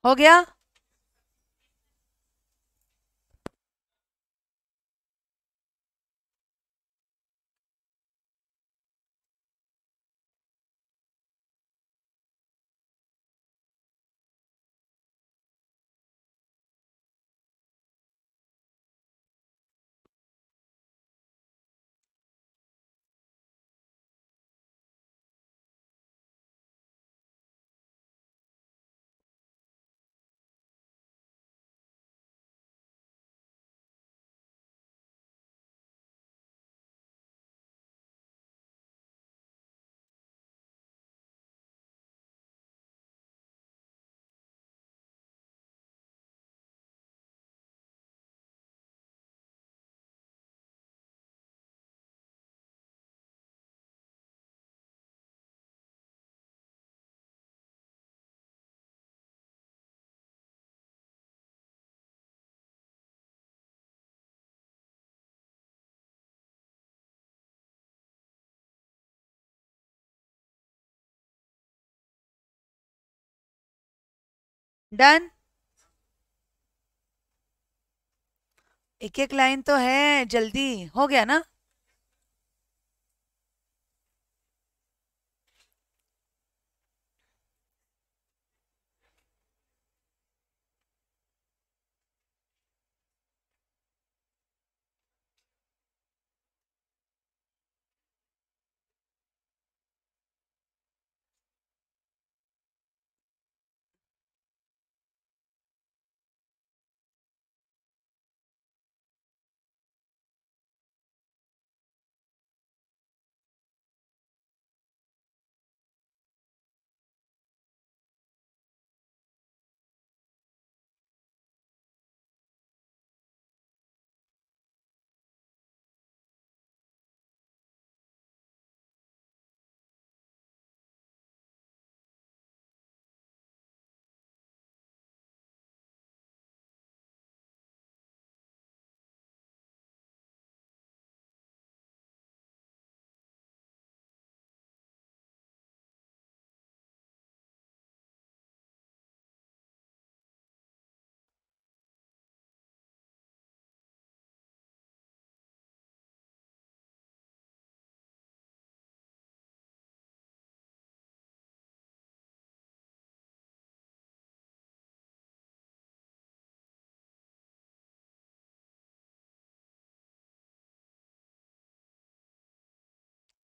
हो गया डन एक एक लाइन तो है जल्दी हो गया ना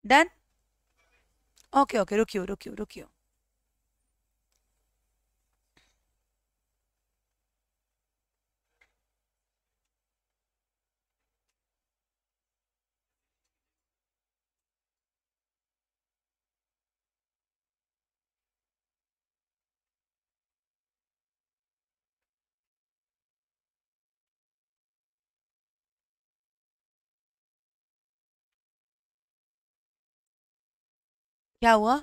Done? Okay, okay, you. Look you. क्या हुआ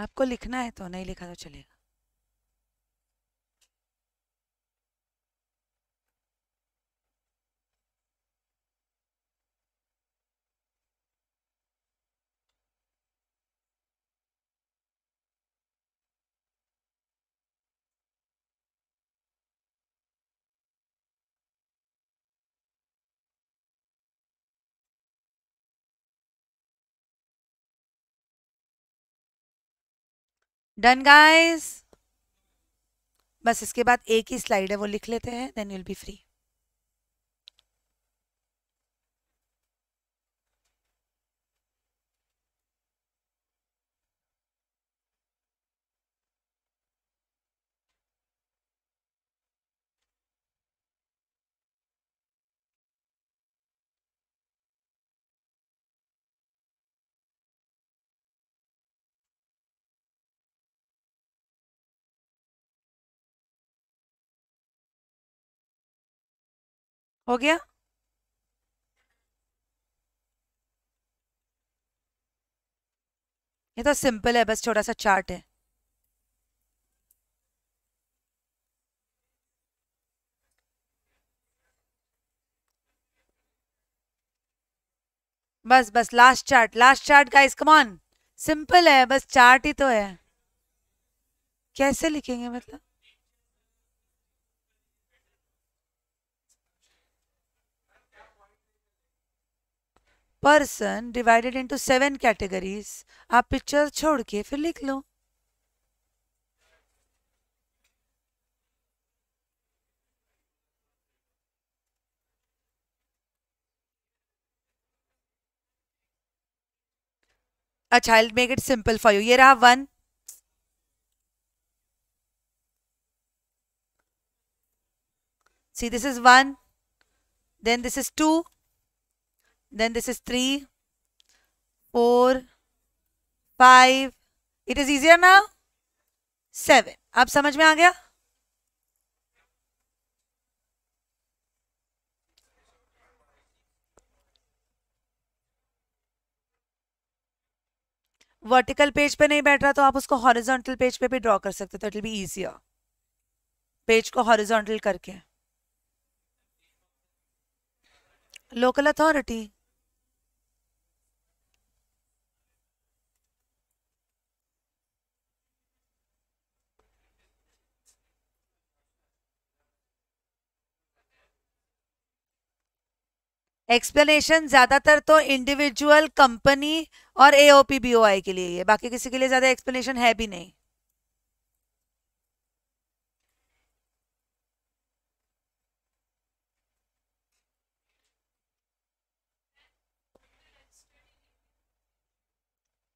आपको लिखना है तो नहीं लिखा तो चलेगा डन गाइस बस इसके बाद एक ही स्लाइड है वो लिख लेते हैं देन यूल बी फ्री हो गया ये तो सिंपल है बस छोटा सा चार्ट है बस बस last chart last chart guys come on simple है बस चार्ट ही तो है कैसे लिखेंगे मतलब person divided into seven categories आप पिक्चर छोड़ के फिर लिख लो अच्छा I make it simple for you ये रहा one see this is one then this is two then this is 3 4 5 it is easier now 7 आप समझ में आ गया वर्टिकल पेज पे नहीं बैठ रहा तो आप उसको हॉरिजॉन्टल पेज पे भी ड्रॉ कर सकते तो it will be easier page को हॉरिजॉन्टल करके लोकल अथॉरिटी एक्सप्लेनेशन ज़्यादातर तो इंडिविजुअल कंपनी और एओपी बी ओ आई के लिए है बाकी किसी के लिए ज़्यादा एक्सप्लेनेशन है भी नहीं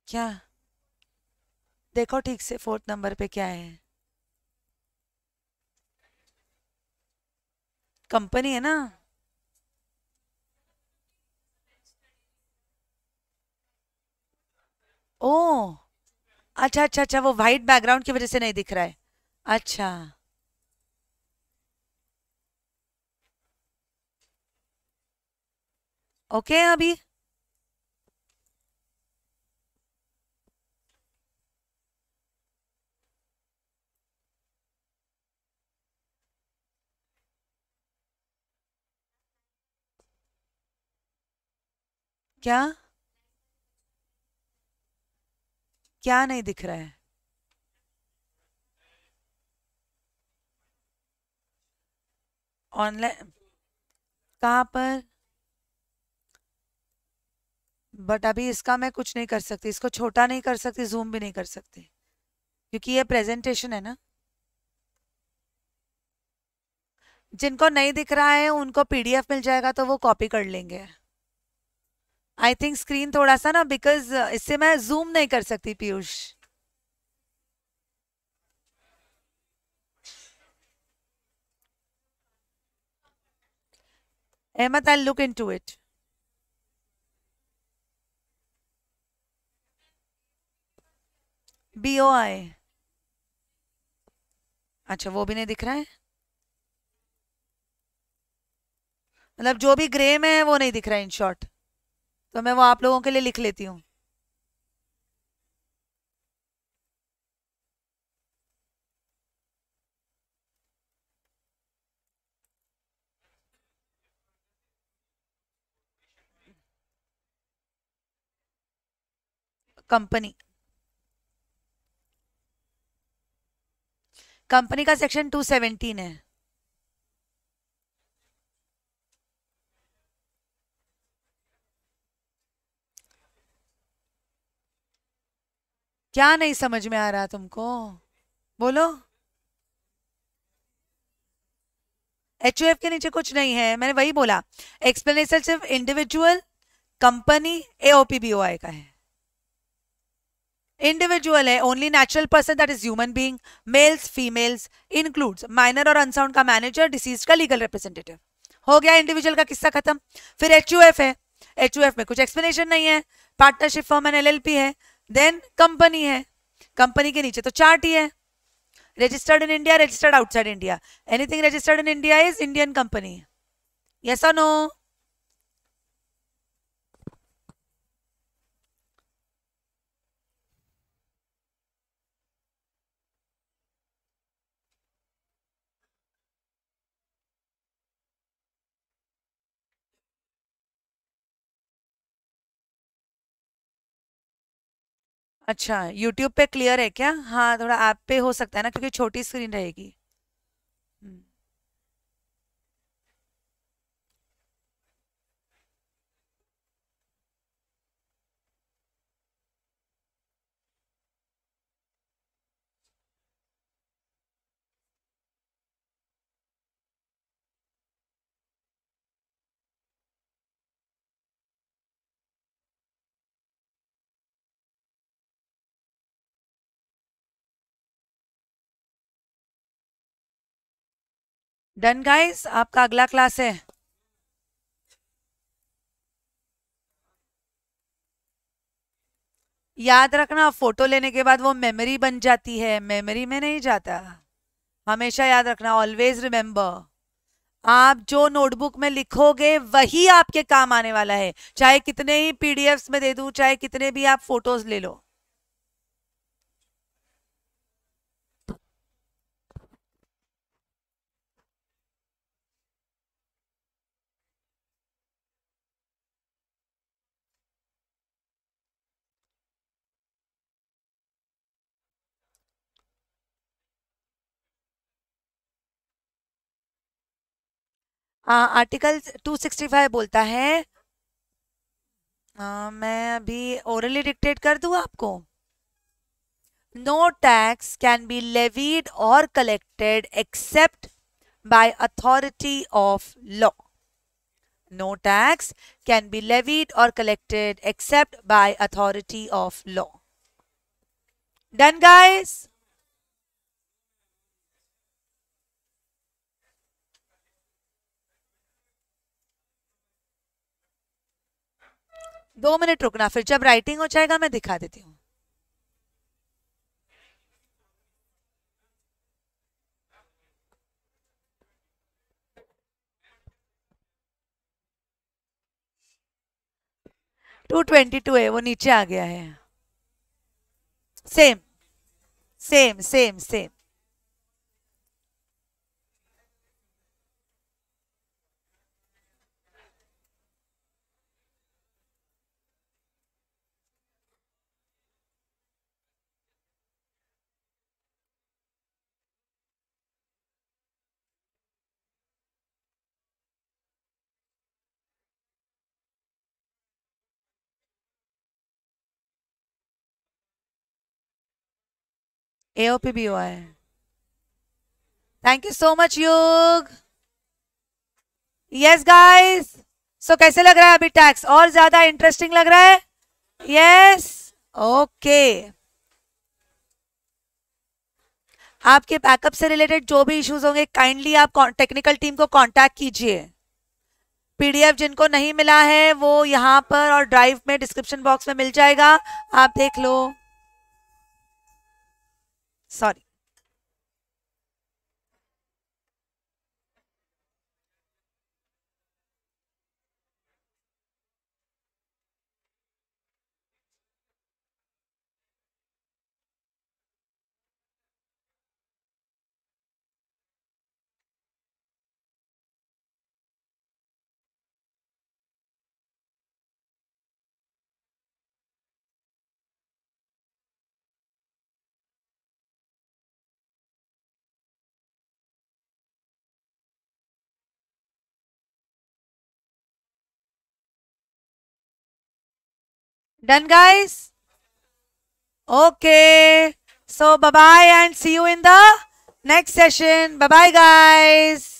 क्या देखो ठीक से फोर्थ नंबर पे क्या है कंपनी है ना ओ अच्छा अच्छा अच्छा वो व्हाइट बैकग्राउंड की वजह से नहीं दिख रहा है अच्छा ओके okay, अभी क्या क्या नहीं दिख रहा है ऑनलाइन कहाँ पर बट अभी इसका मैं कुछ नहीं कर सकती इसको छोटा नहीं कर सकती जूम भी नहीं कर सकती क्योंकि ये प्रेजेंटेशन है ना जिनको नहीं दिख रहा है उनको पीडीएफ मिल जाएगा तो वो कॉपी कर लेंगे आई थिंक स्क्रीन थोड़ा सा ना बिकॉज uh, इससे मैं जूम नहीं कर सकती Piyush Ahmad I look into it B O I अच्छा वो भी नहीं दिख रहा है मतलब जो भी ग्रे में है वो नहीं दिख रहा है इन शॉर्ट तो मैं वो आप लोगों के लिए लिख लेती हूँ कंपनी कंपनी का सेक्शन 217 है क्या नहीं समझ में आ रहा तुमको बोलो एच के नीचे कुछ नहीं है मैंने वही बोला एक्सप्लेनेशन सिर्फ इंडिविजुअल कंपनी एओपीबीओआई का है इंडिविजुअल है only natural person that is human being males females includes minor और अनसाउंड का मैनेजर डिसीज का लीगल रिप्रेजेंटेटिव हो गया इंडिविजुअल का किस्सा खत्म फिर एच है एच में कुछ एक्सप्लेनेशन नहीं है पार्टनरशिप फॉर्म एंड एल है देन कंपनी है कंपनी के नीचे तो चार्ट ही है registered in India registered outside India anything registered in India is Indian company yes और नो अच्छा यूट्यूब पे क्लियर है क्या हाँ थोड़ा ऐप पे हो सकता है ना क्योंकि छोटी स्क्रीन रहेगी डन गाइस आपका अगला क्लास है याद रखना फोटो लेने के बाद वो मेमोरी बन जाती है मेमोरी में नहीं जाता हमेशा याद रखना ऑलवेज रिमेम्बर आप जो नोटबुक में लिखोगे वही आपके काम आने वाला है चाहे कितने ही पीडीएफ्स में दे दूं चाहे कितने भी आप फोटोज ले लो आर्टिकल टू सिक्सटी फाइव बोलता है आ, मैं अभी ओरली डिक्टेट कर दू आपको no tax can be levied और collected except by authority of law no tax can be levied और collected except by authority of law done guys दो मिनट रुकना फिर जब राइटिंग हो जाएगा मैं दिखा देती हूँ टू ट्वेंटी टू है वो नीचे आ गया है same same same same AOP भी हुआ है thank you so much Yog yes guys so कैसे लग रहा है अभी टैक्स और ज्यादा इंटरेस्टिंग लग रहा है यस ओके okay. आपके बैकअप से रिलेटेड जो भी इश्यूज होंगे काइंडली आप टेक्निकल टीम को कांटेक्ट कीजिए पीडीएफ जिनको नहीं मिला है वो यहाँ पर और ड्राइव में डिस्क्रिप्शन बॉक्स में मिल जाएगा आप देख लो sorry Done, guys? Okay. So, bye-bye and see you in the next session. Bye-bye, guys.